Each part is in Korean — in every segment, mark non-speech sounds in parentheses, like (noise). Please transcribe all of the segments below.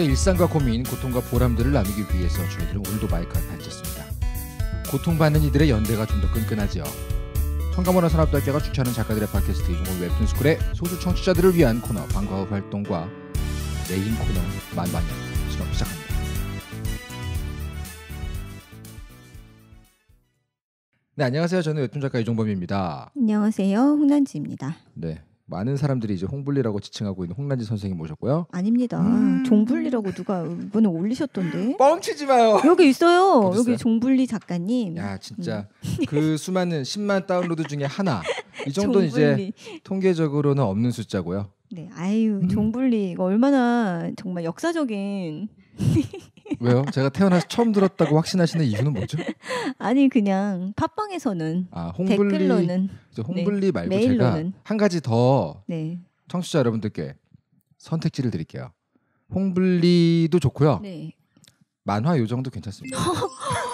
여러분들의 일상과 고민, 고통과 보람들을 나누기 위해서 저희들은 오늘도 마이크 를에앉습니다 고통받는 이들의 연대가 좀 더 끈끈하지요. 청가문화 산업대학교가 주최하는 작가들의 팟캐스트 이종호 웹툰스쿨의 소주 청취자들을 위한 코너 방과후 활동과 메인 코너 만만년 지금 시작합니다. 네, 안녕하세요. 저는 웹툰 작가 이종범입니다. 안녕하세요. 홍난지입니다. 네. 많은 사람들이 이제 홍불리라고 지칭하고 있는 홍란지 선생님 모셨고요. 아닙니다. 음. 종불리라고 누가 이번 올리셨던데. (laughs) 뻥치지 마요. 여기 있어요. 어딨어요? 여기 종불리 작가님. 야 진짜 음. 그 (laughs) 수많은 10만 다운로드 중에 하나. 이 정도는 이제 통계적으로는 없는 숫자고요. 네, 아유 종불리 이거 얼마나 정말 역사적인 왜요? 제가 태어나서 처음 들었다고 확신하시는 이유는 뭐죠? 아니 그냥 팟빵에서는 아, 홍블리, 댓글로는 네, 홍블리 네. 말고 메일로는. 제가 한 가지 더 네. 청취자 여러분들께 선택지를 드릴게요. 홍블리도 좋고요. 네. 만화 요정도 괜찮습니다. (laughs)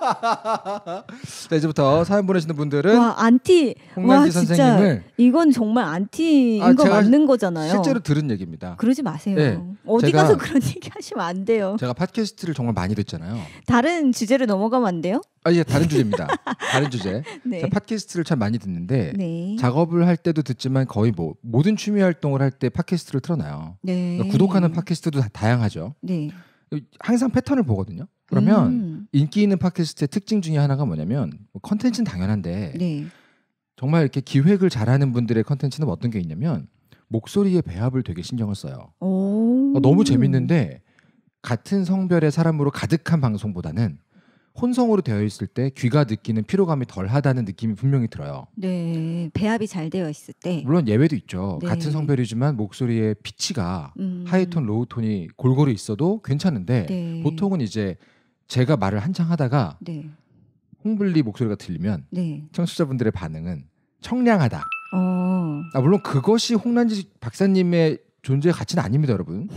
(laughs) 자 이제부터 사연 보내시는 분들은 와 안티 와 진짜 이건 정말 안티인 아, 거 맞는 거잖아요. 실제로 들은 얘기입니다. 그러지 마세요. 네, 어디 가서 그런 (laughs) 얘기 하시면 안 돼요. 제가 팟캐스트를 정말 많이 듣잖아요. 다른 주제로 넘어가면 안 돼요? 아, 예, 다른 주제입니다. (laughs) 다른 주제. 네. 팟캐스트를 참 많이 듣는데 네. 작업을 할 때도 듣지만 거의 뭐 모든 취미 활동을 할 때 팟캐스트를 틀어놔요. 네. 그러니까 구독하는 팟캐스트도 다, 양하죠 네. 항상 패턴을 보거든요. 그러면 음. 인기 있는 팟캐스트의 특징 중에 하나가 뭐냐면 뭐 컨텐츠는 당연한데 네. 정말 이렇게 기획을 잘하는 분들의 컨텐츠는 어떤 게 있냐면 목소리의 배합을 되게 신경을 써요. 어, 너무 재밌는데 같은 성별의 사람으로 가득한 방송보다는 혼성으로 되어 있을 때 귀가 느끼는 피로감이 덜하다는 느낌이 분명히 들어요. 네, 배합이 잘 되어 있을 때. 물론 예외도 있죠. 네. 같은 성별이지만 목소리의 피치가 음. 하이톤, 로우톤이 골고루 있어도 괜찮은데 네. 보통은 이제 제가 말을 한창 하다가 네. 홍블리 목소리가 들리면 네. 청취자분들의 반응은 청량하다. 어. 아, 물론 그것이 홍란지 박사님의 존재 가치는 아닙니다, 여러분.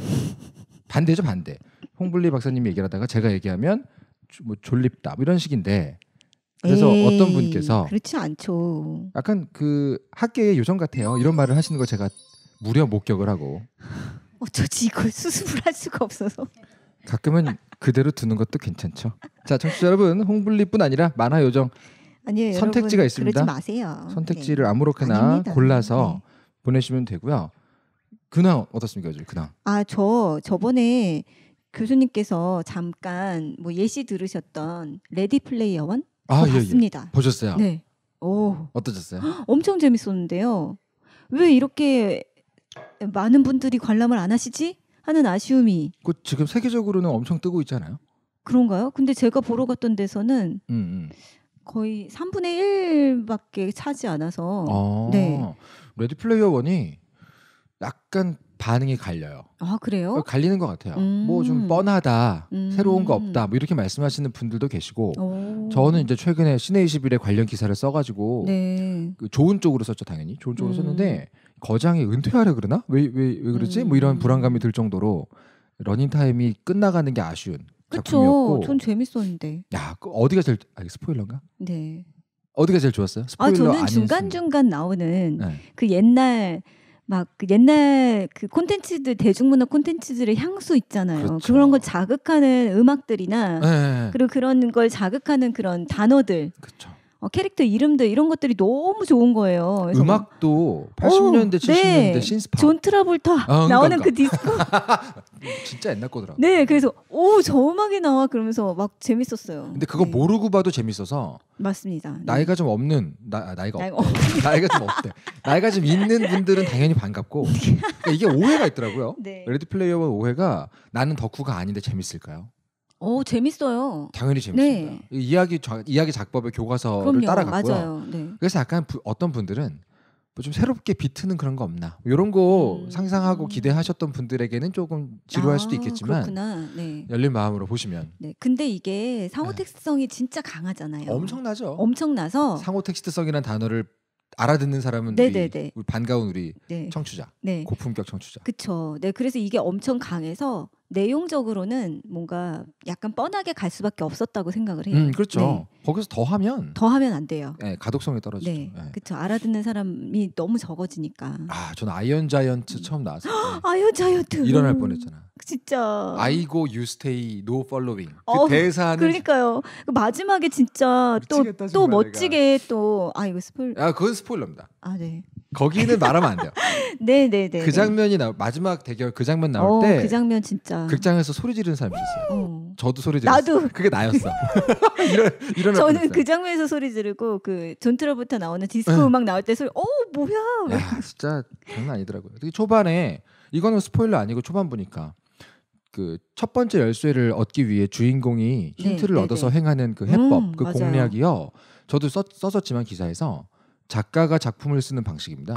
반대죠, 반대. 홍블리 박사님이 얘기를 하다가 제가 얘기하면 뭐 졸립다 뭐 이런 식인데 그래서 에이, 어떤 분께서 그렇지 않죠. 약간 그 학계의 요정 같아요. 이런 말을 하시는 거 제가 무려 목격을 하고 어쩌지 이걸 수습을 할 수가 없어서 가끔은 그대로 두는 것도 괜찮죠. 자, 청취자 여러분, 홍블리뿐 아니라 만화 요정 아니요, 선택지가 여러분, 있습니다. 그러지 마세요. 선택지를 네. 아무렇게나 아닙니다. 골라서 네. 보내시면 되고요. 근황 어떻습니까, 요즘 근황? 아, 저 저번에 교수님께서 잠깐 뭐 예시 들으셨던 레디 플레이어 원 아, 예, 예, 봤습니다. 예. 보셨어요? 네. 오. 어떠셨어요? 엄청 재밌었는데요. 왜 이렇게 많은 분들이 관람을 안 하시지? 하는 아쉬움이. 그 지금 세계적으로는 엄청 뜨고 있잖아요. 그런가요? 근데 제가 보러 갔던 데서는 음, 음. 거의 3분의 1밖에 차지 않아서. 아, 네. 레디 플레이어 원이 약간 반응이 갈려요. 아 그래요? 어, 갈리는 것 같아요. 뭐 음. 뭐좀 뻔하다, 음. 새로운 거 없다, 뭐 음. 이렇게 말씀하시는 분들도 계시고, 오. 저는 이제 최근에 시내 21에 관련 기사를 써가지고 네. 그 좋은 쪽으로 썼죠 당연히 좋은 쪽으로 음. 썼는데 거장이 은퇴하려 그러나 왜 왜왜 왜, 왜 그러지? 뭐 이런 음. 불안감이 들 정도로 러닝 타임이 끝나가는 게 아쉬운 작품이었고, 그쵸? 전 재밌었는데. 야 그 어디가 제일 아, 스포일러인가? 네. 어디가 제일 좋았어요? 아, 스포일러 아 저는 중간 중간 나오는 네. 그 옛날 막 그 옛날 그 콘텐츠들 대중문화 콘텐츠들의 향수 있잖아요. 그렇죠. 그런걸 자극하는 음악들이나 네, 네, 네. 그리고 그런 걸 자극하는 그런 단어들. 그렇죠. 어, 캐릭터 이름들 이런 것들이 너무 좋은 거예요. 음악도 80년대, 오, 70년대 네. 신스팝. 존 트라볼타 아, 나오는 그러니까. 그 디스코. (laughs) 진짜 옛날 거더라. 네, 그래서 오저 음악이 나와 그러면서 막 재밌었어요. 근데 그거 네. 모르고 봐도 재밌어서. 맞습니다. 네. 나이가 좀 없는 나, 아, 나이가 나이가, 없 (laughs) 나이가 좀 없대. 나이가 좀 있는 분들은 당연히 반갑고 (laughs) 그러니까 이게 오해가 있더라고요. 네. 레드 플레이어 오해가 나는 덕후가 아닌데 재밌을까요? 오 어, 재밌어요. 당연히 재밌습니다. 네. 이야기 저, 이야기 작법의 교과서를 그럼요, 따라갔고요. 맞아요. 네. 그래서 약간 부, 어떤 분들은 뭐좀 새롭게 비트는 그런 거 없나 이런 뭐 거 음. 상상하고 기대하셨던 분들에게는 조금 지루할 아, 수도 있겠지만 네. 열린 마음으로 보시면 네. 근데 이게 상호 텍스트성이 네. 진짜 강하잖아요. 엄청나죠. 엄청나서 상호 텍스트성이라는 단어를 알아듣는 사람은 우리, 우리, 반가운 우리 네. 청취자 네. 고품격 청취자. 그렇죠. 네 그래서 이게 엄청 강해서 내용적으로는 뭔가 약간 뻔하게 갈 수밖에 없었다고 생각을 해요. 음, 그렇죠. 네. 거기서 더 하면 더 하면 안 돼요. 네, 가독성이 떨어지죠. 네, 네. 그렇죠. 알아듣는 사람이 너무 적어지니까. 아, 저는 아이언 자이언트 음. 처음 나왔을 (gasps) 때 아이언 자이언트 일어날 음. 뻔했잖아. 진짜. 아이고 유스테이 노 팔로잉. 그 어, 대사는 그러니까요. 그 마지막에 진짜 또 또 멋지게 또 아 이거 스포일. 아, 그건 스포일러입니다. 아, 네. 거기는 말하면 안 돼요. 네, 네, 네. 그 장면이 나 마지막 대결 그 장면 나올 어, 때그 장면 진짜 극장에서 소리 지르는 사람이 있었어요. 어. 저도 소리 지르 나도 그게 나였어. (laughs) 이런 이런 저는 그랬어요. 그 장면에서 소리 지르고 그존 트러블터 나오는 디스코 응. 음악 나올 때 소리 어 뭐야? 야, 진짜 장난 아니더라고요. 특히 초반에 이거는 스포일러 아니고 초반 보니까 그 첫 번째 열쇠를 얻기 위해 주인공이 네, 힌트를 네, 얻어서 네. 행하는 그 해법, 음, 그 맞아요. 공략이요. 저도 썼, 썼었지만 기사에서 작가가 작품을 쓰는 방식입니다.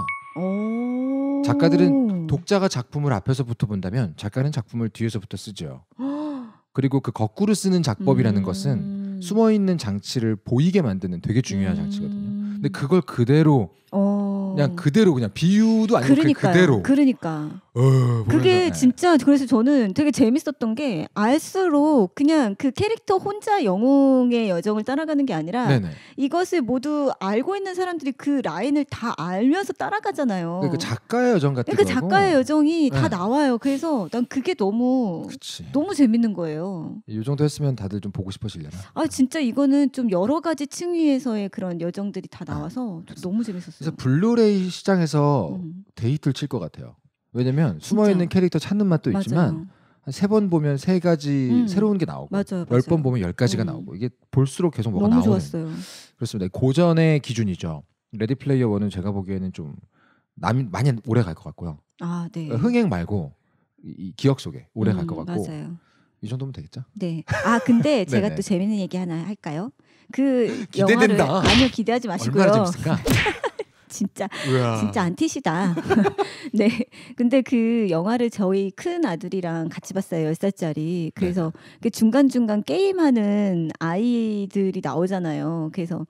작가들은 독자가 작품을 앞에서부터 본다면 작가는 작품을 뒤에서부터 쓰죠. 그리고 그 거꾸로 쓰는 작법이라는 음. 것은 숨어 있는 장치를 보이게 만드는 되게 중요한 음. 장치거든요. 근데 그걸 그대로 어. 그냥 그대로 그냥 비유도 아니고 그러니까요. 그대로 그러니까 어, 그게 네. 진짜 그래서 저는 되게 재밌었던 게 알수록 그냥 그 캐릭터 혼자 영웅의 여정을 따라가는 게 아니라 네네. 이것을 모두 알고 있는 사람들이 그 라인을 다 알면서 따라가잖아요. 그러니까 작가의 여정 같은 그러니까 작가의 여정이 네. 다 나와요. 그래서 난 그게 너무 그치. 너무 재밌는 거예요. 이 정도 했으면 다들 좀 보고 싶어지려나? 아 진짜 이거는 좀 여러 가지 층위에서의 그런 여정들이 다 나와서 아, 너무 재밌었어요. 그래서 블루레이 시장에서 음. 데이트를 칠 것 같아요. 왜냐면 숨어 있는 캐릭터 찾는 맛도 있지만 세번 보면 세 가지 음. 새로운 게 나오고 열 번 보면 열 가지가 음. 나오고 이게 볼수록 계속 뭐가 나오는 좋았어요. 그렇습니다. 고전의 기준이죠. 레디 플레이어 원은 제가 보기에는 좀 남, 많이 오래 갈 것 같고요. 아, 네. 그러니까 흥행 말고 이, 이 기억 속에 오래 음, 갈것 같고 맞아요. 이 정도면 되겠죠? 네. 아 근데 (laughs) 제가 또 재밌는 얘기 하나 할까요? 그 기대된다. 영화를 아니요 기대하지 마시고요. 얼마나 재밌을까? (laughs) 진짜 으아. 진짜 안티시다. (laughs) 네. 근데 그 영화를 저희 큰 아들이랑 같이 봤어요. 10살짜리. 그래서 네. 그 중간중간 게임하는 아이들이 나오잖아요. 그래서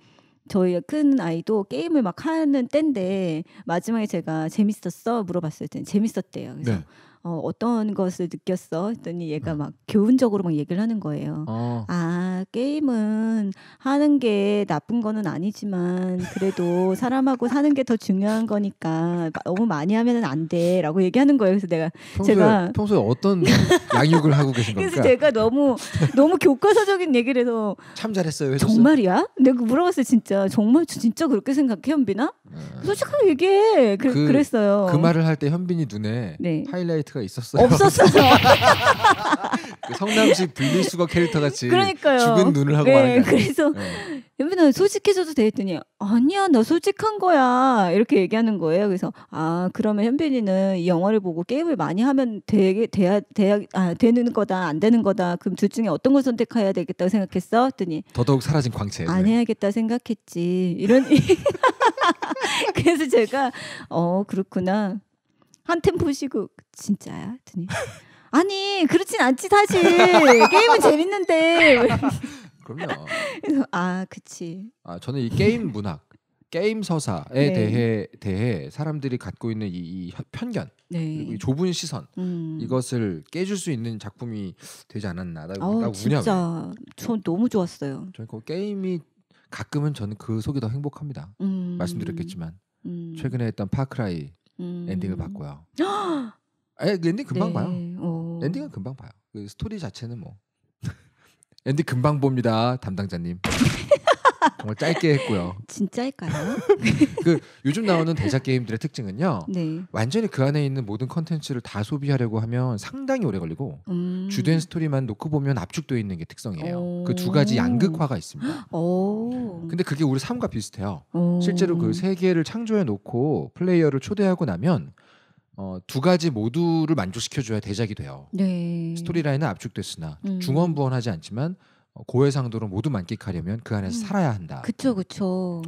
저희 큰 아이도 게임을 막 하는 때인데 마지막에 제가 재밌었어 물어봤을 때 재밌었대요. 그래서 네. 어, 어떤 것을 느꼈어? 했더니 얘가 음. 막 교훈적으로 막 얘기를 하는 거예요. 어. 아, 게임은 하는 게 나쁜 거는 아니지만 그래도 사람하고 사는 게 더 중요한 거니까 너무 많이 하면은 안 돼라고 얘기하는 거예요. 그래서 내가 평소에, 제가 평소에 어떤 양육을 하고 계신 겁니까? 그래서 제가 너무 너무 교과서적인 얘기를 해서 참 잘했어요. 해줬어 정말이야? 내가 물어봤어요. 진짜 정말 진짜 그렇게 생각해 현빈아? 네. 솔직하게 얘기해. 그, 그, 그랬어요. 그 말을 할 때 현빈이 눈에 네. 하이라이트 캐릭터가 있었어요. 없었어요. (laughs) 그 성남식 분리수거 캐릭터 같이 그러니까요. 죽은 눈을 하고 네, 그래서 네. 연빈아 솔직해져도 돼 했더니 아니야 나 솔직한 거야 이렇게 얘기하는 거예요. 그래서 아 그러면 현빈이는 이 영화를 보고 게임을 많이 하면 되게 돼야 돼야 아 되는 거다 안 되는 거다 그럼 둘 중에 어떤 걸 선택해야 되겠다고 생각했어? 했더니 더더욱 사라진 광채 안 네. 해야겠다 생각했지 이런 (laughs) 그래서 제가 어 그렇구나 한템 보시고 진짜야? 했더니 아니 그렇진 않지 사실 게임은 재밌는데 그럼요. 아, 그치. 아, 저는 이 게임 문학, 게임 서사에 네. 대해 대해 사람들이 갖고 있는 이, 이 편견, 네. 그리고 이 좁은 시선 음. 이것을 깨줄 수 있는 작품이 되지 않았나. 나, 아우, 나 진짜 우전 너무 좋았어요. 저는 그 게임이 가끔은 저는 그 속이 더 행복합니다. 음. 말씀드렸겠지만 음. 최근에 했던 파크라이 음. 엔딩을 봤고요. (gasps) 아, 엔딩 금방 네. 봐요. 오. 어. 엔딩은 금방 봐요. 그 스토리 자체는 뭐 (laughs) 엔딩 금방 봅니다, 담당자님. (laughs) 정말 짧게 했고요. 진짜일까요? 음. 그 요즘 나오는 대작 게임들의 특징은요. 네. 완전히 그 안에 있는 모든 컨텐츠를 다 소비하려고 하면 상당히 오래 걸리고 음. 주된 스토리만 놓고 보면 압축되어 있는 게 특성이에요. 그 두 가지 양극화가 있습니다. 오. 근데 그게 우리 삶과 비슷해요. 오. 실제로 그 세계를 창조해 놓고 플레이어를 초대하고 나면 어, 두 가지 모두를 만족시켜줘야 대작이 돼요. 네. 스토리라인은 압축됐으나 음. 중원부원하지 않지만 어, 고해상도로 모두 만끽하려면 그 안에서 음. 살아야 한다. 그쵸, 그쵸.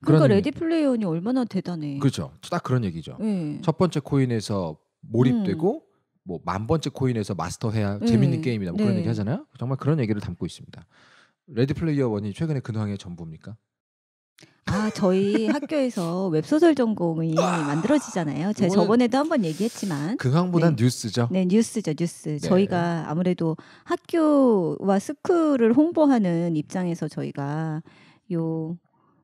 그러니까 레디 플레이어니 얼마나 대단해. 그렇죠. 딱 그런 얘기죠. 네. 첫 번째 코인에서 몰입되고 음. 뭐만 번째 코인에서 마스터해야 네. 예. 재밌는 게임이다. 뭐 그런 네. 얘기 하잖아요. 정말 그런 얘기를 담고 있습니다. 레디 플레이어 원이 최근에 근황의 전부입니까? 아, 저희 학교에서 웹소설 전공이 만들어지잖아요. 제가 저번에도 한번 얘기했지만. 근황보단 네. 뉴스죠. 네, 뉴스죠, 뉴스. 네. 저희가 아무래도 학교와 스쿨을 홍보하는 입장에서 저희가 요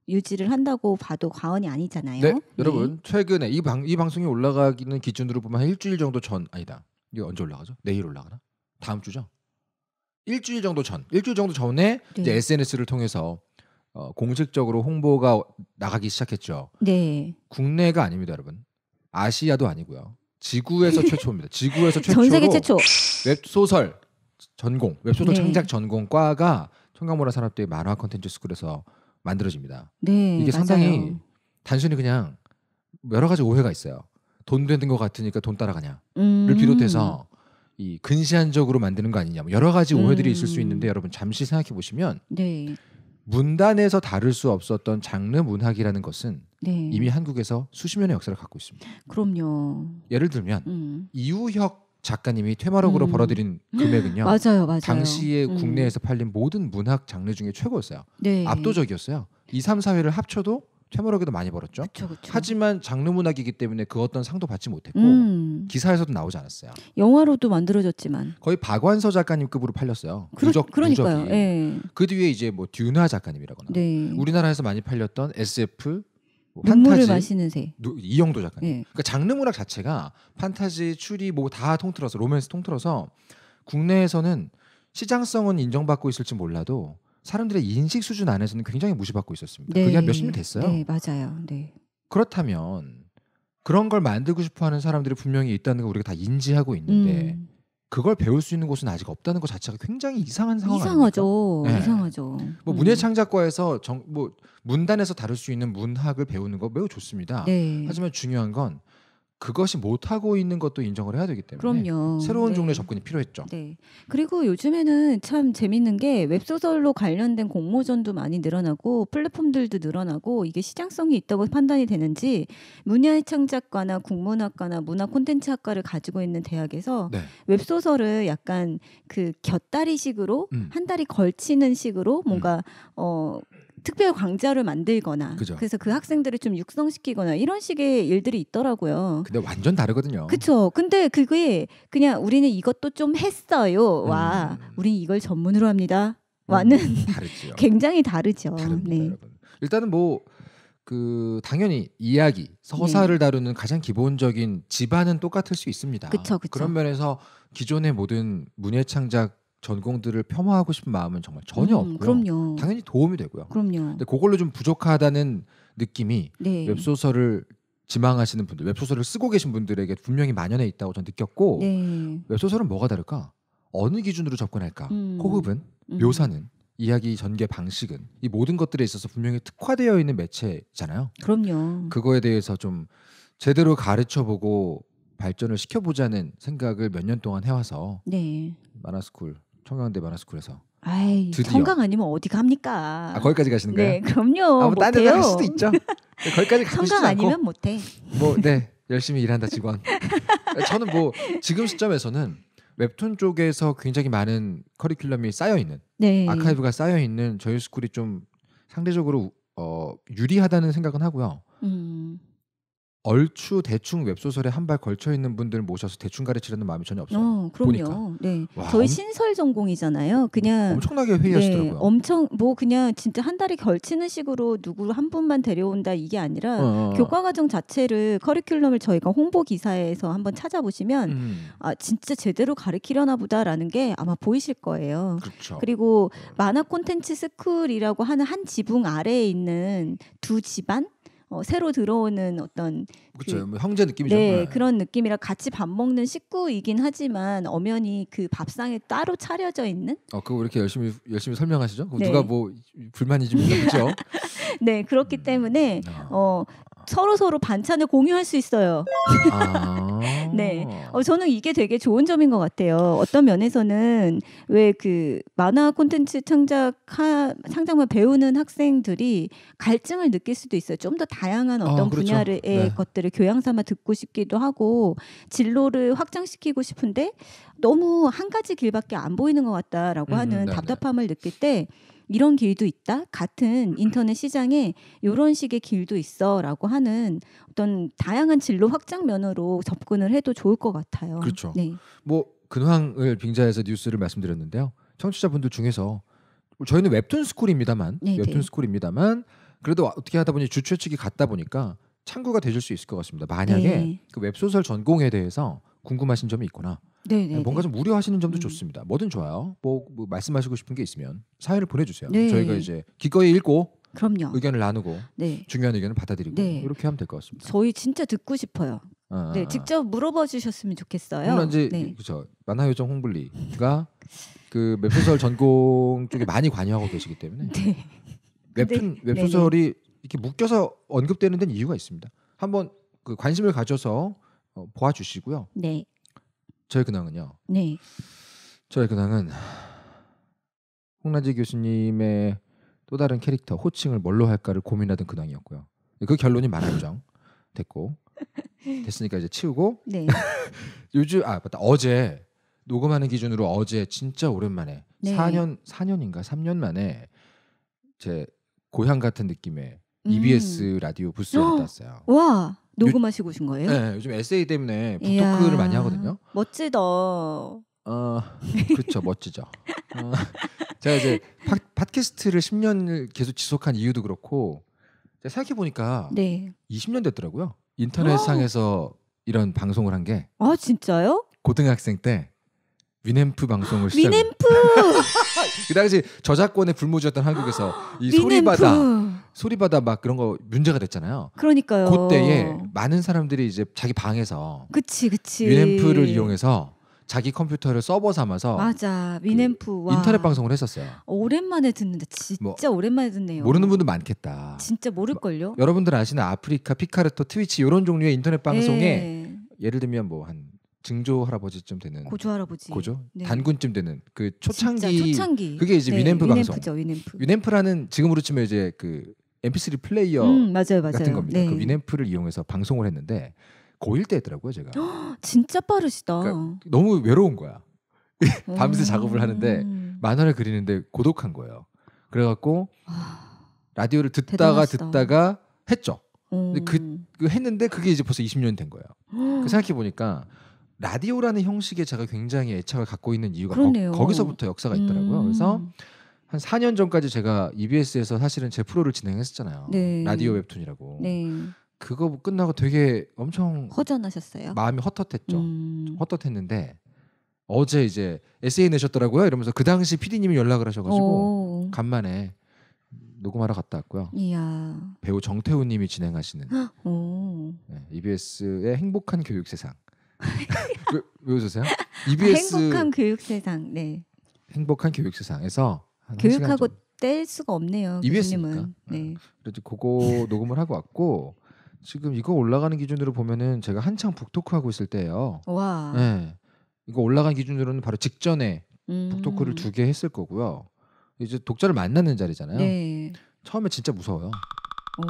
유지를 한다고 봐도 과언이 아니잖아요. 네, 네. 여러분 최근에 이, 방, 이 방송이 올라가기는 기준으로 보면 한 일주일 정도 전 아니다. 이게 언제 올라가죠? 내일 올라가나? 다음 주죠? 일주일 정도 전, 일주일 정도 전에 네. 이제 SNS를 통해서 어, 공식적으로 홍보가 나가기 시작했죠. 네. 국내가 아닙니다, 여러분. 아시아도 아니고요. 지구에서 (laughs) 최초입니다. 지구에서 최초로 전 세계 최초 웹소설 전공, 웹소설 네. 창작 전공과가 청강문화 산업대회 만화 컨텐츠 스쿨에서 만들어집니다. 네, 이게 상당히 맞아요. 단순히 그냥 여러 가지 오해가 있어요. 돈 되는 것 같으니까 돈 따라가냐를 음. 비롯해서 이 근시안적으로 만드는 거 아니냐 뭐 여러 가지 오해들이 음. 있을 수 음. 있는데 여러분 잠시 생각해 보시면 네. 문단에서 다룰 수 없었던 장르 문학이라는 것은 네. 이미 한국에서 수십 년의 역사를 갖고 있습니다. 그럼요. 예를 들면 음. 이우혁 작가님이 퇴마록으로 음. 벌어들인 금액은요. (gasps) 맞아요, 맞아요. 당시에 음. 국내에서 팔린 모든 문학 장르 중에 최고였어요. 네. 압도적이었어요. 2, 3, 4회를 합쳐도 퇴물하기도 많이 벌었죠. 그쵸, 그쵸. 하지만 장르 문학이기 때문에 그 어떤 상도 받지 못했고 음. 기사에서도 나오지 않았어요. 영화로도 만들어졌지만 거의 박완서 작가님급으로 팔렸어요. 그러, 무적, 그러니까요. 예. 그 뒤에 이제 뭐 듀나 작가님이라거나 네. 우리나라에서 많이 팔렸던 SF 뭐 판타지, 마시는 새 이영도 작가님. 예. 그러니까 장르 문학 자체가 판타지, 추리 뭐 다 통틀어서 로맨스 통틀어서 국내에서는 시장성은 인정받고 있을지 몰라도 사람들의 인식 수준 안에서는 굉장히 무시받고 있었습니다. 네. 그게 몇십 년 됐어요. 네, 맞아요. 네. 그렇다면 그런 걸 만들고 싶어하는 사람들이 분명히 있다는 걸 우리가 다 인지하고 있는데 음. 그걸 배울 수 있는 곳은 아직 없다는 것 자체가 굉장히 이상한 상황 이상하죠. 네. 이상하죠. 뭐 음. 문예창작과에서 정, 뭐 문단에서 다룰 수 있는 문학을 배우는 거 매우 좋습니다. 네. 하지만 중요한 건 그것이 못하고 있는 것도 인정을 해야 되기 때문에 그럼요. 새로운 네. 종류의 접근이 필요했죠. 네. 그리고 요즘에는 참 재밌는 게 웹소설로 관련된 공모전도 많이 늘어나고 플랫폼들도 늘어나고 이게 시장성이 있다고 판단이 되는지 문야 창작과나 국문학과나 문화 콘텐츠학과를 가지고 있는 대학에서 네. 웹소설을 약간 그 곁다리식으로 음. 한 달이 걸치는 식으로 뭔가 음. 어 특별 강좌를 만들거나 그죠. 그래서 그 학생들을 좀 육성시키거나 이런 식의 일들이 있더라고요. 근데 완전 다르거든요. 그렇죠. 근데 그게 그냥 우리는 이것도 좀 했어요. 음. 와, 우린 이걸 전문으로 합니다. 와는 음, (laughs) 굉장히 다르죠. 다릅니다, 네. 여러분. 일단은 뭐. 그 당연히 이야기 서사를 네. 다루는 가장 기본적인 집안은 똑같을 수 있습니다. 그쵸, 그쵸. 그런 면에서 기존의 모든 문예 창작 전공들을 폄하하고 싶은 마음은 정말 전혀 음, 없고요. 그럼요. 당연히 도움이 되고요. 그럼요. 근데 그걸로 좀 부족하다는 느낌이 네. 웹소설을 지망하시는 분들, 웹소설을 쓰고 계신 분들에게 분명히 만연해 있다고 전 느꼈고 네. 웹소설은 뭐가 다를까? 어느 기준으로 접근할까? 음. 호흡은, 음. 묘사는, 이야기 전개 방식은 이 모든 것들에 있어서 분명히 특화되어 있는 매체잖아요. 그럼요. 그거에 대해서 좀 제대로 가르쳐보고 발전을 시켜보자는 생각을 몇 년 동안 해와서 네. 만화스쿨 청강대 마라스쿨에서. 아이, 청강 아니면 어디 갑니까? 아, 거기까지 가시는가요? 네, 그럼요. 아, 뭐딴 데갈 수도 있죠. 네, 거기까지 가고 청강 아니면 못 해. 뭐 네. 열심히 일한다 직원. (laughs) 저는 뭐 지금 시점에서는 웹툰 쪽에서 굉장히 많은 커리큘럼이 쌓여 있는 네. 아카이브가 쌓여 있는 저희 스쿨이 좀 상대적으로 어, 유리하다는 생각은 하고요. 음. 얼추 대충 웹소설에 한 발 걸쳐 있는 분들 모셔서 대충 가르치려는 마음이 전혀 없어요. 어, 그럼요. 보니까. 네. 와, 저희 엄... 신설 전공이잖아요. 그냥 엄청나게 회의하시더라고요. 네, 엄청 뭐 그냥 진짜 한 달에 걸치는 식으로 누구 한 분만 데려온다 이게 아니라 어, 어, 어. 교과 과정 자체를 커리큘럼을 저희가 홍보 기사에서 한번 찾아보시면 음. 아 진짜 제대로 가르치려나 보다라는 게 아마 보이실 거예요. 그렇죠. 그리고 네. 만화 콘텐츠 스쿨이라고 하는 한 지붕 아래에 있는 두 집안 어, 새로 들어오는 어떤 그렇죠 그, 뭐 형제 느낌이죠. 네, 네, 그런 느낌이라 같이 밥 먹는 식구이긴 하지만 엄연히 그 밥상에 따로 차려져 있는. 어 그거 이렇게 열심히 열심히 설명하시죠. 네. 누가 뭐 불만이 좀있죠네 (laughs) 그렇기 음. 때문에 아. 어 서로 서로 반찬을 공유할 수 있어요. 아~ (laughs) 네, 어, 저는 이게 되게 좋은 점인 것 같아요. 어떤 면에서는 왜 그 만화 콘텐츠 창작 창작만 배우는 학생들이 갈증을 느낄 수도 있어요. 좀 더 다양한 아, 어떤 어, 그렇죠. 분야의 네. 것들을 교양 삼아 듣고 싶기도 하고 진로를 확장시키고 싶은데 너무 한 가지 길밖에 안 보이는 것 같다라고 음, 음 하는 네네. 네. 답답함을 느낄 때. 이런 길도 있다. 같은 인터넷 시장에 이런 식의 길도 있어라고 하는 어떤 다양한 진로 확장면으로 접근을 해도 좋을 것 같아요. 그렇죠. 네. 뭐 근황을 빙자해서 뉴스를 말씀드렸는데요. 청취자분들 중에서 저희는 웹툰 스쿨입니다만 네, 네. 웹툰 스쿨입니다만 그래도 어떻게 하다 보니 주최 측이 갔다 보니까 참고가 되실 수 있을 것 같습니다. 만약에 네. 그 웹소설 전공에 대해서 궁금하신 점이 있거나 네네네. 네, 뭔가 네. 좀 우려하시는 점도 음. 좋습니다. 뭐든 좋아요. 뭐, 뭐, 말씀하시고 싶은 게 있으면 사연을 보내주세요. 네. 저희가 이제 기꺼이 읽고 그럼요. 의견을 나누고 네. 중요한 의견을 받아들이고 네. 이렇게 하면 될 것 같습니다. 저희 진짜 듣고 싶어요. 아, 아 네, 아. 직접 물어봐 주셨으면 좋겠어요. 물론 이제 네. 그렇죠. 만화요정 홍블리가 그 웹소설 전공 (laughs) 쪽에 많이 관여하고 계시기 때문에 네. 웹툰 네, 웹소설이 이렇게 묶여서 언급되는 데는 이유가 있습니다. 한번 그 관심을 가져서 어, 보아주시고요. 네. 저희 근황은요. 네. 저희 근황은 홍라지 교수님의 또 다른 캐릭터 호칭을 뭘로 할까를 고민하던 근황이었고요. 그 결론이 만원정 됐고 (laughs) 됐으니까 이제 치우고 네. (laughs) 요즘 아 맞다 어제 녹음하는 기준으로 어제 진짜 오랜만에 네. 4년 4년인가 3년 만에 제 고향 같은 느낌의 EBS 음. E 라디오 부스에 (gasps) 갔다 왔어요. 와 녹음하시고 오신 거예요? 네, 요즘 에세이 때문에 북토크를 많이 하거든요. 멋지다. 어, 그렇죠, 멋지죠. 어, 제가 이제 팟, 팟캐스트를 10년을 계속 지속한 이유도 그렇고 제가 생각해 보니까 네. 20년 됐더라고요. 인터넷상에서 (gasps) 이런 방송을 한 게. 아 진짜요? 고등학생 때 위넴프 방송을 시작. 위넴프 (laughs) 그 당시 저작권에 불모지였던 한국에서 이 소리바다 소리바다 막 그런 거 문제가 됐잖아요. 그러니까요. 그때에 많은 사람들이 이제 자기 방에서 그치 그치 유앰프를 이용해서 자기 컴퓨터를 서버 삼아서 맞아 위앰프 그 인터넷 방송을 했었어요. 오랜만에 듣는데 진짜 뭐, 오랜만에 듣네요. 모르는 분들 많겠다. 진짜 모를 걸요. 뭐 여러분들 아시는 아프리카 피카르토 트위치 이런 종류의 인터넷 방송에 네. 예를 들면 뭐한 증조 할아버지쯤 되는 고조 할아버지 고조 네. 단군쯤 되는 그 초창기, 초창기. 그게 이제 네, 위넴프 강성 위넴프죠, 위넴프. 위넴프라는 지금으로 치면 이제 그 MP3 플레이어 음, 맞아요, 맞아요. 같은 겁니다. 네. 그 위넴프를 이용해서 방송을 했는데 고1 때더라고요 제가. (gasps) 진짜 빠르시다. 그러니까 너무 외로운 거야. (laughs) 밤새 음. 작업을 하는데 만화를 그리는데 고독한 거예요. 그래갖고 와, 아. 라디오를 듣다가 대단하시다. 듣다가 했죠. 음. 근데 그, 그, 했는데 그게 이제 벌써 20년 된 거예요. (gasps) 그 생각해 보니까 라디오라는 형식에 제가 굉장히 애착을 갖고 있는 이유가 거, 기서부터 역사가 있더라고요. 음. 그래서 한 4년 전까지 제가 EBS에서 사실은 제 프로를 진행했었잖아요. 네. 라디오 웹툰이라고. 네. 그거 끝나고 되게 엄청 허전하셨어요. 마음이 헛헛했죠. 음. 헛헛했는데 어제 이제 에세이 내셨더라고요. 이러면서 그 당시 PD님이 연락을 하셔가지고 오. 간만에 녹음하러 갔다 왔고요. 이야. 배우 정태우님이 진행하시는 네, EBS의 행복한 교육 세상. (laughs) 왜, 왜 웃으세요? EBS (laughs) e 행복한 교육 세상. 네. 행복한 교육 세상에서 교육하고 한뗄 수가 없네요. EBS니까. 네. 아, 그래서 그거 (laughs) 녹음을 하고 왔고 지금 이거 올라가는 기준으로 보면은 제가 한창 북토크하고 있을 때예요. 와. 네. 이거 올라간 기준으로는 바로 직전에 음. 북토크를 두 개 했을 거고요. 이제 독자를 만나는 자리잖아요. 네. 처음에 진짜 무서워요. 오.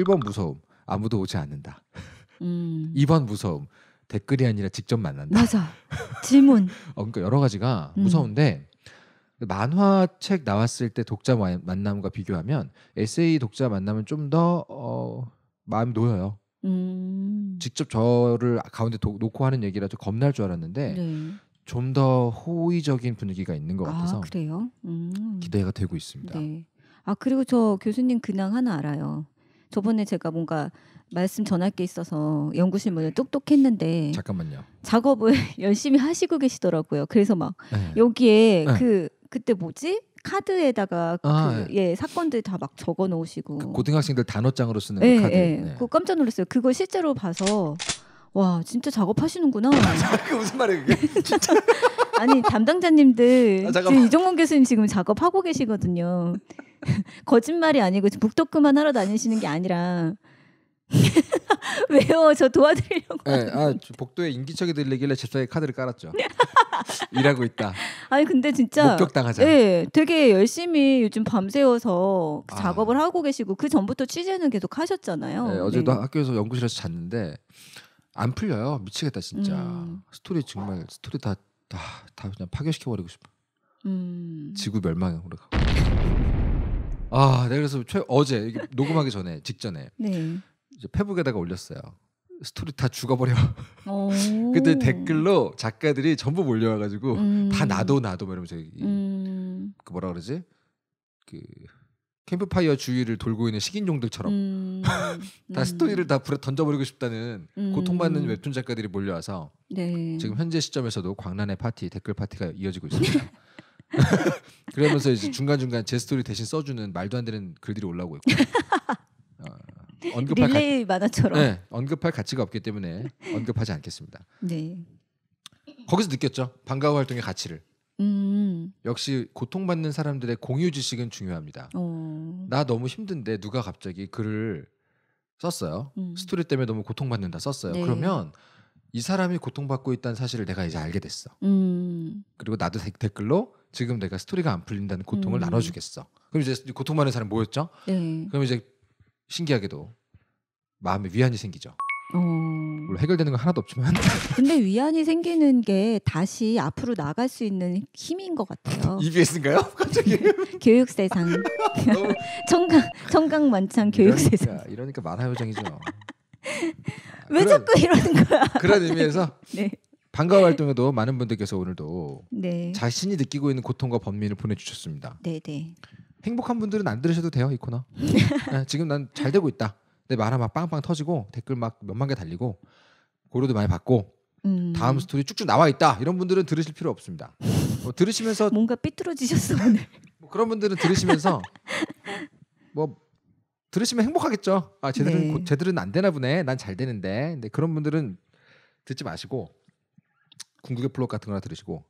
1번 무서움. 아무도 오지 않는다. 음. 2번 무서움. 댓글이 아니라 직접 만난다. 맞아. 질문. (laughs) 어, 그러니까 여러 가지가 음. 무서운데 만화책 나왔을 때 독자 만남과 비교하면 에세이 독자 만남은 좀더 어, 마음 놓여요. 음. 직접 저를 가운데 도, 놓고 하는 얘기라서 겁날 줄 알았는데 네. 좀더 호의적인 분위기가 있는 것 아, 같아서 아, 그래요? 음. 기대가 되고 있습니다. 네. 아 그리고 저 교수님 근황 하나 알아요. 저번에 제가 뭔가 말씀 전할 게 있어서 연구실 문을 뚝뚝 했는데 잠깐만요. 작업을 (laughs) 열심히 하시고 계시더라고요. 그래서 막 네. 여기에 네. 그 그때 뭐지? 카드에다가 아, 그, 예. 예 사건들 다 막 적어 놓으시고 그 고등학생들 단어장으로 쓰는 그 예, 그 카드. 예. 네. 그 깜짝 놀랐어요. 그거 실제로 봐서 와 진짜 작업하시는구나. 그 (laughs) 무슨 말이에요? 그게? (laughs) 진짜. 아니 담당자님들 아, 이종문 교수님 지금 작업하고 계시거든요. 거짓말이 아니고 북토크만 하러 다니시는 게 아니라 (laughs) 왜요? 저 도와드리려고. 네, 아 복도에 인기척이 들리길래 잽싸게 카드를 깔았죠. (laughs) 일하고 있다. 아니 근데 진짜 목격당하자. 네, 되게 열심히 요즘 밤새워서 아. 작업을 하고 계시고 그 전부터 취재는 계속 하셨잖아요. 네, 어제도 네. 학교에서 연구실에서 잤는데 안 풀려요. 미치겠다 진짜. 음. 스토리 정말 스토리 다다다 그냥 파괴시켜 버리고 싶어. 음. 지구 멸망으로 가. 아, 내가 그래서 최, 어제 녹음하기 전에 직전에 네. 이제 페북에다가 올렸어요. 스토리 다 죽어버려. (laughs) 그때 댓글로 작가들이 전부 몰려와가지고 음. 다 나도 나도 이러면서 음. 그 뭐라 그러지? 그 캠프파이어 주위를 돌고 있는 식인종들처럼 음. (laughs) 다 스토리를 다 불에 던져버리고 싶다는 음. 고통받는 웹툰 작가들이 몰려와서 네. 지금 현재 시점에서도 광란의 파티 댓글 파티가 이어지고 있습니다. (laughs) 그러면서 이제 중간 중간 제 스토리 대신 써주는 말도 안 되는 글들이 올라오고 있고. 언급할 릴레이 가... 만화처럼 네, 언급할 가치가 없기 때문에 언급하지 않겠습니다. 네. 거기서 느꼈죠 방과후 활동의 가치를. 음. 역시 고통받는 사람들의 공유 지식은 중요합니다. 어. 나 너무 힘든데 누가 갑자기 글을 썼어요. 음. 스토리 때문에 너무 고통받는다 썼어요. 네. 그러면 이 사람이 고통받고 있다는 사실을 내가 이제 알게 됐어. 음. 그리고 나도 댓글로 지금 내가 스토리가 안 풀린다는 고통을 음. 나눠주겠어. 그럼 이제 고통받는 사람 모였죠. 네. 그럼 이제 신기하게도 마음에 위안이 생기죠. 어... 물론 해결되는 건 하나도 없지만. (laughs) 근데 위안이 생기는 게 다시 앞으로 나갈 수 있는 힘인 것 같아요. EBS인가요? (laughs) 갑자기? (laughs) 교육세상. 청강 청강 만창 교육세러니까 이러니까 만화요정이죠. 왜 그런, 자꾸 이러는 거야? 그런 의미에서 네. 반가워 활동에도 많은 분들께서 오늘도 네. 자신이 느끼고 있는 고통과 번민을 보내주셨습니다. 네, 네. 행복한 분들은 안 들으셔도 돼요 이 코너. (laughs) 네, 지금 난 잘 되고 있다. 내말하막 빵빵 터지고 댓글 막 몇만 개 달리고 고려도 많이 받고 음. 다음 스토리 쭉쭉 나와 있다 이런 분들은 들으실 필요 없습니다. 뭐 들으시면서 뭔가 삐뚤어지셨어 오늘. (laughs) 뭐 그런 분들은 들으시면서 뭐 들으시면 행복하겠죠. 아 쟤들은 네. 고, 쟤들은 안 되나 보네. 난 잘 되는데. 근데 그런 분들은 듣지 마시고 궁극의 플롯 같은 거나 들으시고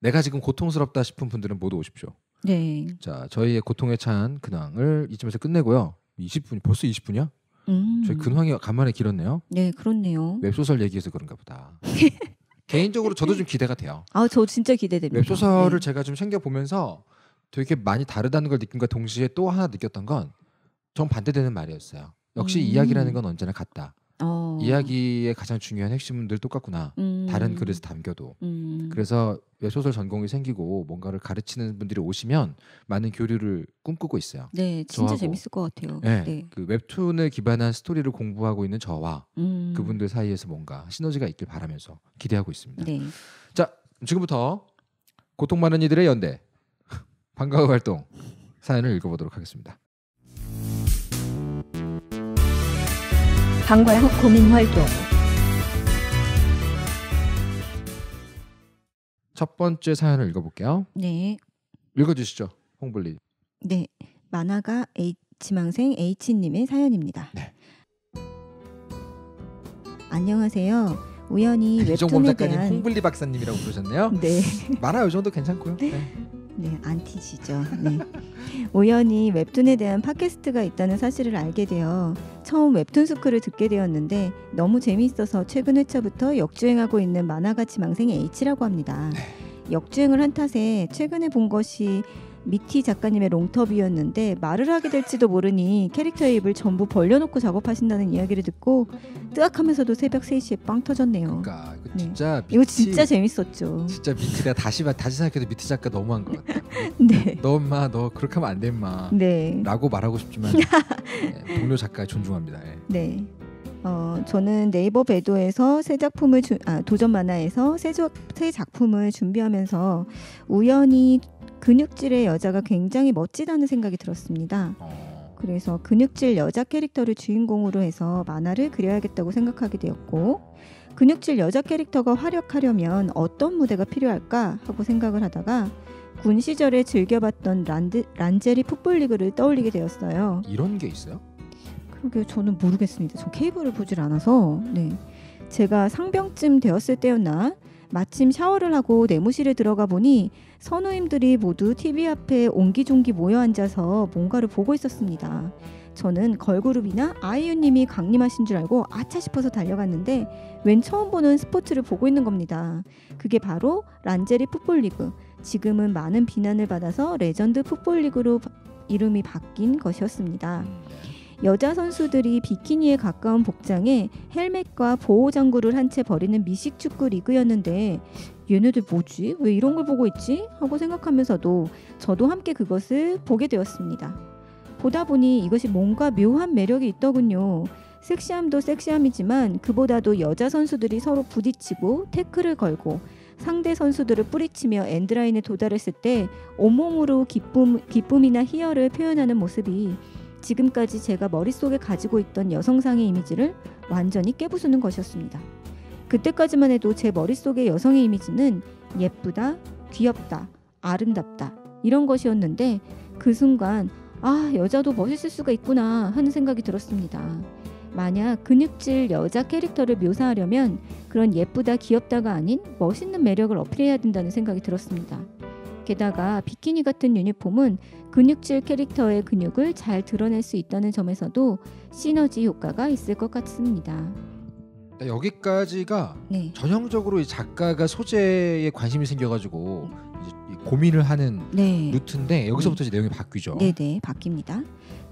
내가 지금 고통스럽다 싶은 분들은 모두 오십시오. 네. 자, 저희의 고통에 찬 근황을 이쯤에서 끝내고요. 20분 이 벌써 20분이야? 음. 저희 근황이 간만에 길었네요. 네, 그렇네요. 웹소설 얘기해서 그런가 보다. (laughs) 개인적으로 저도 좀 기대가 돼요. 아, 저 진짜 기대됩니다. 웹소설을 네. 제가 좀 챙겨 보면서 되게 많이 다르다는 걸 느낀 것 동시에 또 하나 느꼈던 건 정반대되는 말이었어요. 역시 음. 이야기라는 건 언제나 같다. 어. 이야기의 가장 중요한 핵심은늘 똑같구나. 음. 다른 글에서 담겨도. 음. 그래서 왜 소설 전공이 생기고 뭔가를 가르치는 분들이 오시면 많은 교류를 꿈꾸고 있어요. 네, 진짜 저하고. 재밌을 것 같아요. 네, 네, 그 웹툰을 기반한 스토리를 공부하고 있는 저와 음. 그분들 사이에서 뭔가 시너지가 있길 바라면서 기대하고 있습니다. 네. 자, 지금부터 고통 많은 이들의 연대 (laughs) 방과후 활동 사연을 읽어보도록 하겠습니다. 방과 후 고민 활동 첫 번째 사연을 읽어볼게요. 네. 읽어주시죠, 홍블리. 네, 만화가 H 망생 H 님의 사연입니다. 네. 안녕하세요. 우연히 아, 웹툰에 대한 홍블리 박사님이라고 부르셨네요. 네. 만화 요 정도 괜찮고요. 네. 네, 안티지죠. 네. 우연히 웹툰에 대한 팟캐스트가 있다는 사실을 알게 되어 처음 웹툰 스쿨을 듣게 되었는데 너무 재미있어서 최근 회차부터 역주행하고 있는 만화가 지망생의 H라고 합니다. 네. 역주행을 한 탓에 최근에 본 것이 미티 작가님의 롱터뷰였는데 말을 하게 될지도 모르니 캐릭터 의 입을 전부 벌려놓고 작업하신다는 이야기를 듣고 뜨악하면서도 새벽 3시에 빵 터졌네요. 그러니까 네. 진짜 네. 미티, 이거 진짜 재밌었죠. 진짜 미티가 다시 다시 생각해도 미티 작가 너무한 것 같아. (laughs) 네. 너엄마 너 그렇게 하면 안돼 엄마. 네. 라고 말하고 싶지만 (laughs) 네, 동료 작가 존중합니다. 예. 네. 어, 저는 네이버 배도에서 새 작품을 주, 아, 도전 만화에서 새, 조, 새 작품을 준비하면서 우연히 근육질의 여자가 굉장히 멋지다는 생각이 들었습니다. 어. 그래서 근육질 여자 캐릭터를 주인공으로 해서 만화를 그려야겠다고 생각하게 되었고 근육질 여자 캐릭터가 활약하려면 어떤 무대가 필요할까 하고 생각을 하다가 군 시절에 즐겨봤던 란드, 란제리 풋볼리그를 떠올리게 되었어요. 이런 게 있어요? 그러게 저는 모르겠습니다. 저 케이블을 보질 않아서 네. 제가 상병쯤 되었을 때였나 마침 샤워를 하고 내무실에 들어가 보니 선우님들이 모두 TV 앞에 옹기종기 모여 앉아서 뭔가를 보고 있었습니다. 저는 걸그룹이나 아이유님이 강림하신 줄 알고 아차 싶어서 달려갔는데 웬 처음 보는 스포츠를 보고 있는 겁니다. 그게 바로 란제리 풋볼리그. 지금은 많은 비난을 받아서 레전드 풋볼리그로 이름이 바뀐 것이었습니다. 여자 선수들이 비키니에 가까운 복장에 헬멧과 보호 장구를 한 채 벌이는 미식축구 리그였는데 얘네들 뭐지? 왜 이런 걸 보고 있지? 하고 생각하면서도 저도 함께 그것을 보게 되었습니다. 보다 보니 이것이 뭔가 묘한 매력이 있더군요. 섹시함도 섹시함이지만 그보다도 여자 선수들이 서로 부딪히고 태클을 걸고 상대 선수들을 뿌리치며 엔드라인에 도달했을 때 온몸으로 기쁨, 기쁨이나 희열을 표현하는 모습이 지금까지 제가 머릿속에 가지고 있던 여성상의 이미지를 완전히 깨부수는 것이었습니다. 그때까지만 해도 제 머릿속의 여성의 이미지는 예쁘다, 귀엽다, 아름답다 이런 것이었는데 그 순간 아, 여자도 멋있을 수가 있구나 하는 생각이 들었습니다. 만약 근육질 여자 캐릭터를 묘사하려면 그런 예쁘다 귀엽다가 아닌 멋있는 매력을 어필해야 된다는 생각이 들었습니다. 게다가 비키니 같은 유니폼은 근육질 캐릭터의 근육을 잘 드러낼 수 있다는 점에서도 시너지 효과가 있을 것 같습니다. 그러니까 여기까지가 네. 전형적으로 이 작가가 소재에 관심이 생겨가지고 고민을 하는 네. 루트인데 여기서부터 네. 이제 내용이 바뀌죠. 네네 네, 바뀝니다.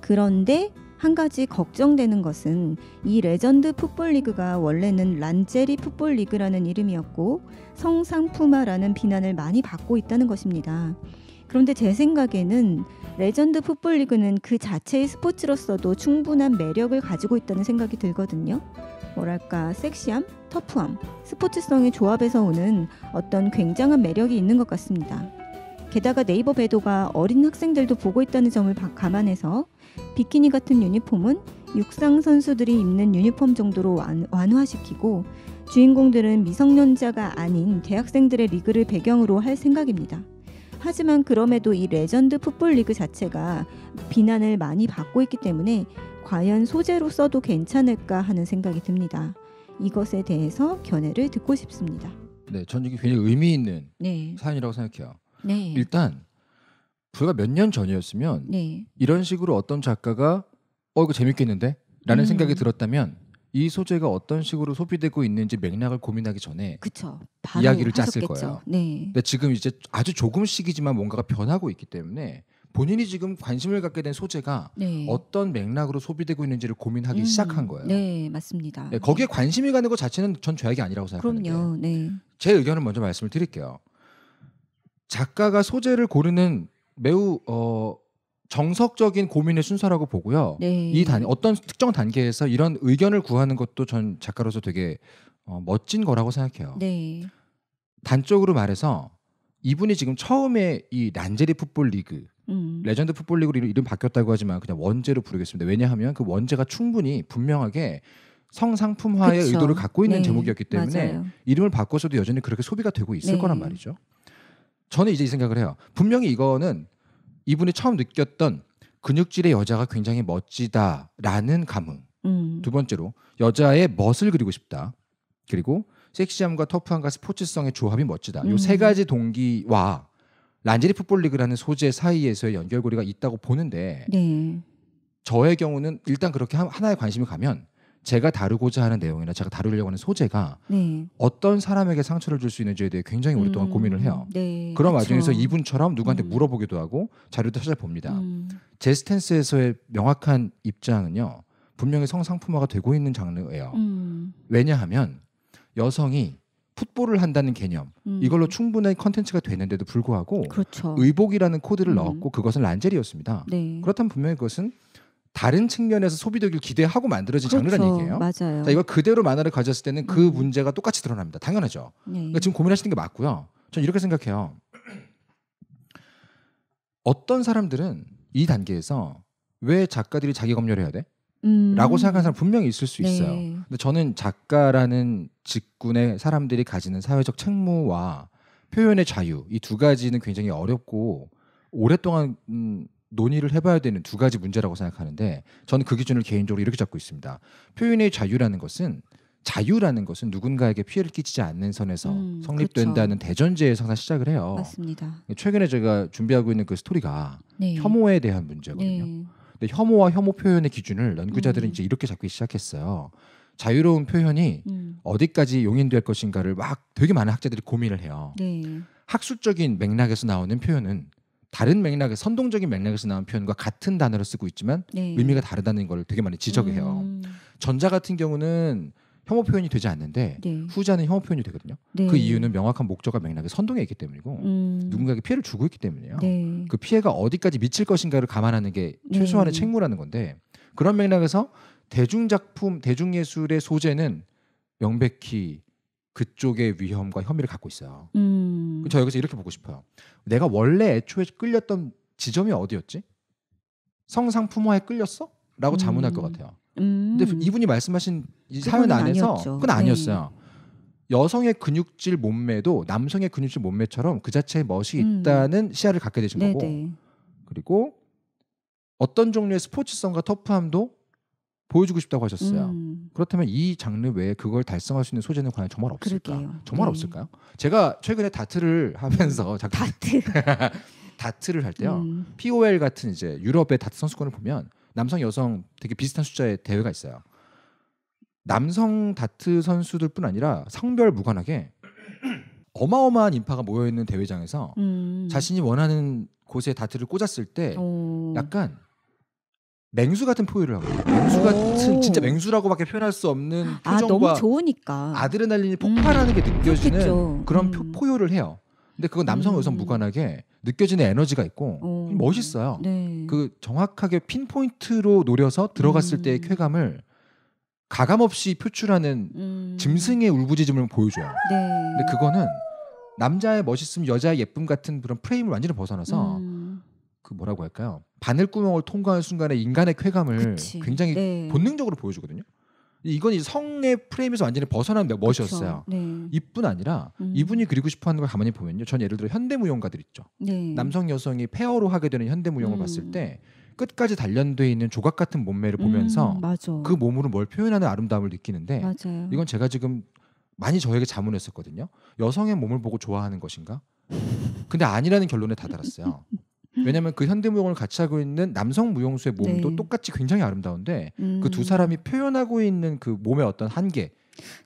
그런데 한 가지 걱정되는 것은 이 레전드 풋볼리그가 원래는 란제리 풋볼리그라는 이름이었고 성상품화라는 비난을 많이 받고 있다는 것입니다. 그런데 제 생각에는 레전드 풋볼 리그는 그 자체의 스포츠로서도 충분한 매력을 가지고 있다는 생각이 들거든요. 뭐랄까 섹시함, 터프함, 스포츠성의 조합에서 오는 어떤 굉장한 매력이 있는 것 같습니다. 게다가 네이버 배도가 어린 학생들도 보고 있다는 점을 감안해서 비키니 같은 유니폼은 육상 선수들이 입는 유니폼 정도로 완, 화시키고 주인공들은 미성년자가 아닌 대학생들의 리그를 배경으로 할 생각입니다. 하지만 그럼에도 이 레전드 풋볼리그 자체가 비난을 많이 받고 있기 때문에 과연 소재로 써도 괜찮을까 하는 생각이 듭니다. 이것에 대해서 견해를 듣고 싶습니다. 네, 전 이게 굉장히 의미 있는 네. 사연이라고 생각해요. 네. 일단 불과 몇 년 전이었으면 네. 이런 식으로 어떤 작가가 어 이거 재밌겠는데? 라는 음. 생각이 들었다면 이 소재가 어떤 식으로 소비되고 있는지 맥락을 고민하기 전에 그쵸, 이야기를 짰을 하셨겠죠. 거예요. 네. 근데 지금 이제 아주 조금씩이지만 뭔가가 변하고 있기 때문에 본인이 지금 관심을 갖게 된 소재가 네. 어떤 맥락으로 소비되고 있는지를 고민하기 음, 시작한 거예요. 네, 맞습니다. 네, 거기에 관심이 가는 것 자체는 전 죄악이 아니라고 생각합니다 그럼요. 네. 제 의견을 먼저 말씀을 드릴게요. 작가가 소재를 고르는 매우 어, 정석적인 고민의 순서라고 보고요. 네. 이 단, 어떤 특정 단계에서 이런 의견을 구하는 것도 전 작가로서 되게 어, 멋진 거라고 생각해요. 네. 단적으로 말해서 이분이 지금 처음에 이 난제리 풋볼 리그 음. 레전드 풋볼 리그로 이름 바뀌었다고 하지만 그냥 원제로 부르겠습니다. 왜냐하면 그 원제가 충분히 분명하게 성상품화의 그쵸. 의도를 갖고 있는 네. 제목이었기 때문에 맞아요. 이름을 바꿔서도 여전히 그렇게 소비가 되고 있을 네. 거란 말이죠. 저는 이제 이 생각을 해요. 분명히 이거는 이분이 처음 느꼈던 근육질의 여자가 굉장히 멋지다라는 감흥. 음. 두 번째로 여자의 멋을 그리고 싶다. 그리고 섹시함과 터프함과 스포츠성의 조합이 멋지다. 음. 요세 가지 동기와 란제리 풋볼리그라는 소재 사이에서의 연결고리가 있다고 보는데 네. 저의 경우는 일단 그렇게 하나의 관심이 가면 제가 다루고자 하는 내용이나 제가 다루려고 하는 소재가 네. 어떤 사람에게 상처를 줄 수 있는지에 대해 굉장히 오랫동안 음, 고민을 해요. 네, 그런 그쵸. 와중에서 이분처럼 누구한테 음. 물어보기도 하고 자료도 찾아봅니다. 음. 제 스탠스에서의 명확한 입장은요. 분명히 성상품화가 되고 있는 장르예요. 음. 왜냐하면 여성이 풋볼을 한다는 개념 음. 이걸로 충분히 컨텐츠가 되는데도 불구하고 그렇죠. 의복이라는 코드를 음. 넣었고 그것은 란젤이었습니다. 네. 그렇다면 분명히 그것은 다른 측면에서 소비되길 기대하고 만들어진 그렇죠. 장르란 얘기예요. 맞아요. 자, 이걸 그대로 만화를 가졌을 때는 그 음. 문제가 똑같이 드러납니다. 당연하죠. 예. 그러니까 지금 고민하시는 게 맞고요. 전 이렇게 생각해요. 어떤 사람들은 이 단계에서 왜 작가들이 자기 검열해야 을 돼? 음. 라고 생각하는 사람 분명히 있을 수 네. 있어요. 네. 근데 저는 작가라는 직군의 사람들이 가지는 사회적 책무와 표현의 자유 이 두 가지는 굉장히 어렵고 오랫동안 음, 논의를 해봐야 되는 두 가지 문제라고 생각하는데 저는 그 기준을 개인적으로 이렇게 잡고 있습니다. 표현의 자유라는 것은 자유라는 것은 누군가에게 피해를 끼치지 않는 선에서 음, 성립된다는 그렇 대전제에서 항상 시작을 해요. 맞습니다. 최근에 제가 준비하고 있는 그 스토리가 네. 혐오에 대한 문제거든요. 네. 근데 혐오와 혐오 표현의 기준을 연구자들은 음. 이제 이렇게 잡기 시작했어요. 자유로운 표현이 음. 어디까지 용인될 것인가를 막 되게 많은 학자들이 고민을 해요. 네. 학술적인 맥락에서 나오는 표현은 다른 맥락의 선동적인 맥락에서 나온 표현과 같은 단어를 쓰고 있지만 네. 의미가 다르다는 걸 되게 많이 지적해요. 음. 전자 같은 경우는 혐오 표현이 되지 않는데 네. 후자는 혐오 표현이 되거든요. 네. 그 이유는 명확한 목적과 맥락이 선동해 있기 때문이고 음. 누군가에게 피해를 주고 있기 때문이에요. 네. 그 피해가 어디까지 미칠 것인가를 감안하는 게 네. 최소한의 책무라는 건데 그런 맥락에서 대중 작품, 대중 예술의 소재는 명백히 그쪽의 위험과 혐의를 갖고 있어요. 음. 저 여기서 이렇게 보고 싶어요. 내가 원래 애초에 끌렸던 지점이 어디였지? 성상품화에 끌렸어? 라고 자문할 것 음. 같아요. 음. 근데 이분이 말씀하신 이 사연 안에서 아니었죠. 그건 네. 아니었어요. 네. 여성의 근육질 몸매도 남성의 근육질 몸매처럼 그 자체의 멋이 음. 있다는 시야를 갖게 되신 네네. 거고 네. 그리고 어떤 종류의 스포츠성과 터프함도 보여주고 싶다고 하셨어요. 음. 그렇다면 이 장르 외에 그걸 달성할 수 있는 소재는 과연 정말 없을까? 그러게요. 정말 네. 없을까요? 제가 최근에 다트를 하면서 (laughs) 잠깐 다트 (laughs) 다트를 할 때요. 음. POL 같은 이제 유럽의 다트 선수권을 보면 남성 여성 되게 비슷한 숫자의 대회가 있어요. 남성 다트 선수들뿐 아니라 성별 무관하게 (clears throat) 어마어마한 인파가 모여 있는 대회장에서 음. 자신이 원하는 곳에 다트를 꽂았을 때 오. 약간 맹수 같은 포효를 하고 맹수 같은 진짜 맹수라고밖에 표현할 수 없는 아, 표정과 아, 드레날린이 폭발하는 음. 게 느껴지는 그렇겠죠. 그런 표, 음. 포효를 해요. 근데 그건 남성 여성 음. 무관하게 느껴지는 에너지가 있고 오. 멋있어요. 네. 그 정확하게 핀포인트로 노려서 들어갔을 음. 때의 쾌감을 가감 없이 표출하는 음. 짐승의 울부짖음을 보여줘요. 네. 근데 그거는 남자의 멋있음, 여자의 예쁨 같은 그런 프레임을 완전히 벗어나서 음. 그 뭐라고 할까요? 바늘구멍을 통과하는 순간에 인간의 쾌감을 그치. 굉장히 네. 본능적으로 보여주거든요. 이건 이 성의 프레임에서 완전히 벗어난 멋이었어요. 네. 이뿐 아니라 음. 이분이 그리고 싶어하는 걸 가만히 보면요. 전 예를 들어 현대무용가들 있죠. 네. 남성 여성이 페어로 하게 되는 현대무용을 음. 봤을 때 끝까지 단련돼 있는 조각 같은 몸매를 음, 보면서 음, 그 몸으로 뭘 표현하는 아름다움을 느끼는데 맞아요. 이건 제가 지금 많이 저에게 자문했었거든요. 여성의 몸을 보고 좋아하는 것인가? 근데 아니라는 결론에 다다랐어요. (laughs) 왜냐하면 그 현대 무용을 같이 하고 있는 남성 무용수의 몸도 네. 똑같이 굉장히 아름다운데 그 음. 그두 사람이 표현하고 있는 그 몸의 어떤 한계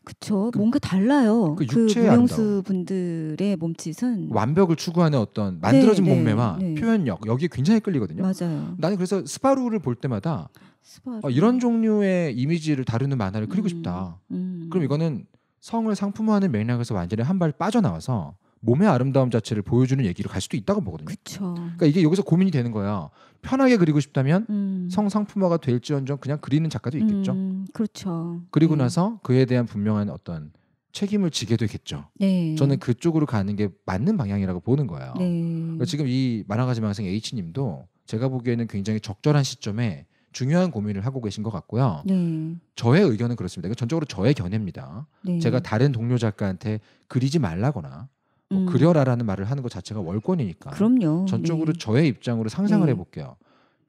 그쵸 그, 뭔가 달라요 그, 그 무용수 분들의 몸짓은 완벽을 추구하는 어떤 만들어진 네, 네, 몸매와 네, 표현력 여기에 굉장히 끌리거든요 맞아요 나는 그래서 스파루를 볼 때마다 스파루. 어, 이런 종류의 이미지를 다루는 만화를 음. 그리고 음. 싶다 음. 그럼 이거는 성을 상품화하는 맥락에서 완전히 한 발 빠져나와서 몸의 아름다움 자체를 보여주는 얘기로 갈 수도 있다고 보거든요. 그쵸. 그러니까 이게 여기서 고민이 되는 거야. 편하게 그리고 싶다면 음. 성상품화가 될지언정 그냥 그리는 작가도 있겠죠. 음, 그렇죠. 그리고 네. 나서 그에 대한 분명한 어떤 책임을 지게 되겠죠. 네. 저는 그쪽으로 가는 게 맞는 방향이라고 보는 거예요. 네. 그러니까 지금 이 만화가지 망생 H님도 제가 보기에는 굉장히 적절한 시점에 중요한 고민을 하고 계신 것 같고요. 네. 저의 의견은 그렇습니다. 전적으로 저의 견해입니다. 네. 제가 다른 동료 작가한테 그리지 말라거나 뭐 음. 그려라라는 말을 하는 것 자체가 월권이니까. 그럼요. 전적으로 네. 저의 입장으로 상상을 네. 해볼게요.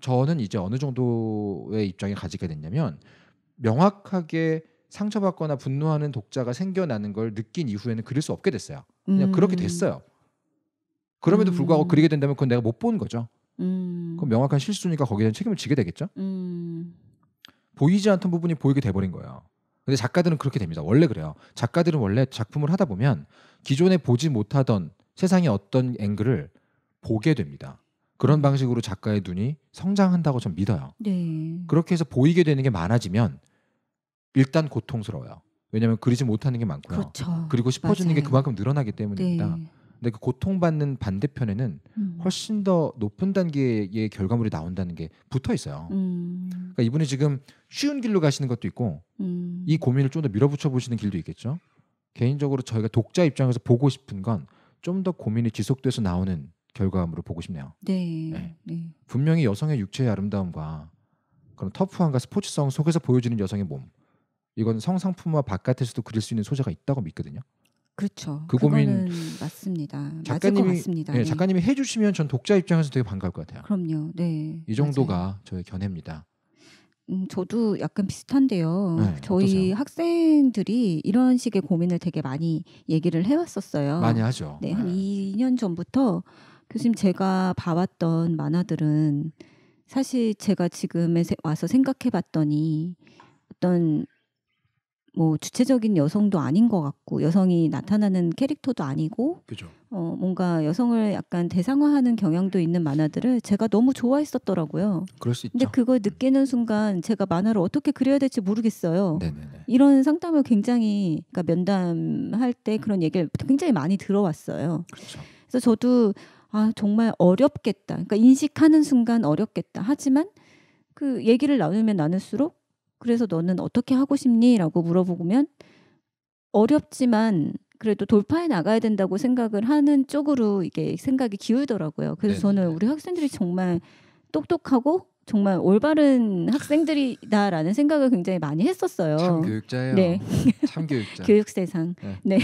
저는 이제 어느 정도의 입장에 가지게 됐냐면 명확하게 상처받거나 분노하는 독자가 생겨나는 걸 느낀 이후에는 그릴 수 없게 됐어요. 그냥 음. 그렇게 됐어요. 그럼에도 음. 불구하고 그리게 된다면 그건 내가 못 본 거죠. 음. 그럼 명확한 실수니까 거기에 대한 책임을 지게 되겠죠. 음. 보이지 않던 부분이 보이게 돼버린 거예요. 근데 작가들은 그렇게 됩니다. 원래 그래요. 작가들은 원래 작품을 하다 보면 기존에 보지 못하던 세상의 어떤 앵글을 보게 됩니다. 그런 음. 방식으로 작가의 눈이 성장한다고 저는 믿어요. 네. 그렇게 해서 보이게 되는 게 많아지면 일단 고통스러워요. 왜냐하면 그리지 못하는 게 많고요. 그렇죠. 그리고 싶어지는 맞아요. 게 그만큼 늘어나기 때문입니다. 네. 근데 그 고통받는 반대편에는 음. 훨씬 더 높은 단계의 결과물이 나온다는 게 붙어 있어요. 음. 그러니까 이분이 지금 쉬운 길로 가시는 것도 있고 음. 이 고민을 좀 더 밀어붙여 보시는 길도 있겠죠. 개인적으로 저희가 독자 입장에서 보고 싶은 건 좀 더 고민이 지속돼서 나오는 결과물을 보고 싶네요. 네. 네. 네. 분명히 여성의 육체의 아름다움과 그런 터프함과 그 스포츠성 속에서 보여지는 여성의 몸 이건 성상품화 바깥에서도 그릴 수 있는 소재가 있다고 믿거든요. 그렇죠. 그 고민 맞습니다. 작가님이 맞습니다. 네, 네, 작가님이 해주시면 전 독자 입장에서 되게 반가울 것 같아요. 그럼요. 네. 이 정도가 맞아요. 저의 견해입니다. 음, 저도 약간 비슷한데요. 네, 저희 어떠세요? 학생들이 이런 식의 고민을 되게 많이 얘기를 해왔었어요. 많이 하죠. 네, 한 네. 2년 전부터 교수님 제가 봐왔던 만화들은 사실 제가 지금에 와서 생각해봤더니 어떤 뭐 주체적인 여성도 아닌 것 같고 여성이 나타나는 캐릭터도 아니고 그죠. 어, 뭔가 여성을 약간 대상화하는 경향도 있는 만화들을 제가 너무 좋아했었더라고요. 그럴 수 있죠. 근데 그걸 느끼는 순간 제가 만화를 어떻게 그려야 될지 모르겠어요. 네네네. 이런 상담을 굉장히 그러니까 면담할 때 그런 얘기를 굉장히 많이 들어왔어요. 그렇죠. 그래서 저도 아 정말 어렵겠다. 그러니까 인식하는 순간 어렵겠다. 하지만 그 얘기를 나누면 나눌수록 그래서 너는 어떻게 하고 싶니? 라고 물어보면 어렵지만 그래도 돌파해 나가야 된다고 생각을 하는 쪽으로 이게 생각이 기울더라고요. 그래서 네네. 저는 우리 학생들이 정말 똑똑하고 정말 올바른 학생들이다라는 생각을 굉장히 많이 했었어요. 참 교육자예요. 네. 참 교육자. (laughs) 교육 세상. 네. 네.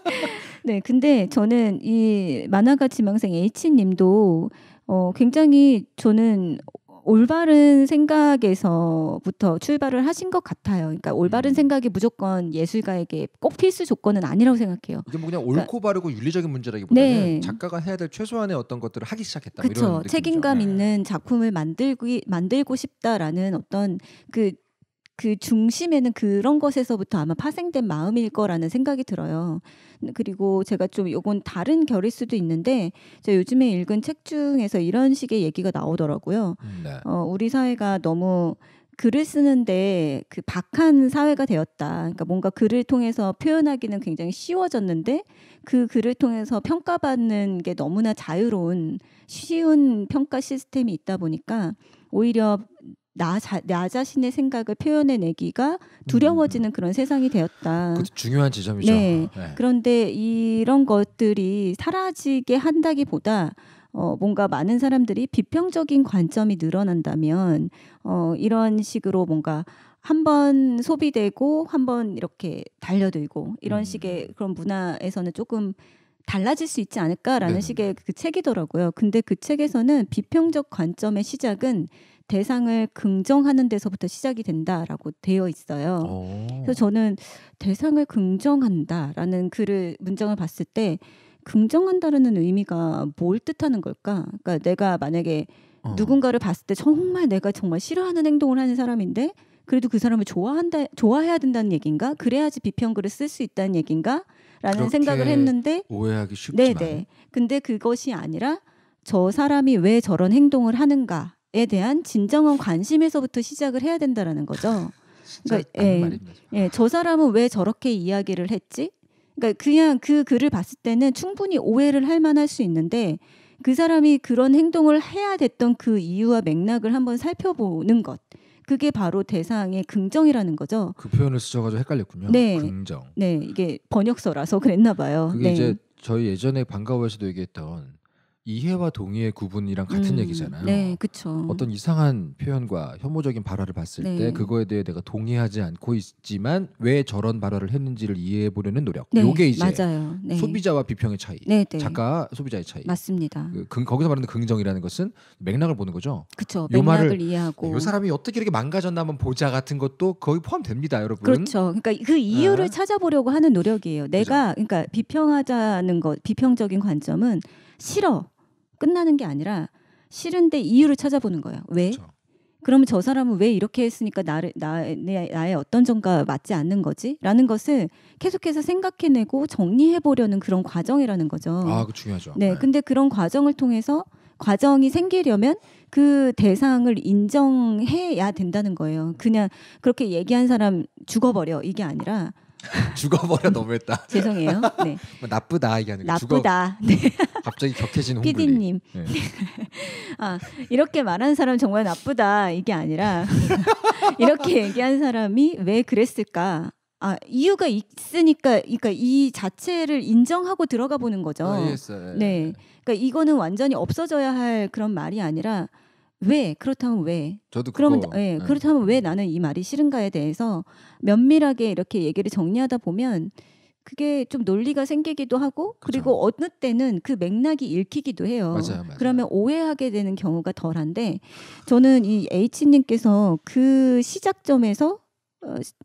(laughs) 네. 근데 저는 이 만화가 지망생 H님도 어 굉장히 저는 올바른 생각에서부터 출발을 하신 것 같아요. 그러니까 올바른 음. 생각이 무조건 예술가에게 꼭 필수 조건은 아니라고 생각해요. 이게 뭐 그냥 그러니까, 바르고 윤리적인 문제라기보다는 네. 작가가 해야 될 최소한의 어떤 것들을 하기 시작했다. 그렇죠. 책임감 네. 있는 작품을 만들기 만들고 싶다라는 어떤 그그 중심에는 그런 것에서부터 아마 파생된 마음일 거라는 생각이 들어요. 그리고 제가 좀 요건 다른 결일 수도 있는데 제가 요즘에 읽은 책 중에서 이런 식의 얘기가 나오더라고요. 음, 네. 어, 우리 사회가 너무 글을 쓰는데 그 박한 사회가 되었다. 그러니까 뭔가 글을 통해서 표현하기는 굉장히 쉬워졌는데 그 글을 통해서 평가받는 게 너무나 자유로운 쉬운 평가 시스템이 있다 보니까 오히려 나, 자, 나 자신의 생각을 표현해내기가 두려워지는 음. 그런 세상이 되었다. 그 중요한 지점이죠. 네. 네. 그런데 이런 것들이 사라지게 한다기보다 어, 뭔가 많은 사람들이 비평적인 관점이 늘어난다면 어, 이런 식으로 뭔가 한 번 소비되고 한 번 이렇게 달려들고 이런 음. 식의 그런 문화에서는 조금 달라질 수 있지 않을까라는 네. 식의 그 책이더라고요. 근데 그 책에서는 비평적 관점의 시작은 대상을 긍정하는 데서부터 시작이 된다라고 되어 있어요. 오. 어. 그래서 저는 대상을 긍정한다라는 글을 문장을 봤을 때 긍정한다라는 의미가 뭘 뜻하는 걸까? 그러니까 내가 만약에 어. 누군가를 봤을 때 정말 내가 정말 싫어하는 행동을 하는 사람인데 그래도 그 사람을 좋아한다 좋아해야 된다는 얘긴가 그래야지 비평글을 쓸 수 있다는 얘긴가 라는 생각을 했는데 오해하기 쉽지만 네네. 근데 그것이 아니라 저 사람이 왜 저런 행동을 하는가? 에 대한 진정한 관심에서부터 시작을 해야 된다라는 거죠. 그러니까 예, 예, 저 사람은 왜 저렇게 이야기를 했지? 그러니까 그냥 그 글을 봤을 때는 충분히 오해를 할 만할 수 있는데 그 사람이 그런 행동을 해야 됐던 그 이유와 맥락을 한번 살펴보는 것. 그게 바로 대상의 긍정이라는 거죠. 그 표현을 쓰셔가지고 헷갈렸군요. 네. 긍정. 네, 이게 번역서라서 그랬나 봐요. 그게 네. 이제 저희 예전에 반가워에서도 얘기했던 이해와 동의의 구분이랑 같은 음, 얘기잖아요. 네, 그렇죠. 어떤 이상한 표현과 혐오적인 발화를 봤을 네. 때 그거에 대해 내가 동의하지 않고 있지만 왜 저런 발화를 했는지를 이해해 보려는 노력. 네, 요게 이제 맞아요. 네. 소비자와 비평의 차이. 네, 네. 작가 소비자의 차이. 맞습니다. 그, 그, 거기서 말하는 긍정이라는 것은 맥락을 보는 거죠. 그렇죠. 맥락을 말을, 이해하고 요 사람이 어떻게 이렇게 망가졌나 한번 보자 같은 것도 거의 포함됩니다, 여러분. 그렇죠. 그러니까 그 이유를 아. 찾아보려고 하는 노력이에요. 내가 그렇죠. 그러니까 비평하자는 것 비평적인 관점은 싫어. 끝나는 게 아니라 싫은데 이유를 찾아보는 거예요. 왜? 그렇죠. 그러면 저 사람은 왜 이렇게 했으니까 나를 나, 내, 나의 어떤 점과 맞지 않는 거지?라는 것을 계속해서 생각해내고 정리해 보려는 그런 과정이라는 거죠. 아, 그 중요하죠. 네, 네, 근데 그런 과정을 통해서 과정이 생기려면 그 대상을 인정해야 된다는 거예요. 그냥 그렇게 얘기한 사람 죽어버려 이게 아니라 (laughs) 죽어버려 너무했다. (laughs) 죄송해요. 네. (laughs) 뭐 나쁘다 이게 아니고 나쁘다. 죽어... 네. 갑자기 격해진 홍 PD님. 네. 아 이렇게 말하는 사람 정말 나쁘다 이게 아니라 이렇게 얘기한 사람이 왜 그랬을까? 아 이유가 있으니까 그러니까 이 자체를 인정하고 들어가 보는 거죠. 아, 예, 네. 그러니까 이거는 완전히 없어져야 할 그런 말이 아니라 왜 그렇다면 왜? 저도 그러 예, 네. 그렇다면 왜 나는 이 말이 싫은가에 대해서 면밀하게 이렇게 얘기를 정리하다 보면 그게 좀 논리가 생기기도 하고 그리고 그렇죠. 어느 때는 그 맥락이 읽히기도 해요. 맞아요, 맞아요. 그러면 오해하게 되는 경우가 덜한데 저는 이 H 님께서 그 시작점에서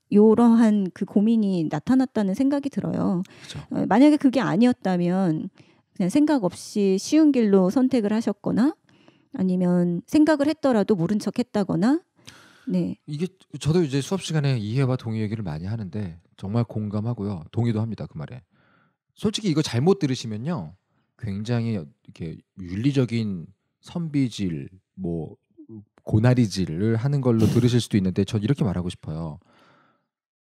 이러한 어, 그 고민이 나타났다는 생각이 들어요. 그렇죠. 만약에 그게 아니었다면 그냥 생각 없이 쉬운 길로 선택을 하셨거나 아니면 생각을 했더라도 모른 척 했다거나 네. 이게 저도 이제 수업 시간에 이해와 동의 얘기를 많이 하는데 정말 공감하고요. 동의도 합니다. 그 말에. 솔직히 이거 잘못 들으시면요. 굉장히 이렇게 윤리적인 선비질 뭐 고나리질을 하는 걸로 들으실 수도 있는데 전 이렇게 말하고 싶어요.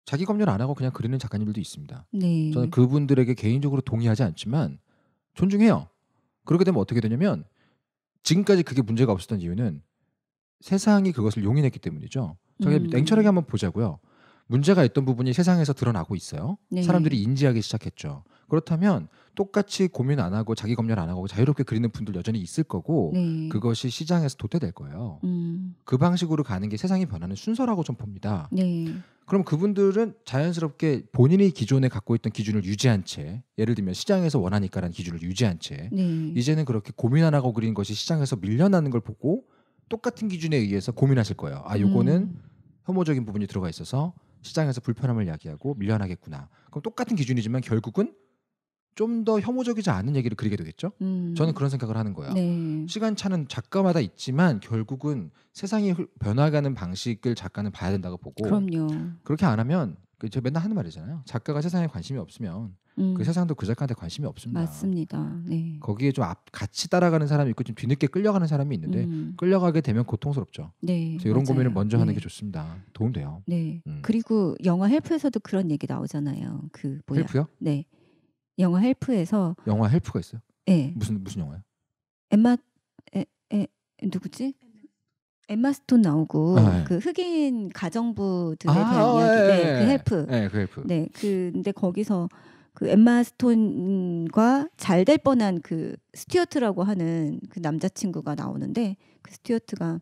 자기 검열 안 하고 그냥 그리는 작가님들도 있습니다. 네. 저는 그분들에게 개인적으로 동의하지 않지만 존중해요. 그렇게 되면 어떻게 되냐면 지금까지 그게 문제가 없었던 이유는 세상이 그것을 용인했기 때문이죠. 저게 음. 냉철하게 한번 보자고요. 문제가 있던 부분이 세상에서 드러나고 있어요. 네. 사람들이 인지하기 시작했죠. 그렇다면 똑같이 고민 안 하고 자기 검열 안 하고 자유롭게 그리는 분들 여전히 있을 거고 네. 그것이 시장에서 도태될 거예요. 음. 그 방식으로 가는 게 세상이 변하는 순서라고 좀 봅니다. 네. 그럼 그분들은 자연스럽게 본인이 기존에 갖고 있던 기준을 유지한 채 예를 들면 시장에서 원하니까라는 기준을 유지한 채 네. 이제는 그렇게 고민 안 하고 그린 것이 시장에서 밀려나는 걸 보고 똑같은 기준에 의해서 고민하실 거예요. 아 요거는 음. 혐오적인 부분이 들어가 있어서 시장에서 불편함을 야기하고 밀려나겠구나. 그럼 똑같은 기준이지만 결국은 좀더 혐오적이지 않은 얘기를 그리게 되겠죠. 음. 저는 그런 생각을 하는 거야. 네. 시간 차는 작가마다 있지만 결국은 세상이 변화가는 방식을 작가는 봐야 된다고 보고 그럼요. 그렇게 안 하면 그 제가 맨날 하는 말이잖아요. 작가가 세상에 관심이 없으면 음. 그 세상도 그 작가한테 관심이 없습니다. 맞습니다. 네. 거기에 좀 앞, 같이 따라가는 사람이 있고 좀 뒤늦게 끌려가는 사람이 있는데 음. 끌려가게 되면 고통스럽죠. 네, 그래서 이런 맞아요. 고민을 먼저 하는 네. 게 좋습니다. 도움돼요. 네. 음. 그리고 영화 헬프에서도 그런 얘기 나오잖아요. 그 뭐야? 헬프요? 네. 영화 헬프에서 영화 헬프가 있어요? 네. 무슨 무슨 영화요? 엠마 에, 에 누구지? 엠마 스톤 나오고 아, 네. 그 흑인 가정부들에 아, 대한 어, 이야기. 예, 네, 네, 그 헬프. 네, 그 헬프. 네, 근데 거기서 그 엠마 스톤과 잘 될 뻔한 그 스튜어트라고 하는 그 남자친구가 나오는데 그 스튜어트가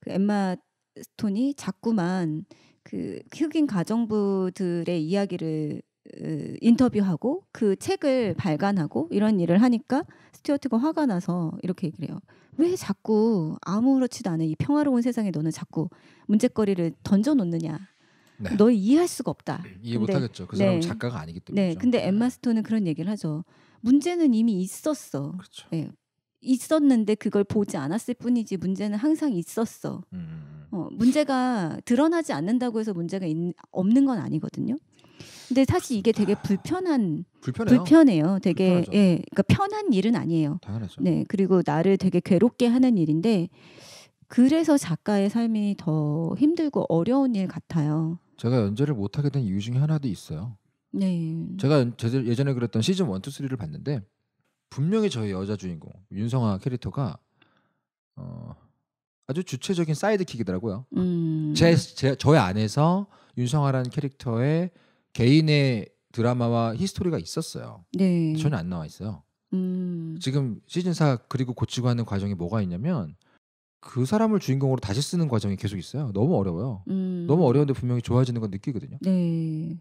그 엠마 스톤이 자꾸만 그 흑인 가정부들의 이야기를 인터뷰하고 그 책을 발간하고 이런 일을 하니까 스튜어트가 화가 나서 이렇게 얘기를 해요. 왜 자꾸 아무렇지도 않은 이 평화로운 세상에 너는 자꾸 문제거리를 던져 놓느냐. 네. 너 이해할 수가 없다. 네, 이해 못 하겠죠. 그사람 네. 작가가 아니기 때문에. 네. 근데 네. 엠마 스톤은 그런 얘기를 하죠. 문제는 이미 있었어. 그렇죠. 네. 있었는데 그걸 보지 않았을 뿐이지 문제는 항상 있었어. 음. 음, 음. 어, 문제가 드러나지 않는다고 해서 문제가 있, 없는 건 아니거든요. 근데 사실 이게 되게 불편한 불편해요. 불편해요. 되게 불편하죠. 예, 그러니까 편한 일은 아니에요. 당연하죠. 네, 그리고 나를 되게 괴롭게 하는 일인데 그래서 작가의 삶이 더 힘들고 어려운 일 같아요. 제가 연재를 못 하게 된 이유 중에 하나도 있어요. 네. 제가 예전에 그랬던 시즌 1, 2, 3를 봤는데 분명히 저희 여자 주인공 윤성아 캐릭터가 어, 아주 주체적인 사이드킥이더라고요. 음. 제, 제 저의 안에서 윤성아라는 캐릭터의 개인의 드라마와 히스토리가 있었어요. 네. 전혀 안 나와 있어요. 음. 지금 시즌 4 그리고 고치고 하는 과정이 뭐가 있냐면 그 사람을 주인공으로 다시 쓰는 과정이 계속 있어요. 너무 어려워요. 음. 너무 어려운데 분명히 좋아지는 건 느끼거든요. 네.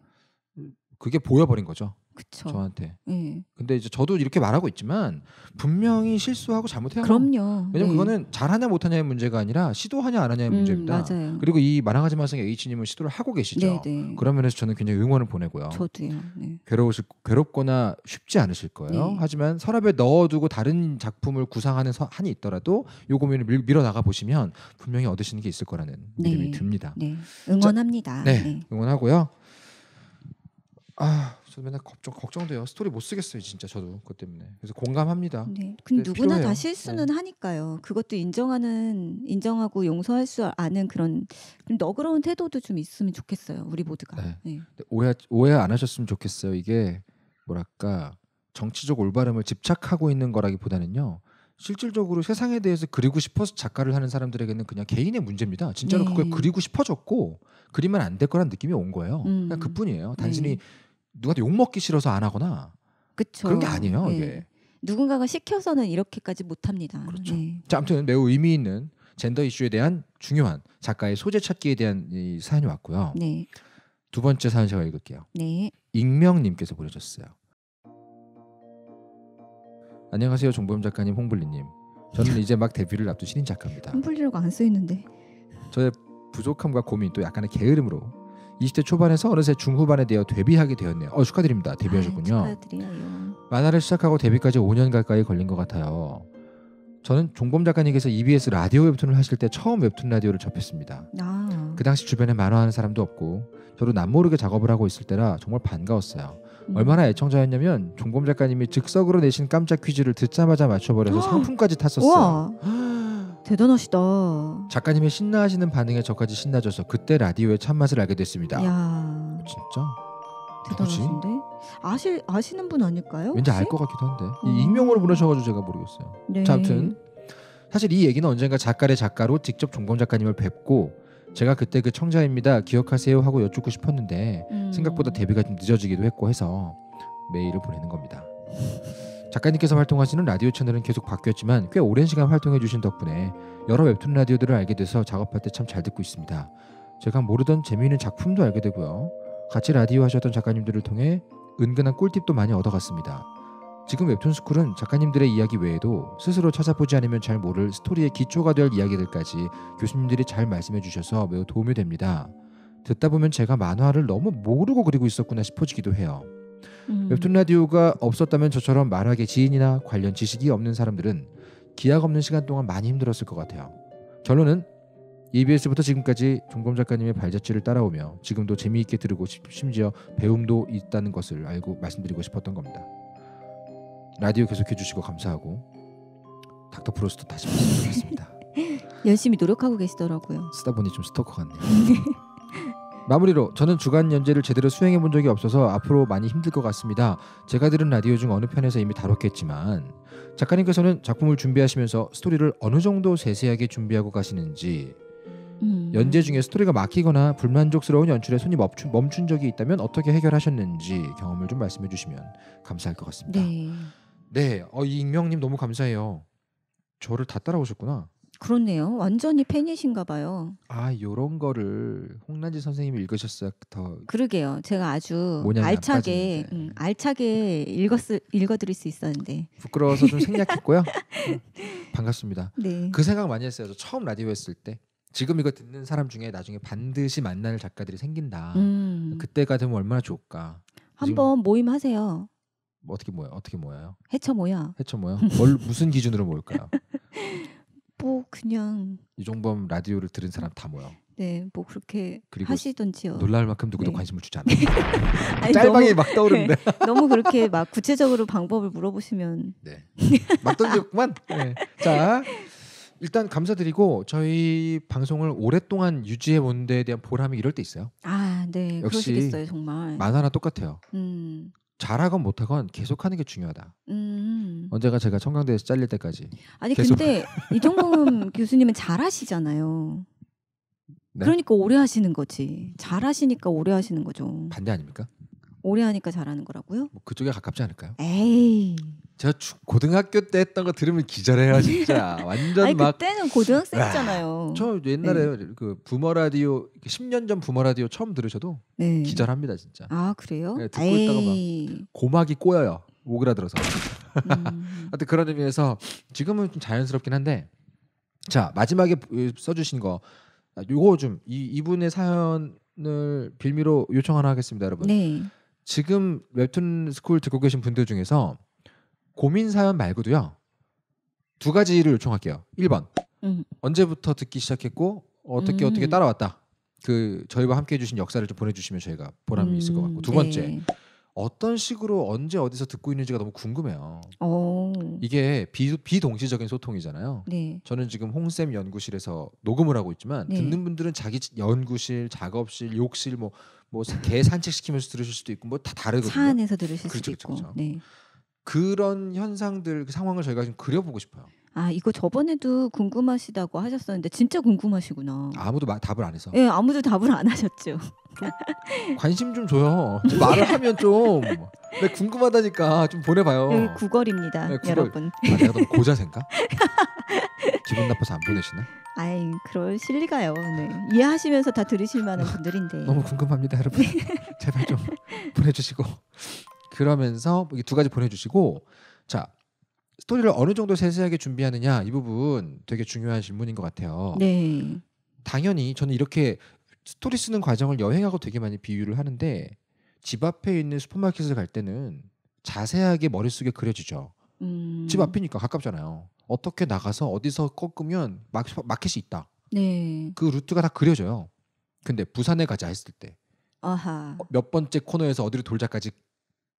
그게 보여버린 거죠. 그쵸. 저한테. 네. 근데 이제 저도 이렇게 말하고 있지만 분명히 음. 실수하고 잘못해요. 그럼요. 왜냐면 네. 그거는 잘하냐 못하냐의 문제가 아니라 시도하냐 안 하냐의 음, 문제입니다. 맞아요. 그리고 이 마랑하지 마성의 H님은 시도를 하고 계시죠. 네네. 그런 면에서 저는 굉장히 응원을 보내고요. 저도요. 네. 괴로우실 괴롭거나 쉽지 않으실 거예요. 네. 하지만 서랍에 넣어두고 다른 작품을 구상하는 한이 있더라도 요 고민을 밀, 어 나가 보시면 분명히 얻으시는 게 있을 거라는 네. 믿음이 듭니다. 네. 응원합니다. 자, 네. 응원하고요. 아, 저 맨날 걱정 걱정돼요. 스토리 못 쓰겠어요, 진짜 저도 그것 때문에. 그래서 공감합니다. 네. 네 근데, 누구나 필요해요. 다 실수는 네. 하니까요. 그것도 인정하는 인정하고 용서할 수 아는 그런 너그러운 태도도 좀 있으면 좋겠어요. 우리 모두가. 네. 네. 오해 오해 안 하셨으면 좋겠어요. 이게 뭐랄까 정치적 올바름을 집착하고 있는 거라기보다는요. 실질적으로 세상에 대해서 그리고 싶어서 작가를 하는 사람들에게는 그냥 개인의 문제입니다. 진짜로 네. 그걸 그리고 싶어졌고 그리면 안 될 거란 느낌이 온 거예요. 그러니까 음. 그냥 그뿐이에요. 네. 단순히 네. 누가욕 먹기 싫어서 안 하거나 그쵸. 그런 게 아니에요. 네. 이게. 누군가가 시켜서는 이렇게까지 못합니다. 그렇죠. 네. 자, 아무튼 매우 의미 있는 젠더 이슈에 대한 중요한 작가의 소재 찾기에 대한 이 사연이 왔고요. 네. 두 번째 사연 제가 읽을게요. 네. 익명님께서 보내셨어요. 안녕하세요, 종범 작가님, 홍블리님. 저는 이제 막 데뷔를 앞둔 신인 작가입니다. 홈플리라고 안 쓰이는데 저의 부족함과 고민 또 약간의 게으름으로 20대 초반에서 어느새 중후반에 되어 데뷔하게 되었네요. 어, 축하드립니다. 데뷔하셨군요. 아유, 축하드려요. 만화를 시작하고 데뷔까지 5년 가까이 걸린 것 같아요. 저는 종범 작가님께서 EBS 라디오 웹툰을 하실 때 처음 웹툰 라디오를 접했습니다. 아. 그 당시 주변에 만화하는 사람도 없고 저도 남모르게 작업을 하고 있을 때라 정말 반가웠어요. 음. 얼마나 애청자였냐면 종범 작가님이 즉석으로 내신 깜짝 퀴즈를 듣자마자 맞춰버려서 (gasps) 상품까지 탔었어요. 우와. (gasps) (gasps) 아, 대단하시다. 작가님의 신나하시는 반응에 저까지 신나져서 그때 라디오의 참맛을 알게 됐습니다. 야 진짜? 대단하신데? 아시, 아시는 분 아닐까요? 왠지 알 것 같기도 한데 음. 익명으로 보내셔가지고 제가 모르겠어요. 네. 자, 아무튼 사실 이 얘기는 언젠가 작가의 작가로 직접 종범 작가님을 뵙고 제가 그때 그 청자입니다 기억하세요 하고 여쭙고 싶었는데 음. 생각보다 데뷔가 좀 늦어지기도 했고 해서 메일을 보내는 겁니다. 작가님께서 활동하시는 라디오 채널은 계속 바뀌었지만 꽤 오랜 시간 활동해 주신 덕분에 여러 웹툰 라디오들을 알게 돼서 작업할 때 참 잘 듣고 있습니다. 제가 모르던 재미있는 작품도 알게 되고요. 같이 라디오 하셨던 작가님들을 통해 은근한 꿀팁도 많이 얻어갔습니다. 지금 웹툰 스쿨은 작가님들의 이야기 외에도 스스로 찾아보지 않으면 잘 모를 스토리의 기초가 될 이야기들까지 교수님들이 잘 말씀해 주셔서 매우 도움이 됩니다. 듣다 보면 제가 만화를 너무 모르고 그리고 있었구나 싶어지기도 해요. 음. 웹툰 라디오가 없었다면 저처럼 말하기 지인이나 관련 지식이 없는 사람들은 기약 없는 시간 동안 많이 힘들었을 것 같아요. 결론은 EBS부터 지금까지 종검 작가님의 발자취를 따라오며 지금도 재미있게 들으고 심지어 배움도 있다는 것을 알고 말씀드리고 싶었던 겁니다. 라디오 계속해 주시고 감사하고 닥터 프로스트 다시 말겠습니다 (laughs) 열심히 노력하고 계시더라고요. 쓰다 보니 좀 스토커 같네요. (laughs) 마무리로 저는 주간 연재를 제대로 수행해 본 적이 없어서 앞으로 많이 힘들 것 같습니다. 제가 들은 라디오 중 어느 편에서 이미 다뤘겠지만 작가님께서는 작품을 준비하시면서 스토리를 어느 정도 세세하게 준비하고 가시는지 음. 연재 중에 스토리가 막히거나 불만족스러운 연출에 손이 멈춘, 멈춘 적이 있다면 어떻게 해결하셨는지 경험을 좀 말씀해 주시면 감사할 것 같습니다. 네, 네 어, 이 익명님 너무 감사해요. 저를 다 따라오셨구나. 그렇네요. 완전히 팬이신가 봐요. 아, 요런 거를 홍란지 선생님이 읽으셨어야 더 그러게요. 제가 아주 알차게 음, 알차게 읽었을 읽어 드릴 수 있었는데. 부끄러워서 좀 (laughs) 생략했고요. 네. 반갑습니다. 네. 그 생각 많이 했어요. 저 처음 라디오 했을 때 지금 이거 듣는 사람 중에 나중에 반드시 만날 작가들이 생긴다. 음. 그때가 되면 얼마나 좋을까. 한번 모임 하세요. 뭐 어떻게 모여? 어떻게 모여요? 해쳐 모여. 해쳐 모여. 뭘 무슨 기준으로 모일까요? (laughs) 뭐 그냥 이종범 라디오를 들은 사람 다 모여. 네, 뭐 그렇게 하시던지요. 놀랄 만큼 누구도 네. 관심을 주지 (laughs) 않아요. 그 짤방이 막 떠오르는데. 네. 너무 그렇게 막 구체적으로 방법을 물어보시면. 네. 막 던졌구만. 네. 자, 일단 감사드리고 저희 방송을 오랫동안 유지해 온 데에 대한 보람이 이럴 때 있어요. 아, 네. 역시 그러시겠어요, 정말. 만화나 똑같아요. 음. 잘하건 못하건 계속하는 게 중요하다. 음. 언제가 제가 청강대에서 잘릴 때까지. 아니 계속. 근데 (laughs) 이종범 교수님은 잘하시잖아요. 네? 그러니까 오래 하시는 거지. 잘하시니까 오래 하시는 거죠. 반대 아닙니까? 오래 하니까 잘하는 거라고요? 뭐 그쪽에 가깝지 않을까요? 에이. 제가 고등학교 때 했던 거 들으면 기절해요 진짜 (laughs) 완전 아니, 막 그때는 고등학생이잖아요. 저 옛날에 네. 그 부머 라디오 10년 전 부머 라디오 처음 들으셔도 네. 기절합니다 진짜. 아 그래요? 네, 듣고 에이. 있다가 막 고막이 꼬여요 오그라들어서. 음. (laughs) 하여튼 그런 의미에서 지금은 좀 자연스럽긴 한데 자 마지막에 써주신 거 아, 요거 좀이 이분의 사연을 빌미로 요청 하나 하겠습니다 여러분. 네. 지금 웹툰 스쿨 듣고 계신 분들 중에서 고민 사연 말고도요. 두 가지를 요청할게요. 1번. 음. 언제부터 듣기 시작했고 어떻게 음. 어떻게 따라왔다. 그 저희와 함께 해 주신 역사를 좀 보내 주시면 저희가 보람이 음. 있을 것 같고 두 음. 번째. 네. 어떤 식으로 언제 어디서 듣고 있는지가 너무 궁금해요. 오. 이게 비, 비동시적인 소통이잖아요. 네. 저는 지금 홍쌤 연구실에서 녹음을 하고 있지만 네. 듣는 분들은 자기 연구실, 작업실, 욕실 뭐 뭐 개 산책시키면서 들으실 수도 있고 뭐 다 다르거든요. 차 안에서 들으실 그렇죠, 수도 그렇죠, 있고. 그렇죠. 네. 그런 현상들 그 상황을 저희가 좀 그려보고 싶어요. 아 이거 저번에도 궁금하시다고 하셨었는데 진짜 궁금하시구나. 아무도 마, 답을 안 해서. 예, 네, 아무도 답을 안 하셨죠. (laughs) 관심 좀 줘요. 좀 말을 하면 좀. 네, 궁금하다니까 좀 보내봐요. 네, 구걸입니다, 네, 구걸. 여러분. 아, 내가 너무 고자생가? 기분 나빠서 안 보내시나? 아이 그럴실 리가요. 네. 이해하시면서 다 들으실 만한 (laughs) 분들인데. 너무 궁금합니다, 여러분. (laughs) 제발 좀 보내주시고. 그러면서 두 가지 보내주시고 자 스토리를 어느 정도 세세하게 준비하느냐 이 부분 되게 중요한 질문인 것 같아요. 네. 당연히 저는 이렇게 스토리 쓰는 과정을 여행하고 되게 많이 비유를 하는데 집 앞에 있는 슈퍼마켓을 갈 때는 자세하게 머릿속에 그려지죠. 음. 집 앞이니까 가깝잖아요. 어떻게 나가서 어디서 꺾으면 마켓이 있다. 네. 그 루트가 다 그려져요. 근데 부산에 가자 했을 때. 어, 몇 번째 코너에서 어디로 돌자까지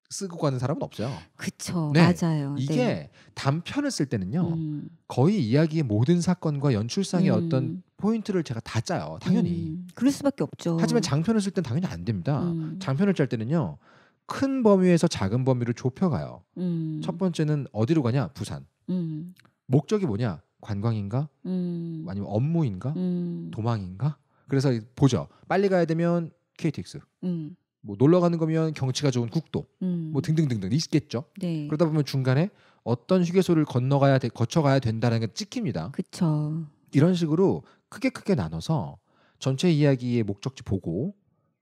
쓰고 가는 사람은 없어요. 그쵸, 네. 맞아요. 네. 이게 네. 단편을 쓸 때는요, 음. 거의 이야기의 모든 사건과 연출상의 음. 어떤 포인트를 제가 다 짜요. 당연히. 음. 그럴 수밖에 없죠. 하지만 장편을 쓸 땐 당연히 안 됩니다. 음. 장편을 짤 때는요, 큰 범위에서 작은 범위를 좁혀가요. 음. 첫 번째는 어디로 가냐? 부산. 음. 목적이 뭐냐? 관광인가? 아니면 업무인가? 도망인가? 그래서 보죠. 빨리 가야 되면 KTX. 음. 뭐 놀러 가는 거면 경치가 좋은 국도 음. 뭐 등등등등 있겠죠. 네. 그러다 보면 중간에 어떤 휴게소를 건너가야 돼, 거쳐가야 된다는 게 찍힙니다. 그쵸. 이런 식으로 크게 크게 나눠서 전체 이야기의 목적지 보고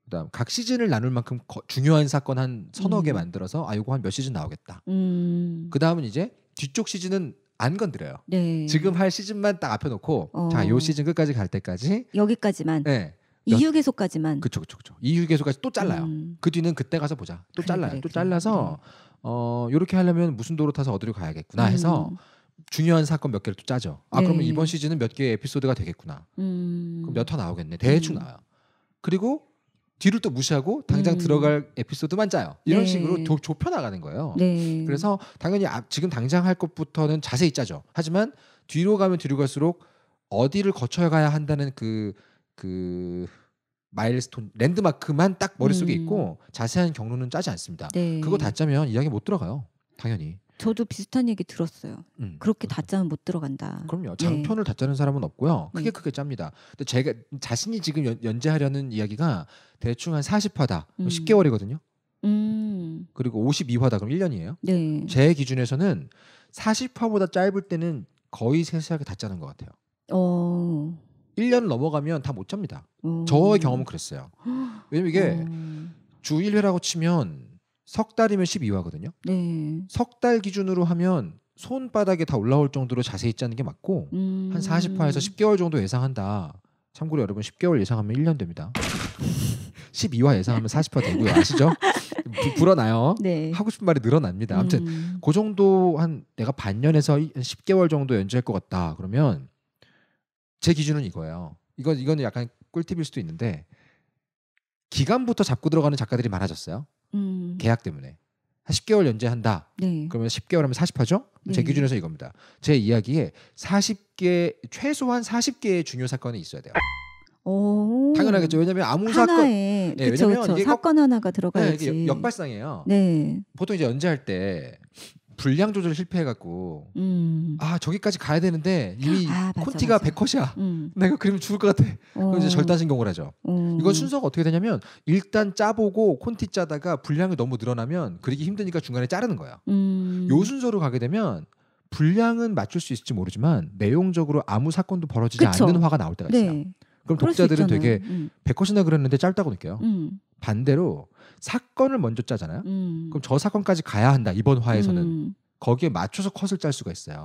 그다음 각 시즌을 나눌 만큼 거, 중요한 사건 한 서너 음. 개 만들어서 아이거한 몇 시즌 나오겠다. 음. 그다음은 이제 뒤쪽 시즌은 안 건드려요. 네. 지금 할 시즌만 딱 앞에 놓고 어. 자요 시즌 끝까지 갈 때까지 여기까지만. 네. 이휴계속까지만 그쵸 그쵸 그이휴계속까지또 잘라요. 음. 그 뒤는 그때 가서 보자. 또 그래, 잘라요. 그래, 또 그래, 잘라서 음. 어 요렇게 하려면 무슨 도로 타서 어디로 가야겠구나 해서. 음. 중요한 사건 몇 개를 또 짜죠. 아 네. 그러면 이번 시즌은 몇 개의 에피소드가 되겠구나. 음. 그럼 몇 화 나오겠네. 대충 음. 나와요. 그리고 뒤를 또 무시하고 당장 음. 들어갈 에피소드만 짜요. 이런 네. 식으로 조, 좁혀 나가는 거예요. 네. 그래서 당연히 앞, 지금 당장 할 것부터는 자세히 짜죠. 하지만 뒤로 가면 뒤로 갈수록 어디를 거쳐가야 한다는 그그 마일스톤 랜드마크만 딱 머릿속에 음. 있고 자세한 경로는 짜지 않습니다. 네. 그거 다 짜면 이야기 못 들어가요. 당연히. 저도 비슷한 얘기 들었어요. 음. 그렇게 다 짜면 못 들어간다. 그럼요. 네. 장편을 네. 다 짜는 사람은 없고요. 크게 네. 크게 짭니다. 근데 제가 자신이 지금 연, 재하려는 이야기가 대충 한 40화다. 음. 10개월이거든요. 음. 그리고 52화다. 그럼 1년이에요. 네. 제 기준에서는 40화보다 짧을 때는 거의 세세하게 다 짜는 것 같아요. 어. 1년 넘어가면 다 못 잡니다. 음. 저의 경험은 그랬어요. (gasps) 왜냐면 이게 음. 주 1회라고 치면 석 달이면 12화거든요. 네. 석달 기준으로 하면 손바닥에 다 올라올 정도로 자세히 짜는 게 맞고 음. 한 40화에서 10개월 정도 예상한다. 참고로 여러분 10개월 예상하면 1년 됩니다. 12화 (laughs) 예상하면 40화 되고요. 아시죠? 부, 불어나요. 네. 하고 싶은 말이 늘어납니다. 아무튼 음. 그 정도 한 내가 반년에서 10개월 정도 연주할 것 같다. 그러면 제 기준은 이거예요. 이건 이거는 약간 꿀팁일 수도 있는데 기간부터 잡고 들어가는 작가들이 많아졌어요. 음. 계약 때문에 한 10개월 연재한다. 네. 그러면 10개월 하면 40화죠? 네. 제 기준에서 이겁니다. 제 이야기에 40개 최소한 40개의 중요 사건이 있어야 돼요. 오. 당연하겠죠. 왜냐하면 아무 하나에, 사건, 예, 네, 그쵸, 왜냐면 그쵸. 사건 하나가 들어가야지. 네, 역발상이에요. 네. 보통 이제 연재할 때 불량 조절 실패해갖고 음. 아 저기까지 가야 되는데 이미 아, 맞아, 콘티가 맞아. 100컷이야 음. (laughs) 내가 그러면 죽을 것 같아 그럼 이제 어. 절단 신공을 하죠 음. 이건 순서가 어떻게 되냐면 일단 짜보고 콘티 짜다가 분량이 너무 늘어나면 그리기 힘드니까 중간에 자르는 거야 음. 요 순서로 가게 되면 분량은 맞출 수 있을지 모르지만 내용적으로 아무 사건도 벌어지지 그쵸? 않는 화가 나올 때가 네. 있어요 그럼 독자들은 되게 음. 100컷이나 그랬는데 짧다고 느껴요 음. 반대로 사건을 먼저 짜잖아요. 음. 그럼 저 사건까지 가야 한다 이번 화에서는 음. 거기에 맞춰서 컷을 짤 수가 있어요.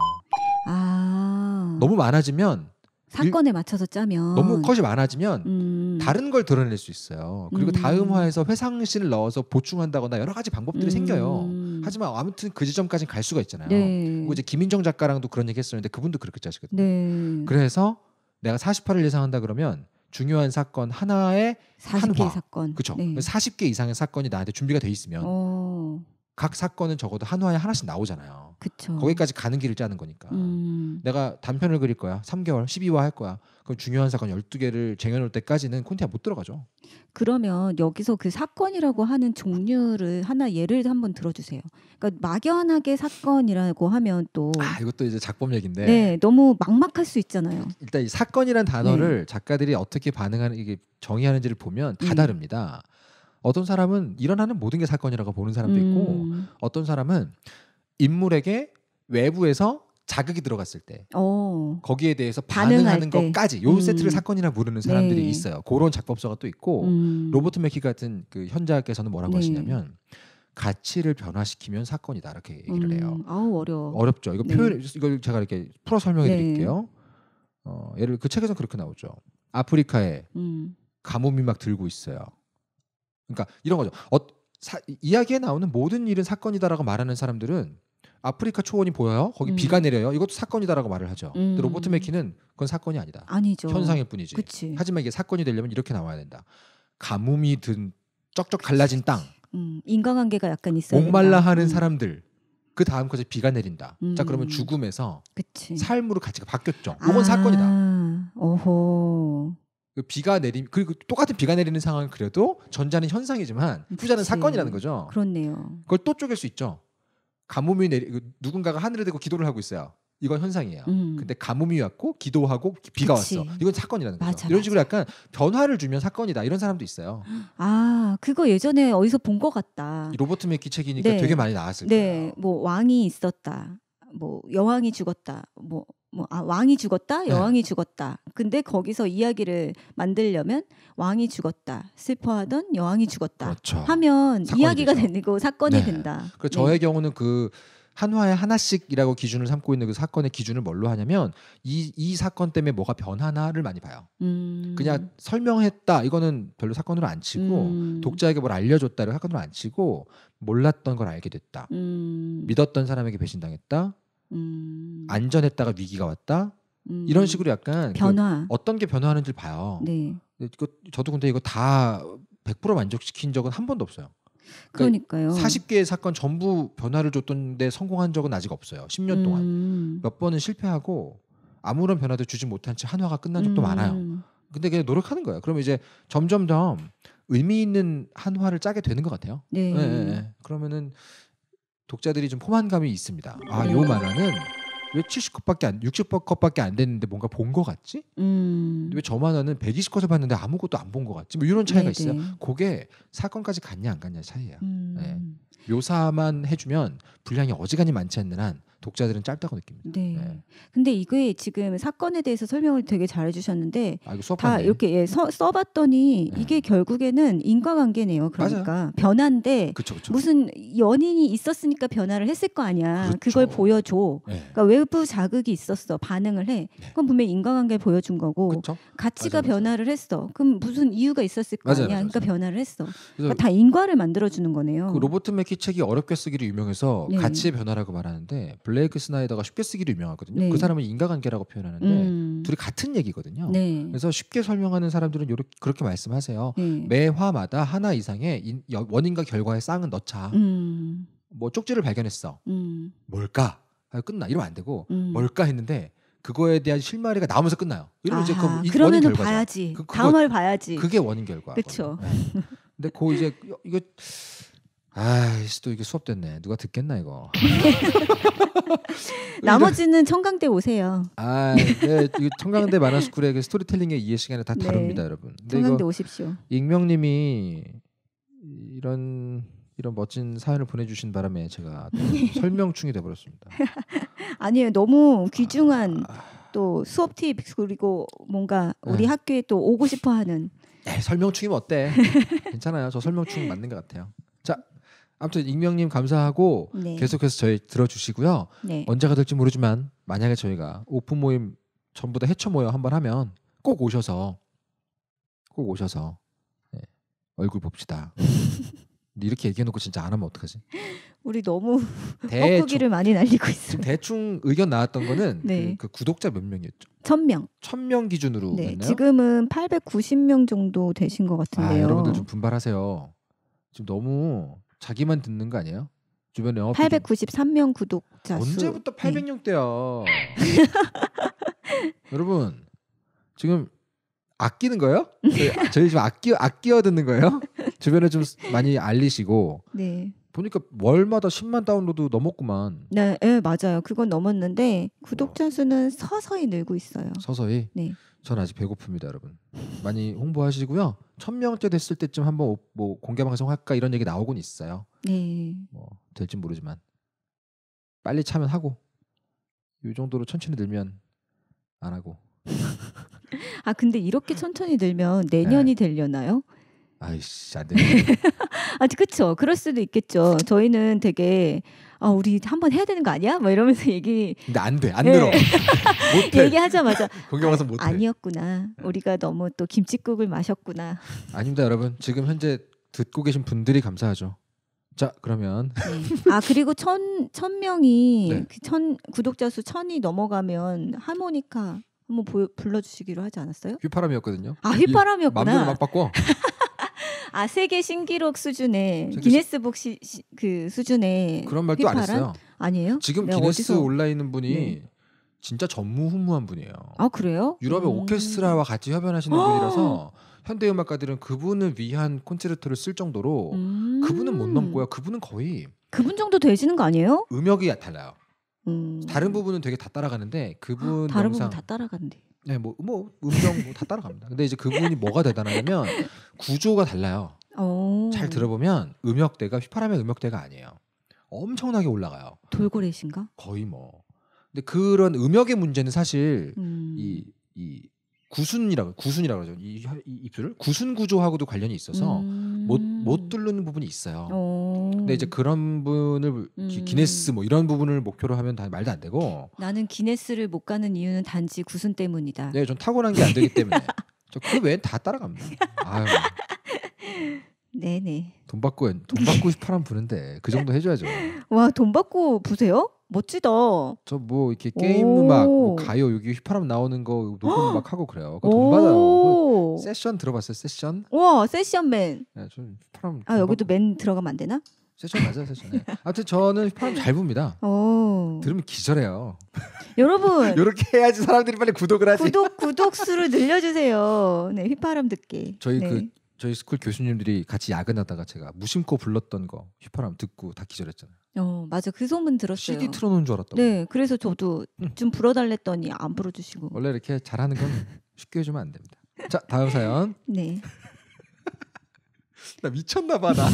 아. 너무 많아지면 사건에 일, 맞춰서 짜면 너무 컷이 많아지면 음. 다른 걸 드러낼 수 있어요. 그리고 음. 다음 화에서 회상신을 넣어서 보충한다거나 여러 가지 방법들이 음. 생겨요. 하지만 아무튼 그 지점까지 갈 수가 있잖아요. 네. 그리고 이제 김인정 작가랑도 그런 얘기 했었는데 그분도 그렇게 짜시거든요. 네. 그래서 내가 48을 예상한다 그러면 중요한 사건 하나에 40개 사건. 그렇죠. 네. 40개 이상의 사건이 나한테 준비가 돼 있으면 오. 각 사건은 적어도 한화에 하나씩 나오잖아요. 그쵸. 거기까지 가는 길을 짜는 거니까. 음. 내가 단편을 그릴 거야. 3개월 12화 할 거야. 그 중요한 사건 12개를 쟁여놓을 때까지는 콘티가 못 들어가죠. 그러면 여기서 그 사건이라고 하는 종류를 하나 예를 한번 들어주세요. 그러니까 막연하게 사건이라고 하면 또 아, 이것도 이제 작법 얘기인데 네, 너무 막막할 수 있잖아요. 일단 이 사건이란 단어를 네. 작가들이 어떻게 반응하는 이게 정의하는지를 보면 다 음. 다릅니다. 어떤 사람은 일어나는 모든 게 사건이라고 보는 사람도 있고 음. 어떤 사람은 인물에게 외부에서 자극이 들어갔을 때 오. 어. 거기에 대해서 반응하는 것까지 요 음. 세트를 사건이라 부르는 사람들이 네. 있어요. 그런 작법서가 또 있고 음. 로버트 맥키 같은 그 현자께서는 뭐라고 네. 하시냐면 가치를 변화시키면 사건이다 이렇게 얘기를 해요. 음. 아우 어려. 어렵죠. 이거 네. 표현 네. 이걸 제가 이렇게 풀어 설명해 네. 드릴게요. 어, 예를 그 책에서 그렇게 나오죠. 아프리카에 음. 가뭄이 막 들고 있어요. 그러니까 이런 거죠. 어, 사, 이야기에 나오는 모든 일은 사건이다라고 말하는 사람들은 아프리카 초원이 보여요. 거기 음. 비가 내려요. 이것도 사건이다라고 말을 하죠. 음. 근데 로버트 맥키는 그건 사건이 아니다. 아니죠. 현상일 뿐이지. 그치. 하지만 이게 사건이 되려면 이렇게 나와야 된다. 가뭄이 든 쩍쩍 갈라진 땅. 음, 인간관계가 약간 있어요. 목말라 하는 음. 사람들. 그 다음 거지 비가 내린다. 자 그러면 음. 죽음에서 그치. 삶으로 가치가 바뀌었죠. 이건 아. 사건이다. 오호. 그 비가 내리 그리고 똑같은 비가 내리는 상황은 그래도 전자는 현상이지만 후자는 사건이라는 거죠. 그렇네요. 그걸 또 쪼갤 수 있죠. 가뭄이 내리 누군가가 하늘을 대고 기도를 하고 있어요. 이건 현상이에요. 음. 근데 가뭄이 왔고 기도하고 비가 그치. 왔어. 이건 사건이라는 거죠. 맞아. 이런 식으로 약간 변화를 주면 사건이다. 이런 사람도 있어요. (gasps) 아, 그거 예전에 어디서 본 것 같다. 로버트 맥키 책이니까 네. 되게 많이 나왔을 네. 거예요. 네, 뭐 왕이 있었다. 뭐 여왕이 죽었다 뭐 뭐, 아, 왕이 죽었다, 네. 여왕이 네. 죽었다. 근데 거기서 이야기를 만들려면 왕이 죽었다, 슬퍼하던 여왕이 죽었다 그렇죠. 하면 이야기가 되고 사건이 네. 된다. 그그러 네. 경우는 그한 화에 하나씩이라고 기준을 삼고 있는 그 사건의 기준을 뭘로 하냐면 이, 이 사건 때문에 뭐가 변하나를 많이 봐요. 음. 그냥 설명했다 이거는 별로 사건으로 안 치고 음. 독자에게 뭘 알려줬다를 사건으로 안 치고 몰랐던 걸 알게 됐다. 음. 믿었던 사람에게 배신당했다. 음. 안전했다가 위기가 왔다. 음. 이런 식으로 약간 그 변화. 그 어떤 게 변화하는지를 봐요. 네. 저도 근데 이거 다 100% 만족시킨 적은 한 번도 없어요. 그러니까요. 40개의 그러니까 사건 전부 변화를 줬던데 성공한 적은 아직 없어요. 10년 동안 음. 몇 번은 실패하고 아무런 변화도 주지 못한 채 한화가 끝난 적도 음. 많아요. 근데 그냥 노력하는 거예요. 그러면 이제 점점점 의미 있는 한화를 짜게 되는 것 같아요. 네. 네, 네, 네. 그러면은 독자들이 좀 포만감이 있습니다. 아, 요 음. 만화는 왜 70컷밖에 안 60컷밖에 안 됐는데 뭔가 본 것 같지? 음. 왜 저만 하는 120컷을 봤는데 아무것도 안 본 것 같지? 뭐 이런 차이가 네네. 있어요. 네. 그게 사건까지 갔냐 안 갔냐 차이야. 음. 네. 묘사만 해주면 분량이 어지간히 많지 않는 한 독자들은 짧다고 느낍니다. 네. 네. 근데 이게 지금 사건에 대해서 설명을 되게 잘해 주셨는데 아, 다 이렇게 예, 서, 써봤더니 네. 이게 결국에는 인과관계네요. 그러니까 맞아요. 변한데 그쵸, 그쵸. 무슨 연인이 있었으니까 변화를 했을 거 아니야. 그쵸. 그렇죠. 그걸 보여줘. 네. 그러니까 외부 자극이 있었어. 반응을 해. 네. 그건 분명히 인과관계 보여준 거고 가치가 맞아, 변화를 했어. 그럼 무슨 이유가 있었을 거 맞아, 아니야. 그러니까 변화를 했어. 그러니까 다 인과를 만들어주는 거네요. 그 로버트 맥키 책이 어렵게 쓰기로 유명해서 네. 가치의 변화라고 말하는데 블레이크 스나이더가 쉽게 쓰기로 유명하거든요. 그 네. 그 사람은 인간관계라고 표현하는데 음. 둘이 같은 얘기거든요. 네. 그래서 쉽게 설명하는 사람들은 요렇게 그렇게 말씀하세요. 네. 매 화마다 하나 이상의 인, 원인과 결과의 쌍은 넣자. 음. 뭐 쪽지를 발견했어. 음. 뭘까? 아, 끝나. 이러면 안 되고 음. 뭘까 했는데 그거에 대한 실마리가 나오면서 끝나요. 이러면 아, 이제 그럼 그러면은 원인 봐야지. 그, 다음을 봐야지. 그게 원인 결과. 그렇죠. 네. 근데 그 이제 이거 아이씨 또 이게 수업 됐네. 누가 듣겠나 이거. (laughs) 나머지는 청강대 오세요. 아, 네, 이 청강대 만화스쿨의 그 스토리텔링의 이해 시간에 다 네. 다릅니다, 여러분. 근데 청강대 이거 오십시오. 익명님이 이런 이런 멋진 사연을 보내주신 바람에 제가 (laughs) 설명충이 돼버렸습니다. (laughs) 아니에요, 너무 아. 귀중한 또 수업 팁 그리고 뭔가 우리 네. 학교에 또 오고 싶어하는. 에 네, 설명충이면 뭐 어때? 괜찮아요. 저 설명충 맞는 것 같아요. 아무튼 익명님 감사하고 네. 계속해서 저희 들어주시고요. 네. 언제가 될지 모르지만 만약에 저희가 오픈 모임 전부 다 해쳐 모여 한번 하면 꼭 오셔서 꼭 오셔서 네. 얼굴 봅시다. 근데 이렇게 얘기해놓고 진짜 안 하면 어떡하지? 우리 너무 뻐꾸기를 많이 날리고 있어요. 대충 의견 나왔던 거는 네. 그, 그, 구독자 몇 명이었죠? 천 명. 천명 기준으로 네, 했나요? 지금은 890명 정도 되신 것 같은데요. 아, 여러분들 좀 분발하세요. 지금 너무 자기만 듣는 거 아니에요? 주변에 893명 구독자 언제부터 수. 음. 800명대야? (laughs) 여러분 지금 아끼는 거예요? 저희, 저희 지금 아끼 아끼어 듣는 거예요? (laughs) 주변에 좀 많이 알리시고 네. 보니까 월마다 10만 다운로드 넘었구만. 네, 네 맞아요. 그건 넘었는데 구독자 수는 서서히 늘고 있어요. 서서히. 네. 전 아직 배고픕니다, 여러분. 많이 홍보하시고요. 천 명째 됐을 때쯤 한번 뭐 공개 방송 할까 이런 얘기 나오곤 있어요. 네. 뭐 될지 모르지만 빨리 차면 하고 이 정도로 천천히 늘면 안 하고. (laughs) 아 근데 이렇게 천천히 늘면 내년이 네. 되려나요? 아이씨 안 되네. 아직 그쵸. 그럴 수도 있겠죠. 저희는 되게 아 우리 한번 해야 되는 거 아니야? 뭐 이러면서 (laughs) 얘기. 근데 안 돼, 안 네. 들어. (laughs) 못해. 얘기하자마자 거기 (laughs) 와서 아, 못해. 아니었구나. 네. 우리가 너무 또 김치국을 마셨구나. 아닙니다, 여러분. 지금 현재 듣고 계신 분들이 감사하죠. 자 그러면 네. 아 그리고 천, 천 명이 네. 그 천 구독자 수 천이 넘어가면 하모니카 한번 보 불러주시기로 하지 않았어요? 휘파람이었거든요. 아 휘파람이었구나. 맘 바꿔. 아 세계 신기록 수준의 기네스북 시, 시, 그 수준의 그런 말도 휘파람? 안 했어요. 아니에요? 지금 네, 기네스 올라 있는 분이 네. 진짜 전무후무한 분이에요. 아 그래요? 유럽의 음... 오케스트라와 같이 협연하시는 분이라서 현대 음악가들은 그분을 위한 콘체르토를 쓸 정도로 음... 그분은 못 넘고요. 그분은 거의 그분 정도 되시는 거 아니에요? 음역이 달라요. 음... 다른 부분은 되게 다 따라가는데 그분 아, 다른 영상... 부분 다 따라간대. 네, 뭐, 뭐 음정 뭐다 따라갑니다. 근데 이제 그분이 뭐가 대단하냐면 구조가 달라요. 오. 어. 잘 들어보면 음역대가 휘파람의 음역대가 아니에요. 엄청나게 올라가요. 돌고래신가? 거의 뭐. 근데 그런 음역의 문제는 사실 음. 이, 이 구순이라고 구순이라고 그죠 이, 이 입술을 구순 구조하고도 관련이 있어서 못못 음. 못 뚫는 부분이 있어요. 오. 어. 근데 이제 그런 분을 음. 기네스 뭐 이런 부분을 목표로 하면 다 말도 안 되고 나는 기네스를 못 가는 이유는 단지 구순 때문이다. 네, 전 타고난 게 안 되기 때문에 (laughs) 저 그 외엔 다 따라갑니다. 아유. 네네. 돈 받고 돈 받고 파람 부는데 그 정도 해줘야죠. 와 돈 받고 부세요? 멋지다. 저 뭐 이렇게 게임 음악, 뭐 가요 여기 휘파람 나오는 거 녹음 막 하고 그래요. 그돈 받아요. 세션 들어봤어요? 세션? 와 세션맨. 네, 저휘파아 여기도 맨 들어가면 안 되나? 세션 맞아요, 세션. 네. 아무튼 저는 휘파람 잘 봅니다. 오. 들으면 기절해요. 여러분. 이렇게 (laughs) 해야지 사람들이 빨리 구독을 하지. 구독 구독 수를 늘려주세요. 네, 휘파람 듣기. 저희 그 네. 그 저희 스쿨 교수님들이 같이 야근하다가 제가 무심코 불렀던 거 휘파람 듣고 다 기절했잖아요. 어 맞아 그 소문 들었어요. CD 틀어놓은 줄 알았다고. 네, 그래서 저도 응. 음. 좀 불어달랬더니 안 불어주시고. 원래 이렇게 잘하는 건 쉽게 해주면 안 됩니다. 자 다음 사연. (laughs) 네. (laughs) 나 미쳤나 봐 나.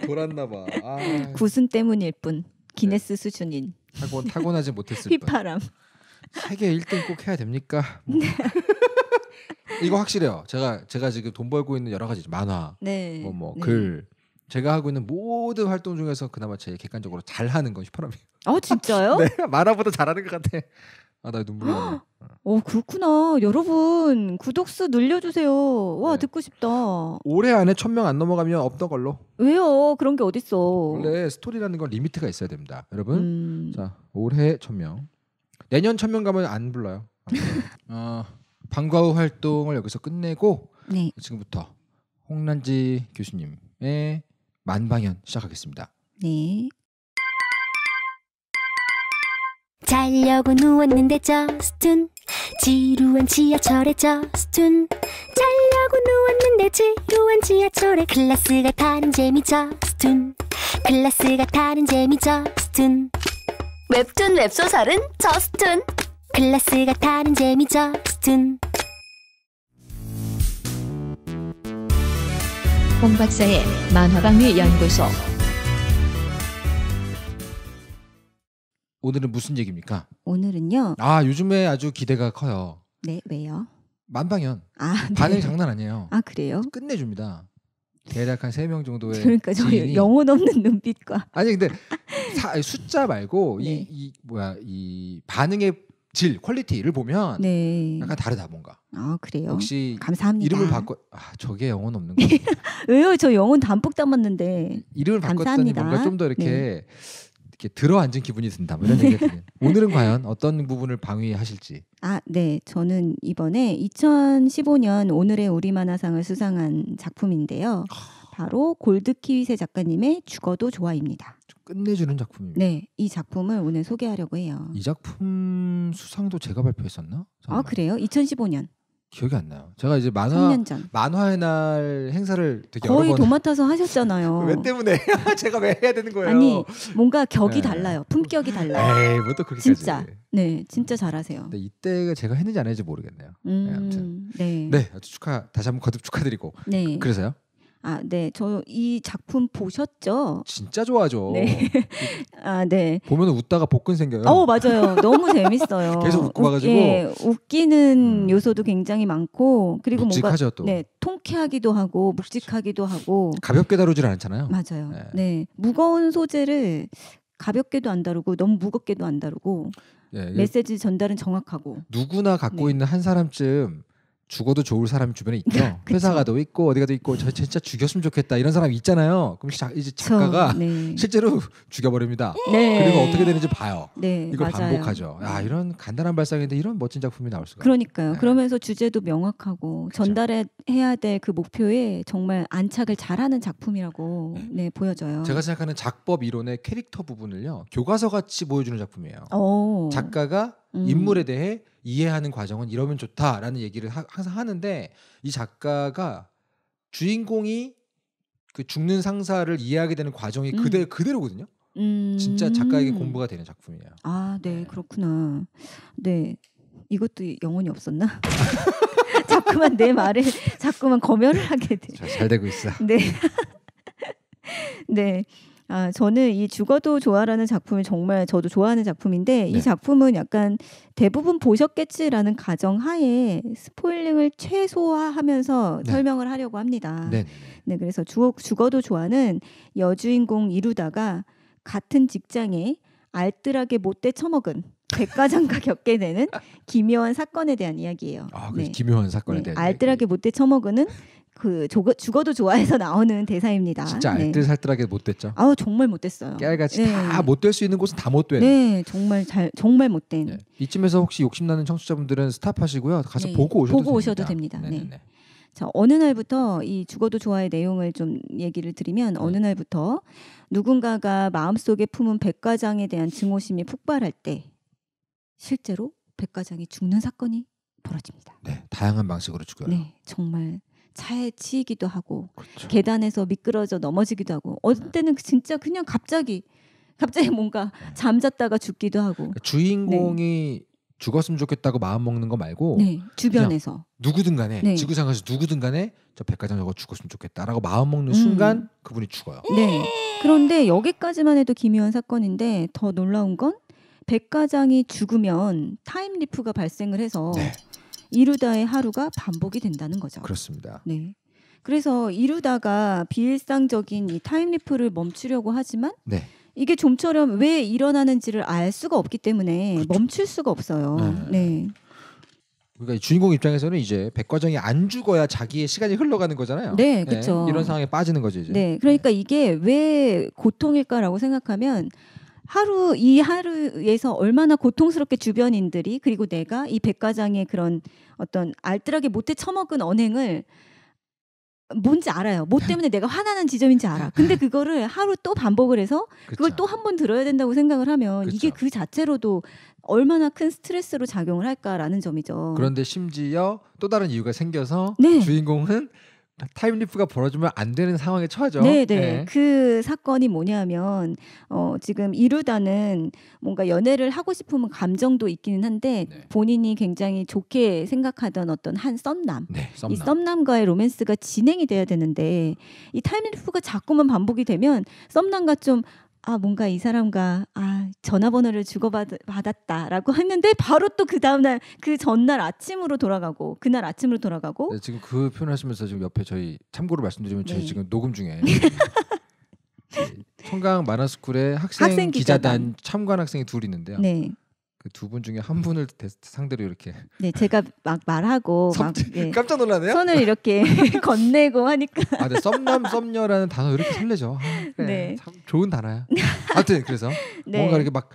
(laughs) 돌았나 봐. 아. 구순 때문일 뿐 기네스 네. 수준인. 타고 타고나지 못했을 휘파람. 세계 1등 꼭 해야 됩니까? 뭐. 네. 이거 확실해요. 제가 제가 지금 돈 벌고 있는 여러 가지 만화, 네. 뭐 뭐글 네. 제가 하고 있는 모든 활동 중에서 그나마 제일 객관적으로 잘하는 건 슈퍼람이에요. 아 진짜요? (laughs) 네, 만화보다 잘하는 것 같아. 아, 나 눈물 나네. 어, 그렇구나. 여러분, 구독수 늘려주세요. 와, 네. 듣고 싶다. 올해 안에 천명안 넘어가면 없던 걸로. 왜요? 그런 게 어딨어. 원래 스토리라는 건 리미트가 있어야 됩니다. 여러분, 음... 자, 올해 천명 내년 천명 가면 안 불러요. (laughs) 어, 방과 후 활동을 여기서 끝내고, 네. 지금부터 홍란지 교수님의 만방현 시작하겠습니다. 네. 자려고 누웠는데 저스툰 지루한 지하철에 저스툰 자려고 누웠는데 지루한 지하철에 클래스가 타는 재미 저스툰 클래스가 타는 재미 저스툰 웹툰 웹소설은 저스툰 클래스가 타는 재미 저스툰 홍 박사의 만화방위 연구소. 오늘은 무슨 얘기입니까? 오늘은요. 아 요즘에 아주 기대가 커요. 네 왜요? 만방연. 아 네. 반응 장난 아니에요. 아 그래요? 끝내줍니다. 대략 한세명 정도의 그러니까 저 영혼 없는 눈빛과 아니 근데 사, 숫자 말고 네. 이, 이 뭐야 이 반응의 질 퀄리티를 보면 네. 약간 다르다 뭔가. 아 그래요. 혹시 감사합니다. 이름을 바꿔 아 저게 영혼 없는 거 (laughs) 왜요? 저 영혼 담뿍 담았는데. 이름을 바꿨더니 뭔가 좀 더 이렇게 네. 이렇게 들어앉은 기분이 든다 뭐 이런 얘기 (laughs) 오늘은 과연 어떤 부분을 방위하실지. 아, 네. 저는 이번에 2015년 오늘의 우리 만화상을 수상한 작품인데요. 아. 바로 골드키위세 작가님의 죽어도 좋아입니다. 끝내주는 작품입니다. 네, 이 작품을 오늘 소개하려고 해요. 이 작품 수상도 제가 발표했었나? 아 그래요? 2015년. 기억이 안 나요. 제가 이제 만화 만화의 날 행사를 되게 거의 도맡아서 하셨잖아요. (laughs) 왜 때문에 (laughs) 제가 왜 해야 되는 거예요? 아니 뭔가 격이 네. 달라요. 품격이 달라요. 에이 뭐 또 그렇게 진짜 네 진짜 잘하세요. 근데 이때가 제가 했는지 안 했는지 모르겠네요. 네, 음, 네, 아무튼 네. 네. 축하 다시 한번 거듭 축하드리고 네. 그래서요. 아, 네. 저 이 작품 보셨죠? 진짜 좋아하죠. 네. (laughs) 아, 네. 보면 웃다가 복근 생겨요. 어, 맞아요. 너무 재밌어요. (laughs) 계속 웃고 가지고. 예, 웃기는 음. 요소도 굉장히 많고 그리고 묵직하죠, 뭔가 또. 네, 통쾌하기도 하고 묵직하기도 하고 가볍게 다루질 않잖아요. 맞아요. 네. 네. 무거운 소재를 가볍게도 안 다루고 너무 무겁게도 안 다루고 예, 메시지 전달은 정확하고 누구나 갖고 네. 있는 한 사람쯤 죽어도 좋을 사람이 주변에 있죠. 네, 회사 가도 있고 어디 가도 있고 저 진짜 죽였으면 좋겠다 이런 사람이 있잖아요. 그럼 자, 이제 작가가 저, 네. 실제로 죽여버립니다. 네. 그리고 어떻게 되는지 봐요. 네, 이걸 맞아요. 반복하죠. 아 이런 간단한 발상인데 이런 멋진 작품이 나올 수가. 그러니까요. 그러면서 주제도 명확하고 전달해야 될 그 목표에 정말 안착을 잘하는 작품이라고 네. 네, 보여져요. 제가 생각하는 작법 이론의 캐릭터 부분을요 교과서 같이 보여주는 작품이에요. 오. 어. 작가가 음. 인물에 대해 이해하는 과정은 이러면 좋다라는 얘기를 하, 항상 하는데 이 작가가 주인공이 그 죽는 상사를 이해하게 되는 과정이 음. 그대 그대로거든요. 음. 진짜 작가에게 공부가 되는 작품이에요. 아, 네, 네. 그렇구나. 네, 이것도 영혼이 없었나? (laughs) 자꾸만 내 말을 자꾸만 검열을 하게 돼. 잘, 잘 되고 있어. 네. (laughs) 네. 아, 저는 이 죽어도 좋아라는 작품이 정말 저도 좋아하는 작품인데 네. 이 작품은 약간 대부분 보셨겠지라는 가정 하에 스포일링을 최소화하면서 네. 설명을 하려고 합니다. 네, 네 그래서 주, 죽어도 좋아는 여주인공 이루다가 같은 직장에 알뜰하게 못돼 처먹은 백과장과 겪게 되는 기묘한 사건에 대한 이야기예요. 아, 그 네. 기묘한 사건에 네, 대한 알뜰하게 못돼 처먹은 그 조거, 죽어도 좋아해서 나오는 대사입니다. 진짜 네. 알뜰살뜰하게 못됐죠. 아우 정말 못됐어요. 깨알같이 네. 다못 될 수 있는 곳은 다 못된. 네, 정말 잘 정말 못된. 네. 이쯤에서 혹시 욕심나는 청취자분들은 스탑하시고요. 가서 네. 보고 오셔도 보고 됩니다. 오셔도 됩니다. 네자 어느 날부터 이 죽어도 좋아의 내용을 좀 얘기를 드리면 네. 어느 날부터 누군가가 마음속에 품은 백과장에 대한 증오심이 폭발할 때 실제로 백과장이 죽는 사건이 벌어집니다. 네, 다양한 방식으로 죽어요. 네, 정말 차에 치이기도 하고 그쵸. 계단에서 미끄러져 넘어지기도 하고 어떤 때는 진짜 그냥 갑자기 갑자기 뭔가 잠잤다가 죽기도 하고 주인공이 네. 죽었으면 좋겠다고 마음 먹는 거 말고 네, 주변에서 누구든 간에 네. 지구상에서 누구든 간에 저 백과장 저거 죽었으면 좋겠다라고 마음 먹는 음. 순간 그분이 죽어요. 네. 그런데 여기까지만 해도 기묘한 사건인데 더 놀라운 건 백과장이 죽으면 타임리프가 발생을 해서 네. 이루다의 하루가 반복이 된다는 거죠. 그렇습니다. 네. 그래서 이루다가 비일상적인 이 타임리프를 멈추려고 하지만 네. 이게 좀처럼 왜 일어나는지를 알 수가 없기 때문에 그렇죠. 멈출 수가 없어요. 네. 네. 그러니까 주인공 입장에서는 이제 백과정이 안 죽어야 자기의 시간이 흘러가는 거잖아요. 네, 그렇죠. 네, 이런 상황에 빠지는 거죠 이제. 네, 그러니까 이게 왜 고통일까라고 생각하면 하루 이 하루에서 얼마나 고통스럽게 주변인들이 그리고 내가 이 백과장의 그런 어떤 알뜰하게 못해 처먹은 언행을 뭔지 알아요. 뭐 때문에 내가 화나는 지점인지 알아. 음. 근데 그거를 하루 또 반복을 해서 그걸 또 한 번 들어야 된다고 생각을 하면 그쵸. 이게 그 자체로도 얼마나 큰 스트레스로 작용을 할까라는 점이죠. 그런데 심지어 또 다른 이유가 생겨서 네. 주인공은 타임리프가 벌어지면 안 되는 상황에 처하죠. 네, 네, 네. 그 사건이 뭐냐면 어, 지금 이루다는 뭔가 연애를 하고 싶으면 감정도 있기는 한데 네. 본인이 굉장히 좋게 생각하던 어떤 한 썸남, 네, 썸남. 이 썸남과의 로맨스가 진행이 돼야 되는데 이 타임리프가 자꾸만 반복이 되면 썸남과 좀아 뭔가 이 사람과 아 전화번호를 주고받았다라고 했는데 바로 또 그 다음날 그 전날 아침으로 돌아가고 그날 아침으로 돌아가고 네, 지금 그 표현하시면서 지금 옆에 저희 참고로 말씀드리면 저희 네. 지금 녹음 중에 (laughs) 네. 네. 청강 만화스쿨의 학생, 학생 기자단, 참관 학생이 둘이 있는데요. 네. 그두분 중에 한 분을 대, 상대로 이렇게 네 제가 (laughs) 막 말하고 막 예, (laughs) 깜짝 놀라네요 손을 이렇게 (laughs) 건네고 하니까 아 네, 썸남 썸녀라는 단어 이렇게 설레죠 아, 그래, 네. 참 좋은 단어야 하여튼 그래서 네. 뭔가 이렇게 막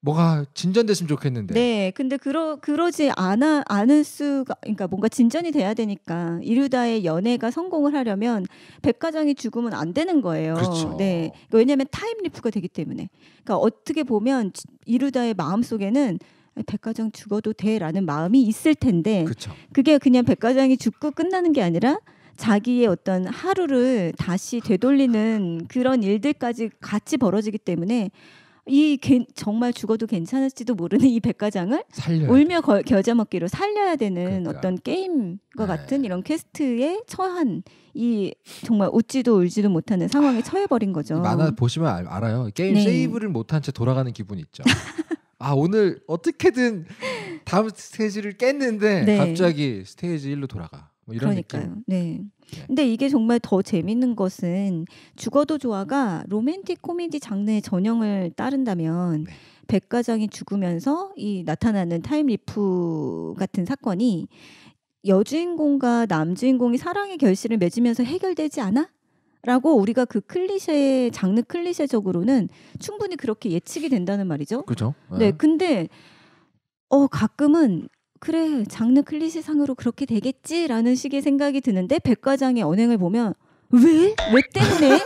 뭐가 진전됐으면 좋겠는데. 네, 근데 그러 그러지 않아 않을 수가 그러니까 뭔가 진전이 돼야 되니까 이루다의 연애가 성공을 하려면 백과장이 죽으면 안 되는 거예요. 그렇죠. 네, 그러니까 왜냐하면 타임리프가 되기 때문에. 그러니까 어떻게 보면 이루다의 마음 속에는 백과장 죽어도 돼라는 마음이 있을 텐데 그렇죠. 그게 그냥 백과장이 죽고 끝나는 게 아니라 자기의 어떤 하루를 다시 되돌리는 그런 일들까지 같이 벌어지기 때문에 이 정말 죽어도 괜찮을지도 모르는 (laughs) 이 백과장을 울며 거, 겨자 먹기로 살려야 되는 그러니까. 어떤 게임과 네. 같은 이런 퀘스트에 처한 이 정말 웃지도 울지도 못하는 상황에 처해버린 거죠. 만화 보시면 알, 아요 게임 네. 세이브를 못한 채 돌아가는 기분 있죠. (laughs) 아 오늘 어떻게든 다음 스테이지를 깼는데 네. 갑자기 스테이지 1로 돌아가. 뭐 이런 그러니까요. 느낌. 네. 네. 근데 이게 정말 더 재밌는 것은 죽어도 좋아가 로맨틱 코미디 장르의 전형을 따른다면 네. 백과장이 죽으면서 이 나타나는 타임리프 같은 사건이 여주인공과 남주인공이 사랑의 결실을 맺으면서 해결되지 않아? 라고 우리가 그 클리셰 장르 클리셰적으로는 충분히 그렇게 예측이 된다는 말이죠. 그렇죠. 네. 네. 근데 어 가끔은 그래 장르 클리셰상으로 그렇게 되겠지라는 식의 생각이 드는데 백 과장의 언행을 보면 왜? 왜 때문에?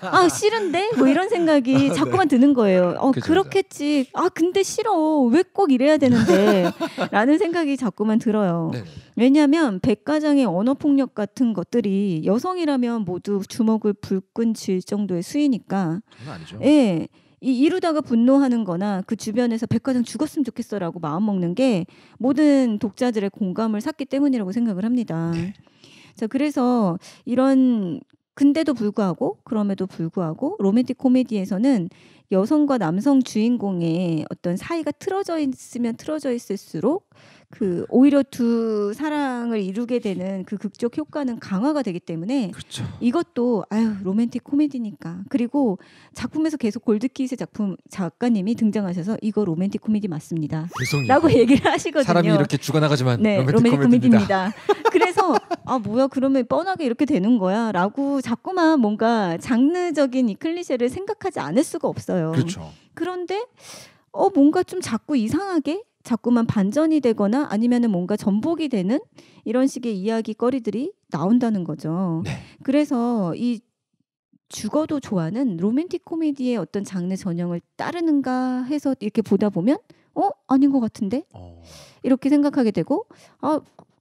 아 싫은데? 뭐 이런 생각이 아, 네. 자꾸만 드는 거예요. 어 그쵸, 그렇겠지. 아 근데 싫어. 왜 꼭 이래야 되는데? (laughs) 라는 생각이 자꾸만 들어요. 네. 왜냐하면 백과장의 언어 폭력 같은 것들이 여성이라면 모두 주먹을 불끈 쥘 정도의 수위니까. 예. 이 이루다가 분노하는 거나 그 주변에서 백과장 죽었으면 좋겠어라고 마음먹는 게 모든 독자들의 공감을 샀기 때문이라고 생각을 합니다. 네. 자, 그래서 이런 근데도 불구하고 그럼에도 불구하고 로맨틱 코미디에서는 여성과 남성 주인공의 어떤 사이가 틀어져 있으면 틀어져 있을수록 그 오히려 두 사랑을 이루게 되는 그 극적 효과는 강화가 되기 때문에 그렇죠. 이것도 아유 로맨틱 코미디니까 그리고 작품에서 계속 골드키스 작품 작가님이 등장하셔서 이거 로맨틱 코미디 맞습니다. 라고 얘기를 하시거든요. 사람이 이렇게 죽어나가지만 네, 로맨틱, 로맨틱 코미디입니다. 코미디입니다. (laughs) 그래서 아 뭐야 그러면 뻔하게 이렇게 되는 거야라고 자꾸만 뭔가 장르적인 이 클리셰를 생각하지 않을 수가 없어요. 그렇죠. 그런데 어 뭔가 좀 자꾸 이상하게 자꾸만 반전이 되거나 아니면은 뭔가 전복이 되는 이런 식의 이야기거리들이 나온다는 거죠. 네. 그래서 이 죽어도 좋아하는 로맨틱 코미디의 어떤 장르 전형을 따르는가 해서 이렇게 보다 보면 어 아닌 것 같은데 어. 이렇게 생각하게 되고 아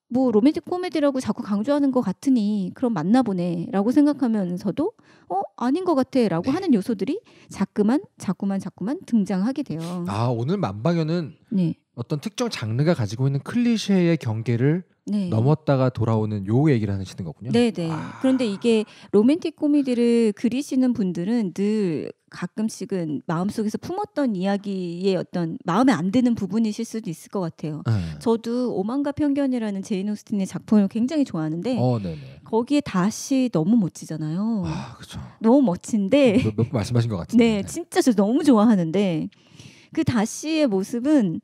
뭐 로맨틱 코미디라고 자꾸 강조하는 것 같으니 그럼 맞나 보네라고 생각하면서도 어 아닌 것 같아라고 네. 하는 요소들이 자꾸만 자꾸만 자꾸만 등장하게 돼요. 아 오늘 만방연은 네. 어떤 특정 장르가 가지고 있는 클리셰의 경계를 네. 넘었다가 돌아오는 요 얘기를 하시는 거군요. 네, 네. 아. 그런데 이게 로맨틱 코미디를 그리시는 분들은 늘 가끔씩은 마음속에서 품었던 이야기의 어떤 마음에 안 드는 부분이실 수도 있을 것 같아요. 네. 저도 오만과 편견이라는 제인 오스틴의 작품을 굉장히 좋아하는데 어, 거기에 다시 너무 멋지잖아요. 아, 그렇죠. 너무 멋진데 몇, 몇 말씀하신 것 같은데. 네, 진짜 저 너무 좋아하는데 그 다시의 모습은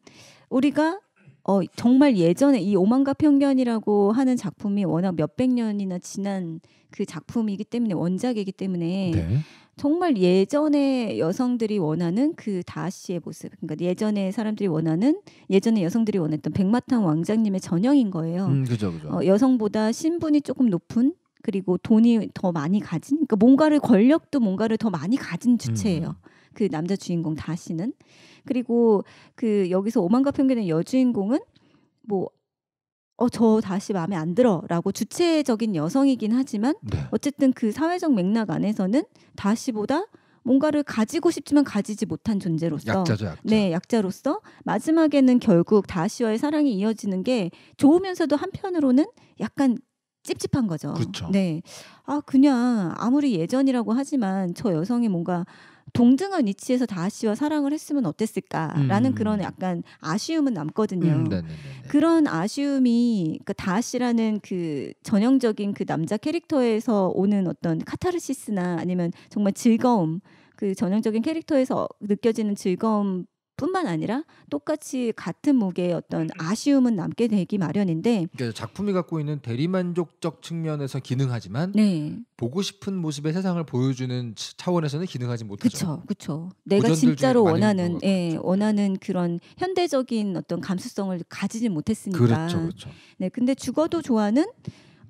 우리가 어, 정말 예전에 이 오만과 편견이라고 하는 작품이 워낙 몇백 년이나 지난 그 작품이기 때문에 원작이기 때문에 네. 정말 예전의 여성들이 원하는 그다시의 모습, 그러니까 예전의 사람들이 원하는 예전의 여성들이 원했던 백마탕왕자님의 전형인 거예요. 음, 그죠, 그죠. 어, 여성보다 신분이 조금 높은 그리고 돈이 더 많이 가진, 그러니까 뭔가를 권력도 뭔가를 더 많이 가진 주체예요. 음. 그 남자 주인공 다시는 그리고 그 여기서 오만과 편견의 여주인공은 뭐 어, 저 다시 마음에 안 들어 라고 주체적인 여성이긴 하지만 네. 어쨌든 그 사회적 맥락 안에서는 다시보다 뭔가를 가지고 싶지만 가지지 못한 존재로서 약자죠, 약자. 네 약자로서 마지막에는 결국 다시와의 사랑이 이어지는 게 좋으면서도 한편으로는 약간 찝찝한 거죠. 그렇죠. 네. 아, 그냥 아무리 예전이라고 하지만 저 여성이 뭔가 동등한 위치에서 다하 씨와 사랑을 했으면 어땠을까라는 음. 그런 약간 아쉬움은 남거든요. 음, 그런 아쉬움이 그 다하 씨라는 그 전형적인 그 남자 캐릭터에서 오는 어떤 카타르시스나 아니면 정말 즐거움 그 전형적인 캐릭터에서 느껴지는 즐거움 뿐만 아니라 똑같이 같은 무게의 어떤 음. 아쉬움은 남게 되기 마련인데 그러니까 작품이 갖고 있는 대리만족적 측면에서 기능하지만 네. 보고 싶은 모습의 세상을 보여주는 차원에서는 기능하지 못하죠. 그렇죠, 그렇 내가 진짜로 원하는 예, 원하는 그런 현대적인 어떤 감수성을 가지지 못했으니까. 그렇죠, 그렇죠. 네, 근데 죽어도 좋아는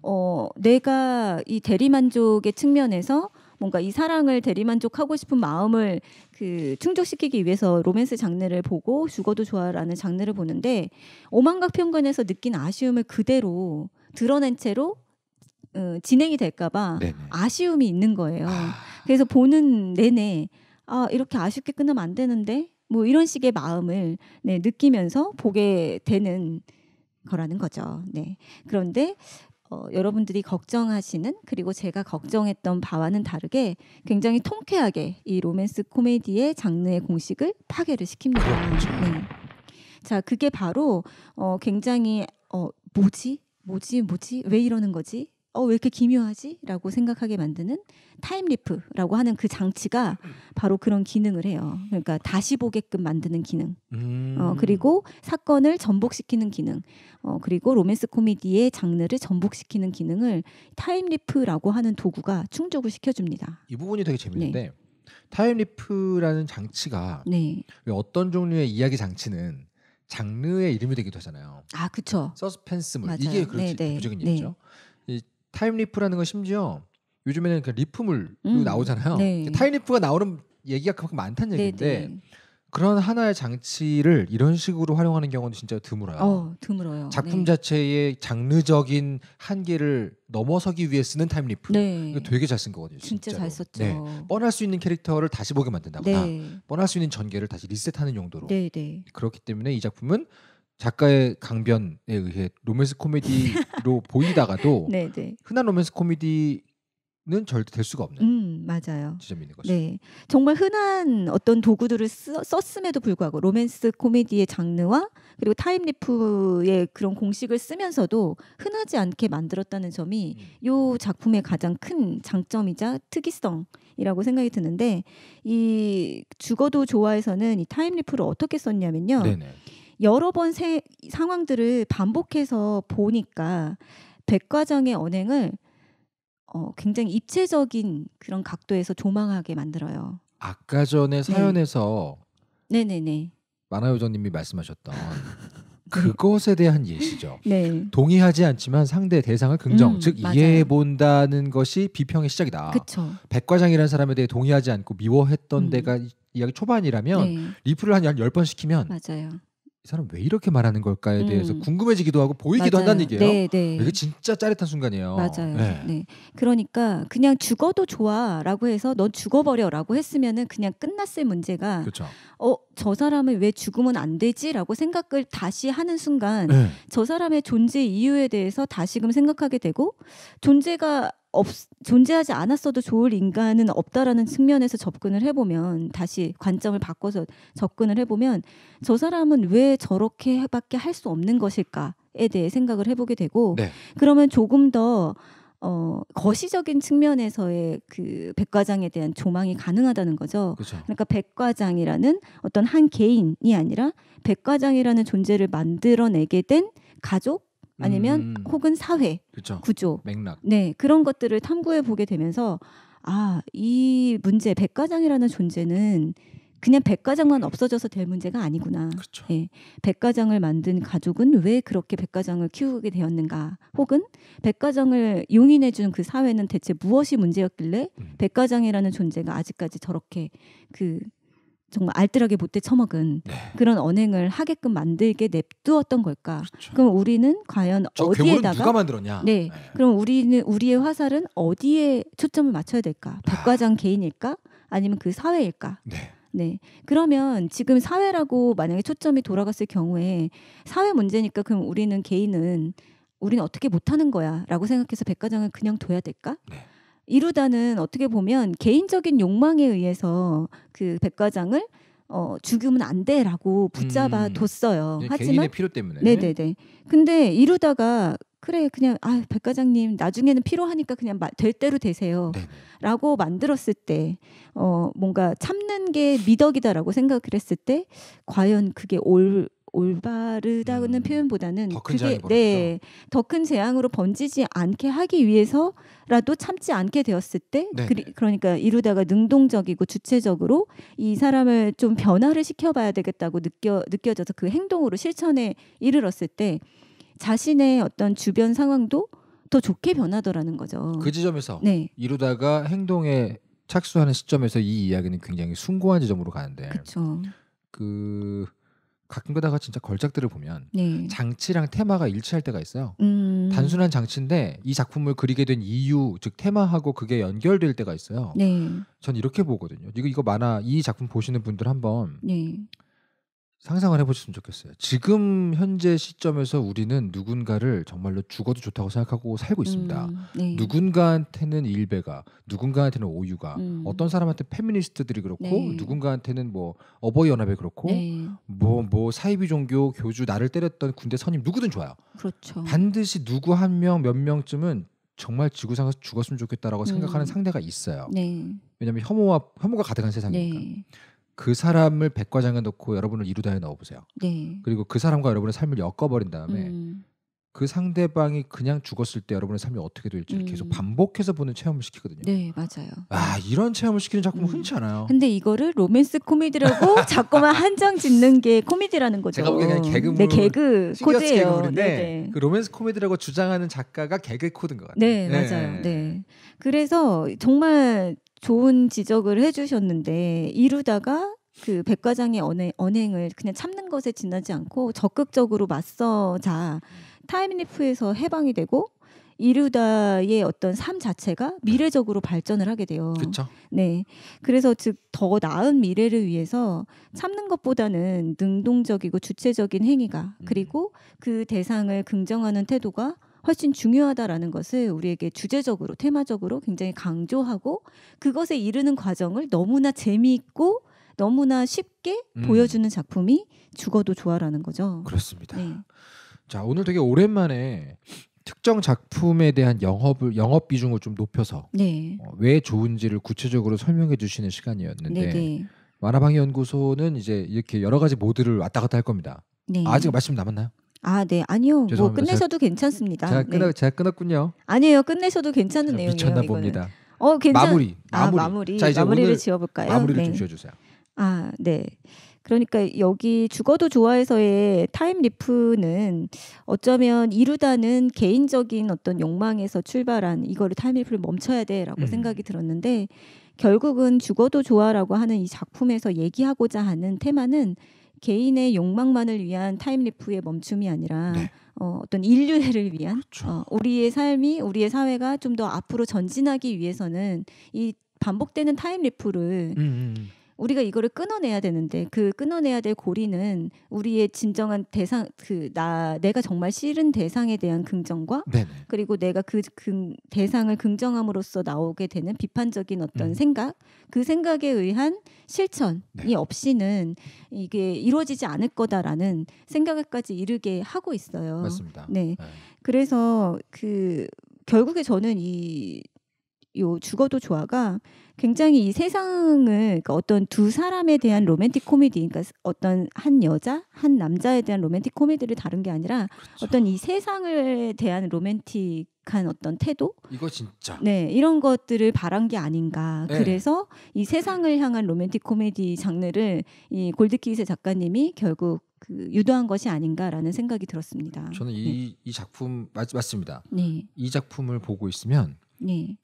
어, 내가 이 대리만족의 측면에서 뭔가 이 사랑을 대리만족하고 싶은 마음을 그 충족시키기 위해서 로맨스 장르를 보고 죽어도 좋아라는 장르를 보는데 오만각 평근에서 느낀 아쉬움을 그대로 드러낸 채로 어, 진행이 될까봐 아쉬움이 있는 거예요. 아... 그래서 보는 내내 아 이렇게 아쉽게 끝나면 안 되는데 뭐 이런 식의 마음을 네, 느끼면서 보게 되는 거라는 거죠. 네. 그런데 어, 여러분들이 걱정하시는 그리고 제가 걱정했던 바와는 다르게 굉장히 통쾌하게 이 로맨스 코미디의 장르의 공식을 파괴를 시킵니다. 네. 자, 그게 바로 어, 굉장히 어, 뭐지? 뭐지? 뭐지? 왜 이러는 거지? 어, 왜 이렇게 기묘하지? 라고 생각하게 만드는 타임리프라고 하는 그 장치가 바로 그런 기능을 해요. 그러니까 다시 보게끔 만드는 기능. 음. 어, 그리고 사건을 전복시키는 기능. 어, 그리고 로맨스 코미디의 장르를 전복시키는 기능을 타임리프라고 하는 도구가 충족을 시켜줍니다. 이 부분이 되게 재밌는데 네. 타임리프라는 장치가 네. 어떤 종류의 이야기 장치는 장르의 이름이 되기도 하잖아요. 아, 그렇죠. 서스펜스물 뭐 맞아요. 이게 그렇지 부적인 네, 네. 얘기죠. 타임리프라는 건 심지어 요즘에는 그 리프물로 음. 나오잖아요. 네. 타임리프가 나오는 얘기가 그만큼 많다는 네, 얘기인데 네네. 그런 하나의 장치를 이런 식으로 활용하는 경우는 진짜 드물어요. 어, 드물어요. 작품 네. 자체의 장르적인 한계를 넘어서기 위해 쓰는 타임리프. 네. 되게 잘 쓴 거거든요. 진짜 진짜로. 잘 썼죠. 네. 뻔할 수 있는 캐릭터를 다시 보게 만든다거나 네. 뻔할 수 있는 전개를 다시 리셋하는 용도로. 네, 그렇기 때문에 이 작품은 작가의 강변에 의해 로맨스 코미디로 (laughs) 보이다가도 네네. 흔한 로맨스 코미디 는 절대 될 수가 없는. 음, 맞아요. 지점이 있는 거죠. 네. 정말 흔한 어떤 도구들을 쓰, 썼음에도 불구하고 로맨스 코미디의 장르와 그리고 타임리프의 그런 공식을 쓰면서도 흔하지 않게 만들었다는 점이 음. 요 작품의 가장 큰 장점이자 특이성이라고 생각이 드는데 이 죽어도 좋아해서는이 타임리프를 어떻게 썼냐면요. 네네. 여러 번 세, 상황들을 반복해서 보니까 백과정의 언행을 어, 굉장히 입체적인 그런 각도에서 조망하게 만들어요. 아까 전에 네. 사연에서 네. 네네네 만화요정님이 말씀하셨던 그것에 대한 예시죠. (laughs) 네. 동의하지 않지만 상대 대상을 긍정, 음, 즉 이해해 본다는 것이 비평의 시작이다. 그쵸. 백과장이라는 사람에 대해 동의하지 않고 미워했던 음. 데가 이야기 초반이라면 네. 리플을 한 열 번 시키면 맞아요. 이 사람 왜 이렇게 말하는 걸까에 대해서 음. 궁금해지기도 하고 보이기도 맞아요. 한다는 얘기예요. 네, 네. 이게 진짜 짜릿한 순간이에요. 맞아요. 네. 네. 그러니까 그냥 죽어도 좋아라고 해서 넌 죽어버려라고 했으면은 그냥 끝났을 문제가 그렇죠. 어저 사람은 왜 죽으면 안 되지라고 생각을 다시 하는 순간 네. 저 사람의 존재 이유에 대해서 다시금 생각하게 되고 존재가 없, 존재하지 않았어도 좋을 인간은 없다라는 측면에서 접근을 해보면 다시 관점을 바꿔서 접근을 해보면 저 사람은 왜 저렇게밖에 할 수 없는 것일까에 대해 생각을 해보게 되고 네. 그러면 조금 더 어, 거시적인 측면에서의 그 백과장에 대한 조망이 가능하다는 거죠. 그렇죠. 그러니까 백과장이라는 어떤 한 개인이 아니라 백과장이라는 존재를 만들어내게 된 가족 아니면 음. 혹은 사회 그쵸. 구조 맥락 네 그런 것들을 탐구해 보게 되면서 아 이 문제 백과장이라는 존재는 그냥 백과장만 없어져서 될 문제가 아니구나. 그렇 예, 네, 백과장을 만든 가족은 왜 그렇게 백과장을 키우게 되었는가? 혹은 백과장을 용인해준 그 사회는 대체 무엇이 문제였길래 음. 백과장이라는 존재가 아직까지 저렇게 그 정말 알뜰하게 못돼 처먹은 네. 그런 언행을 하게끔 만들게 냅두었던 걸까? 그렇죠. 그럼 우리는 과연 어디에다가 누가 만들었냐? 네. 네. 그럼 우리는 우리의 화살은 어디에 초점을 맞춰야 될까? 백과장 아. 개인일까? 아니면 그 사회일까? 네. 네. 그러면 지금 사회라고 만약에 초점이 돌아갔을 경우에 사회 문제니까 그럼 우리는 개인은 우리는 어떻게 못하는 거야라고 생각해서 백과장을 그냥 둬야 될까? 네. 이루다는 어떻게 보면 개인적인 욕망에 의해서 그 백과장을 어, 죽으면 안 돼라고 붙잡아 음. 뒀어요. 하지만 필요 때문에. 네네네. 근데 이루다가 그래 그냥 아 백과장님 나중에는 필요하니까 그냥 마, 될 대로 되세요 라고 만들었을 때어 뭔가 참는 게 미덕이다라고 생각을 했을 때 과연 그게 올 올바르다는 음. 표현보다는 그게 네 더 큰 재앙으로 번지지 않게 하기 위해서라도 참지 않게 되었을 때 네. 그리, 그러니까 이루다가 능동적이고 주체적으로 이 사람을 좀 변화를 시켜봐야 되겠다고 느껴 느껴져서 그 행동으로 실천에 이르렀을 때 자신의 어떤 주변 상황도 더 좋게 변하더라는 거죠. 그 지점에서 네. 이루다가 행동에 착수하는 시점에서 이 이야기는 굉장히 숭고한 지점으로 가는데 그쵸. 그 가끔 가다가 진짜 걸작들을 보면 네. 장치랑 테마가 일치할 때가 있어요. 음. 단순한 장치인데 이 작품을 그리게 된 이유, 즉 테마하고 그게 연결될 때가 있어요. 네. 전 이렇게 보거든요. 이거 이거 만화 이 작품 보시는 분들 한번 네. 상상을 해보셨으면 좋겠어요. 지금 현재 시점에서 우리는 누군가를 정말로 죽어도 좋다고 생각하고 살고 있습니다. 음, 네. 누군가한테는 일베가 누군가한테는 오유가, 음. 어떤 사람한테 페미니스트들이 그렇고, 네. 누군가한테는 뭐 어버이 연합에 그렇고, 뭐뭐 네. 뭐 사이비 종교 교주 나를 때렸던 군대 선임 누구든 좋아요. 그렇죠. 반드시 누구 한 명 몇 명쯤은 정말 지구상에서 죽었으면 좋겠다라고 음. 생각하는 상대가 있어요. 네. 왜냐하면 혐오와 혐오가 가득한 세상이니까. 네. 그 사람을 백과장에 넣고 여러분을 이루다에 넣어보세요. 네. 그리고 그 사람과 여러분의 삶을 엮어버린 다음에 음. 그 상대방이 그냥 죽었을 때 여러분의 삶이 어떻게 될지를 음. 계속 반복해서 보는 체험을 시키거든요. 네, 맞아요. 아, 이런 체험을 시키는 작품은 음. 흔치 않아요. 근데 이거를 로맨스 코미디라고 (laughs) 자꾸만 한정 짓는 게 코미디라는 거죠. 제가 보기에는 개그 네, 개그 코드예요. 개그물인데 네, 네. 그 로맨스 코미디라고 주장하는 작가가 개그 코드인 것 같아요. 네, 네. 맞아요. 네. 그래서 정말 좋은 지적을 해주셨는데 이루다가 그 백과장의 언행, 언행을 그냥 참는 것에 지나지 않고 적극적으로 맞서자 음. 타임리프에서 해방이 되고 이루다의 어떤 삶 자체가 네. 미래적으로 발전을 하게 돼요. 그렇죠. 네. 그래서 즉 더 나은 미래를 위해서 참는 것보다는 능동적이고 주체적인 행위가 음. 그리고 그 대상을 긍정하는 태도가 훨씬 중요하다라는 것을 우리에게 주제적으로 테마적으로 굉장히 강조하고 그것에 이르는 과정을 너무나 재미있고 너무나 쉽게 음. 보여주는 작품이 죽어도 좋아라는 거죠. 그렇습니다. 네. 자 오늘 되게 오랜만에 특정 작품에 대한 영업을 영업 비중을 좀 높여서 네. 어, 왜 좋은지를 구체적으로 설명해 주시는 시간이었는데 네네. 만화방위 연구소는 이제 이렇게 여러 가지 모드를 왔다 갔다 할 겁니다. 네. 아직 말씀 남았나요? 아, 네, 아니요. 뭐 끝내셔도 제가, 괜찮습니다. 제가 끊어, 네. 제가 끊었군요. 아니에요, 끝내셔도 괜찮은 내용이에요. 미쳤나 봅니다. 어, 괜찮. 마무리, 아, 마무리. 아, 마무리. 자, 이제 마무리를 지어볼까요? 마무리를 네. 좀 지어주세요. 아, 네. 그러니까 여기 죽어도 좋아해서의 타임 리프는 어쩌면 이루다는 개인적인 어떤 욕망에서 출발한 이거를 타임 리프를 멈춰야 돼라고 음. 생각이 들었는데 결국은 죽어도 좋아라고 하는 이 작품에서 얘기하고자 하는 테마는 개인의 욕망만을 위한 타임리프의 멈춤이 아니라 네. 어, 어떤 인류애를 위한 그렇죠. 어, 우리의 삶이 우리의 사회가 좀 더 앞으로 전진하기 위해서는 이 반복되는 타임리프를 음, 음. 음. 우리가 이거를 끊어내야 되는데 그 끊어내야 될 고리는 우리의 진정한 대상 그 나 내가 정말 싫은 대상에 대한 긍정과 네네. 그리고 내가 그, 그 대상을 긍정함으로써 나오게 되는 비판적인 어떤 음. 생각 그 생각에 의한 실천이 네. 없이는 이게 이루어지지 않을 거다라는 생각까지 이르게 하고 있어요. 맞습니다. 네. 네. 그래서 그 결국에 저는 이요 죽어도 좋아가 굉장히 이 세상을 그러니까 어떤 두 사람에 대한 로맨틱 코미디 그러니까 어떤 한 여자 한 남자에 대한 로맨틱 코미디를 다룬 게 아니라 그렇죠. 어떤 이 세상을 대한 로맨틱한 어떤 태도 이거 진짜 네 이런 것들을 바란 게 아닌가 네. 그래서 이 세상을 향한 로맨틱 코미디 장르를 이 골드키스 작가님이 결국 그 유도한 것이 아닌가라는 생각이 들었습니다. 저는 이, 네. 이 작품 맞, 맞습니다. 네. 이 작품을 보고 있으면 네.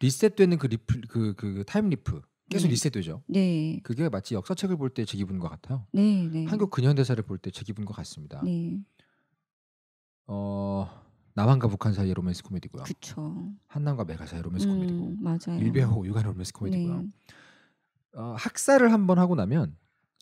리셋되는 그 리플 그그 그, 그 타임 리프 계속 네. 리셋되죠. 네. 그게 마치 역사책을 볼 때 제 기분인 것 같아요. 네, 네. 한국 근현대사를 볼 때 제 기분인 것 같습니다. 네. 어 남한과 북한 사이의 로맨스 코미디고요. 그렇죠. 한남과 메가 사이의 로맨스 음, 코미디고. 맞아요. 일베하고 유관의 로맨스 코미디고요. 네. 어, 학사를 한번 하고 나면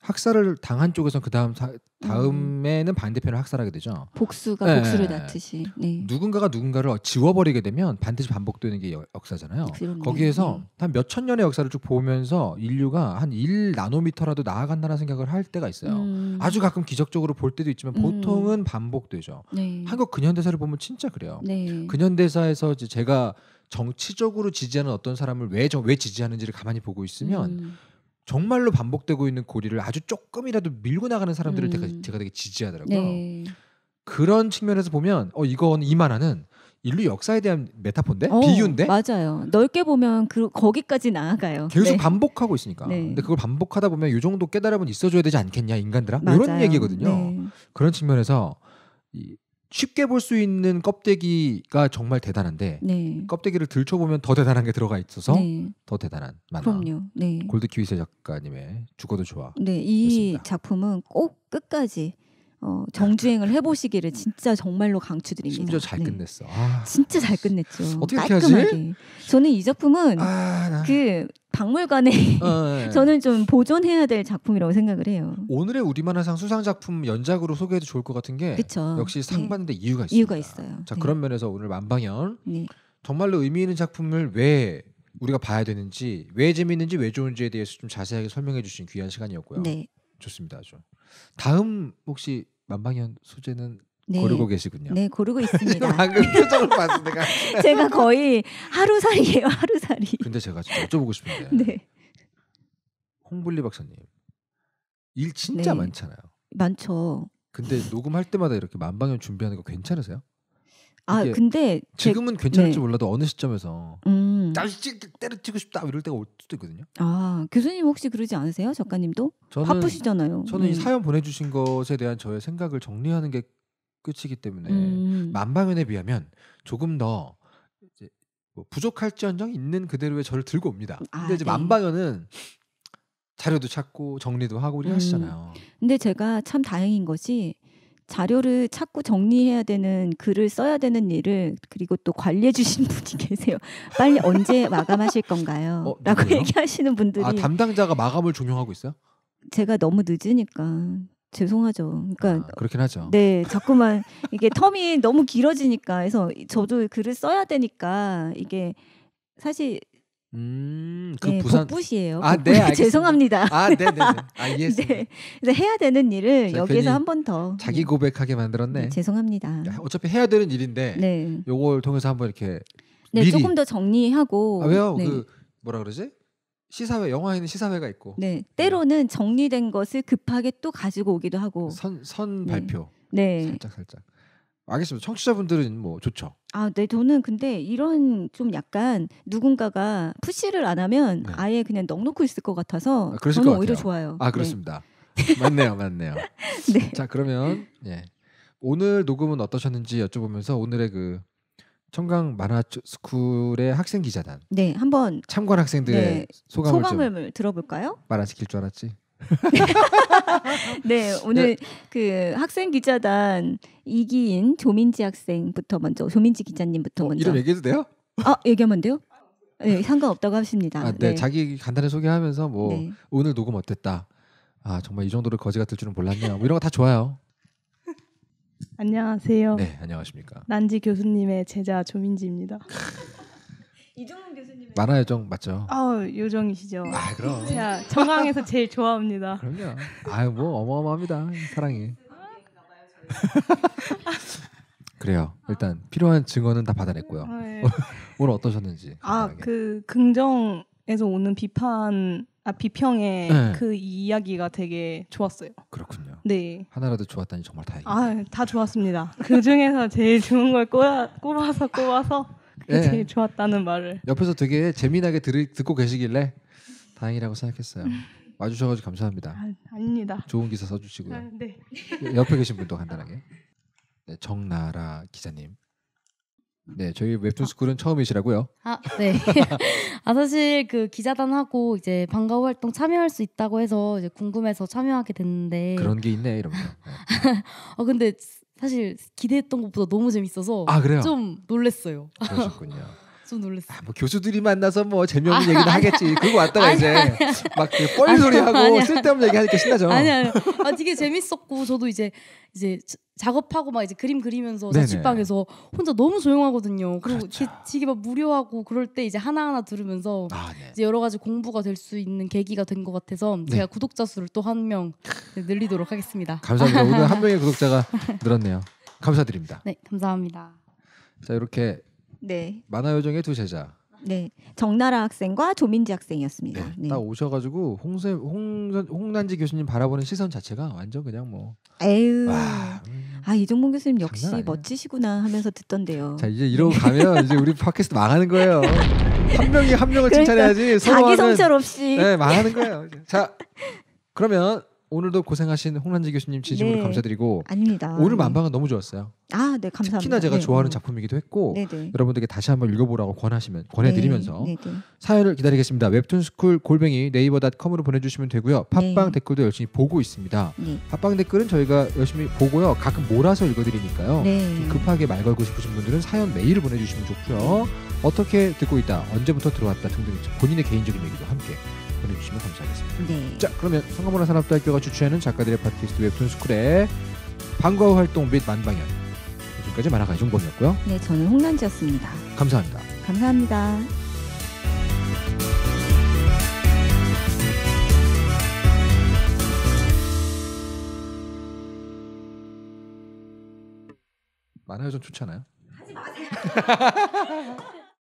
학살을 당한 쪽에서 그 다음 사, 다음에는 음. 반대편을 학살하게 되죠. 복수가 네. 복수를 예. 낳듯이 네. 누군가가 누군가를 지워버리게 되면 반드시 반복되는 게 역사잖아요. 그렇네요. 거기에서 네. 한몇 천 년의 역사를 쭉 보면서 인류가 한1 나노미터라도 나아간다는 생각을 할 때가 있어요. 음. 아주 가끔 기적적으로 볼 때도 있지만 보통은 음. 반복되죠. 네. 한국 근현대사를 보면 진짜 그래요. 네. 근현대사에서 제가 정치적으로 지지하는 어떤 사람을 왜, 왜 지지하는지를 가만히 보고 있으면. 음. 정말로 반복되고 있는 고리를 아주 조금이라도 밀고 나가는 사람들을 음. 제가, 되게 지지하더라고요. 네. 그런 측면에서 보면 어 이건 이 만화는 인류 역사에 대한 메타포인데 어, 비유인데 맞아요. 넓게 보면 그 거기까지 나아가요. 계속 네. 반복하고 있으니까. 네. 근데 그걸 반복하다 보면 요 정도 깨달음은 있어줘야 되지 않겠냐 인간들아 맞아요. 이런 얘기거든요. 네. 그런 측면에서 이 쉽게 볼 수 있는 껍데기가 정말 대단한데 네. 껍데기를 들춰보면 더 대단한 게 들어가 있어서 네. 더 대단한 만화. 그럼요. 네. 골드 키위세 작가님의 죽어도 좋아. 네, 이 였습니다. 작품은 꼭 끝까지 어, 정주행을 아. 해보시기를 진짜 정말로 강추드립니다. 심지어 잘 네. 끝냈어. 아, 진짜 잘 끝냈죠. 어떻게 하지? 저는 이 작품은 아, 나... 그 박물관에 네. (laughs) 저는 좀 보존해야 될 작품이라고 생각을 해요. 오늘의 우리만화상 수상 작품 연작으로 소개해도 좋을 것 같은 게 그쵸. 역시 네. 상 받는데 이유가 있어요. 이유가 있어요. 자 네. 그런 면에서 오늘 만방연 네. 정말로 의미 있는 작품을 왜 우리가 봐야 되는지 왜 재밌는지 왜 좋은지에 대해서 좀 자세하게 설명해 주신 귀한 시간이었고요. 네. 좋습니다. 좀 다음 혹시 만방연 소재는 네. 고르고 계시군요. 네, 고르고 있습니다. (laughs) 방금 표정을 봤어 내가. (laughs) 제가 거의 하루살이에요, 하루살이. 근데 제가 진 여쭤보고 싶은데. 네. 홍블리 박사님. 일 진짜 네. 많잖아요. 많죠. 근데 녹음할 때마다 이렇게 만방연 준비하는 거 괜찮으세요? 아 근데 지금은 제... 괜찮을지 네. 몰라도 어느 시점에서 음. 짜증 때려치고 싶다 이럴 때가 올 수도 있거든요. 아 교수님 혹시 그러지 않으세요, 작가님도? 저는, 바쁘시잖아요. 저는 네. 이 사연 보내주신 것에 대한 저의 생각을 정리하는 게 끝이기 때문에 음. 만방연에 비하면 조금 더 이제 뭐 부족할지언정 있는 그대로의 저를 들고 옵니다. 아, 근데 이제 네. 만방연은 자료도 찾고 정리도 하고 우리 음. 하시잖아요. 근데 제가 참 다행인 것이 자료를 찾고 정리해야 되는 글을 써야 되는 일을 그리고 또 관리해 주신 (laughs) 분이 계세요. 빨리 언제 마감하실 건가요? 어, 라고 얘기하시는 아, 분들이 아, 담당자가 마감을 종용하고 있어요? 제가 너무 늦으니까 죄송하죠. 그러니까 아, 그렇긴 하죠. 네, 자꾸만 이게 텀이 너무 길어지니까 해서 저도 글을 써야 되니까 이게 사실 음그 네, 부산 복붙이에요. 아, 네, (laughs) 죄송합니다. 아, 네, 네, 네. 아, 이해 네, 그래서 해야 되는 일을 여기서한 번 더 자기 네. 고백하게 만들었네. 네, 죄송합니다. 어차피 해야 되는 일인데 네. 요걸 통해서 한 번 이렇게 네, 미리. 조금 더 정리하고 아, 왜요? 네. 그 뭐라 그러지? 시사회 영화에는 시사회가 있고 네 때로는 정리된 것을 급하게 또 가지고 오기도 하고 선, 선 네. 발표 네. 살짝 살짝 알겠습니다 청취자분들은 뭐 좋죠 아네 저는 근데 이런 좀 약간 누군가가 푸시를 안 하면 네. 아예 그냥 넉넉고 있을 것 같아서 아, 저는 것 오히려 좋아요 아 네. 그렇습니다 네. 맞네요 맞네요 (laughs) 네. 자 그러면 예 오늘 녹음은 어떠셨는지 여쭤보면서 오늘의 그 청강 만화스쿨의 학생 기자단. 네, 한번 참관 학생들의 네, 소감을, 소감을 들어볼까요? 말아시킬 줄 알았지. (laughs) 네, 오늘 네. 그 학생 기자단 이기인 조민지 학생부터 먼저 조민지 기자님부터 어, 먼저 이름 얘기해도 돼요? 아, 얘기하면 돼요? 네, 상관없다고 하십니다. 아, 네, 네, 자기 간단히 소개하면서 뭐 네. 오늘 녹음 어땠다. 아, 정말 이 정도로 거지 같을 줄은 몰랐네요. 뭐 이런 거 다 좋아요. 안녕하세요. 네, 안녕하십니까. 난지 교수님의 제자 조민지입니다. (laughs) 이종훈 교수님 만화 요정 맞죠? 아 요정이시죠. 아 그럼. 제가 정강에서 제일 좋아합니다. 그럼요. 아뭐 어마어마합니다 사랑이. (laughs) 그래요. 일단 필요한 증언은 다 받아냈고요. 아, 예. (laughs) 오늘 어떠셨는지. 아그 긍정 에서 오는 비판 아 비평의 네. 그 이야기가 되게 좋았어요. 그렇군요. 네. 하나라도 좋았다니 정말 다행이에요. 아, 다 좋았습니다. 그 중에서 제일 좋은 걸 꼬아, 꼽아서 꼽아서 그게 네. 제일 좋았다는 말을. 옆에서 되게 재미나게 들, 듣고 계시길래 다행이라고 생각했어요. 와주셔가지고 감사합니다. 아, 닙니다 좋은 기사 써주시고요. 아, 네. 옆에 계신 분도 간단하게. 네, 정나라 기자님 네, 저희 웹툰 스쿨은 처음이시라고요? 아, 네. (laughs) 아 사실 그 기자단하고 이제 방과후 활동 참여할 수 있다고 해서 이제 궁금해서 참여하게 됐는데 그런 게 있네 이런 거. 네. 어 (laughs) 근데 사실 기대했던 것보다 너무 재밌어서 아, 그래요? 좀 놀랬어요. 그러셨군요. 좀 놀랐어. 아, 뭐 교수들이 만나서 뭐 재미없는 아, 얘기도 하겠지. 그거 왔다가 아니 이제 막뻘 소리 하고 쓸데없는 얘기 하니까 신나죠. 아니 아니. 아 되게 재밌었고 저도 이제 이제 작업하고 막 이제 그림 그리면서 자취방에서 혼자 너무 조용하거든요. 그리고 그렇죠. 무료하고 그럴 때 이제 하나하나 들으면서 아, 네. 이제 여러 가지 공부가 될 수 있는 계기가 된 것 같아서 네. 제가 구독자 수를 또 한 명 늘리도록 하겠습니다. 감사합니다. 오늘 한 (laughs) 명의 구독자가 늘었네요. 감사드립니다. 네, 감사합니다. 자 이렇게 네. 만화요정의 두 제자. 네, 정나라 학생과 조민지 학생이었습니다. 네. 네. 딱 오셔가지고 홍세, 홍, 홍난지 교수님 바라보는 시선 자체가 완전 그냥 뭐. 에휴. 아 이종봉 교수님 역시 멋지시구나 하면서 듣던데요. 자 이제 이러고 네. 가면 이제 우리 팟캐스트 망하는 거예요. 한 명이 한 명을 그러니까 칭찬해야지. 자기 성찰 없이. 네, 망하는 거예요. 자 그러면 오늘도 고생하신 홍란지 교수님 진심으로 네. 감사드리고 아닙니다. 오늘 네. 만방은 너무 좋았어요. 아, 네, 감사합니다. 특히나 제가 네. 좋아하는 작품이기도 했고 네네. 여러분들에게 다시 한번 읽어보라고 권하시면 권해드리면서 네네. 네, 네. 사연을 기다리겠습니다. 웹툰스쿨 골뱅이 네이버닷컴으로 보내주시면 되고요. 팟빵 네. 댓글도 열심히 보고 있습니다. 팟빵 댓글은 저희가 열심히 보고요. 가끔 몰아서 읽어드리니까요. 좀 급하게 말 걸고 싶으신 분들은 사연 메일을 보내주시면 좋고요. 어떻게 듣고 있다, 언제부터 들어왔다 등등 본인의 개인적인 얘기도 함께 보내주시면 감사하겠습니다. 네. 자 그러면 성가문화 산업대학교가 주최하는 작가들의 팟캐스트 웹툰 스쿨의 방과후 활동 및 만방연 지금까지 만화가 이종범이었고요. 네, 저는 홍란지였습니다. 감사합니다. 감사합니다. 만화여전 좋잖아요. 하지 마세요. (laughs)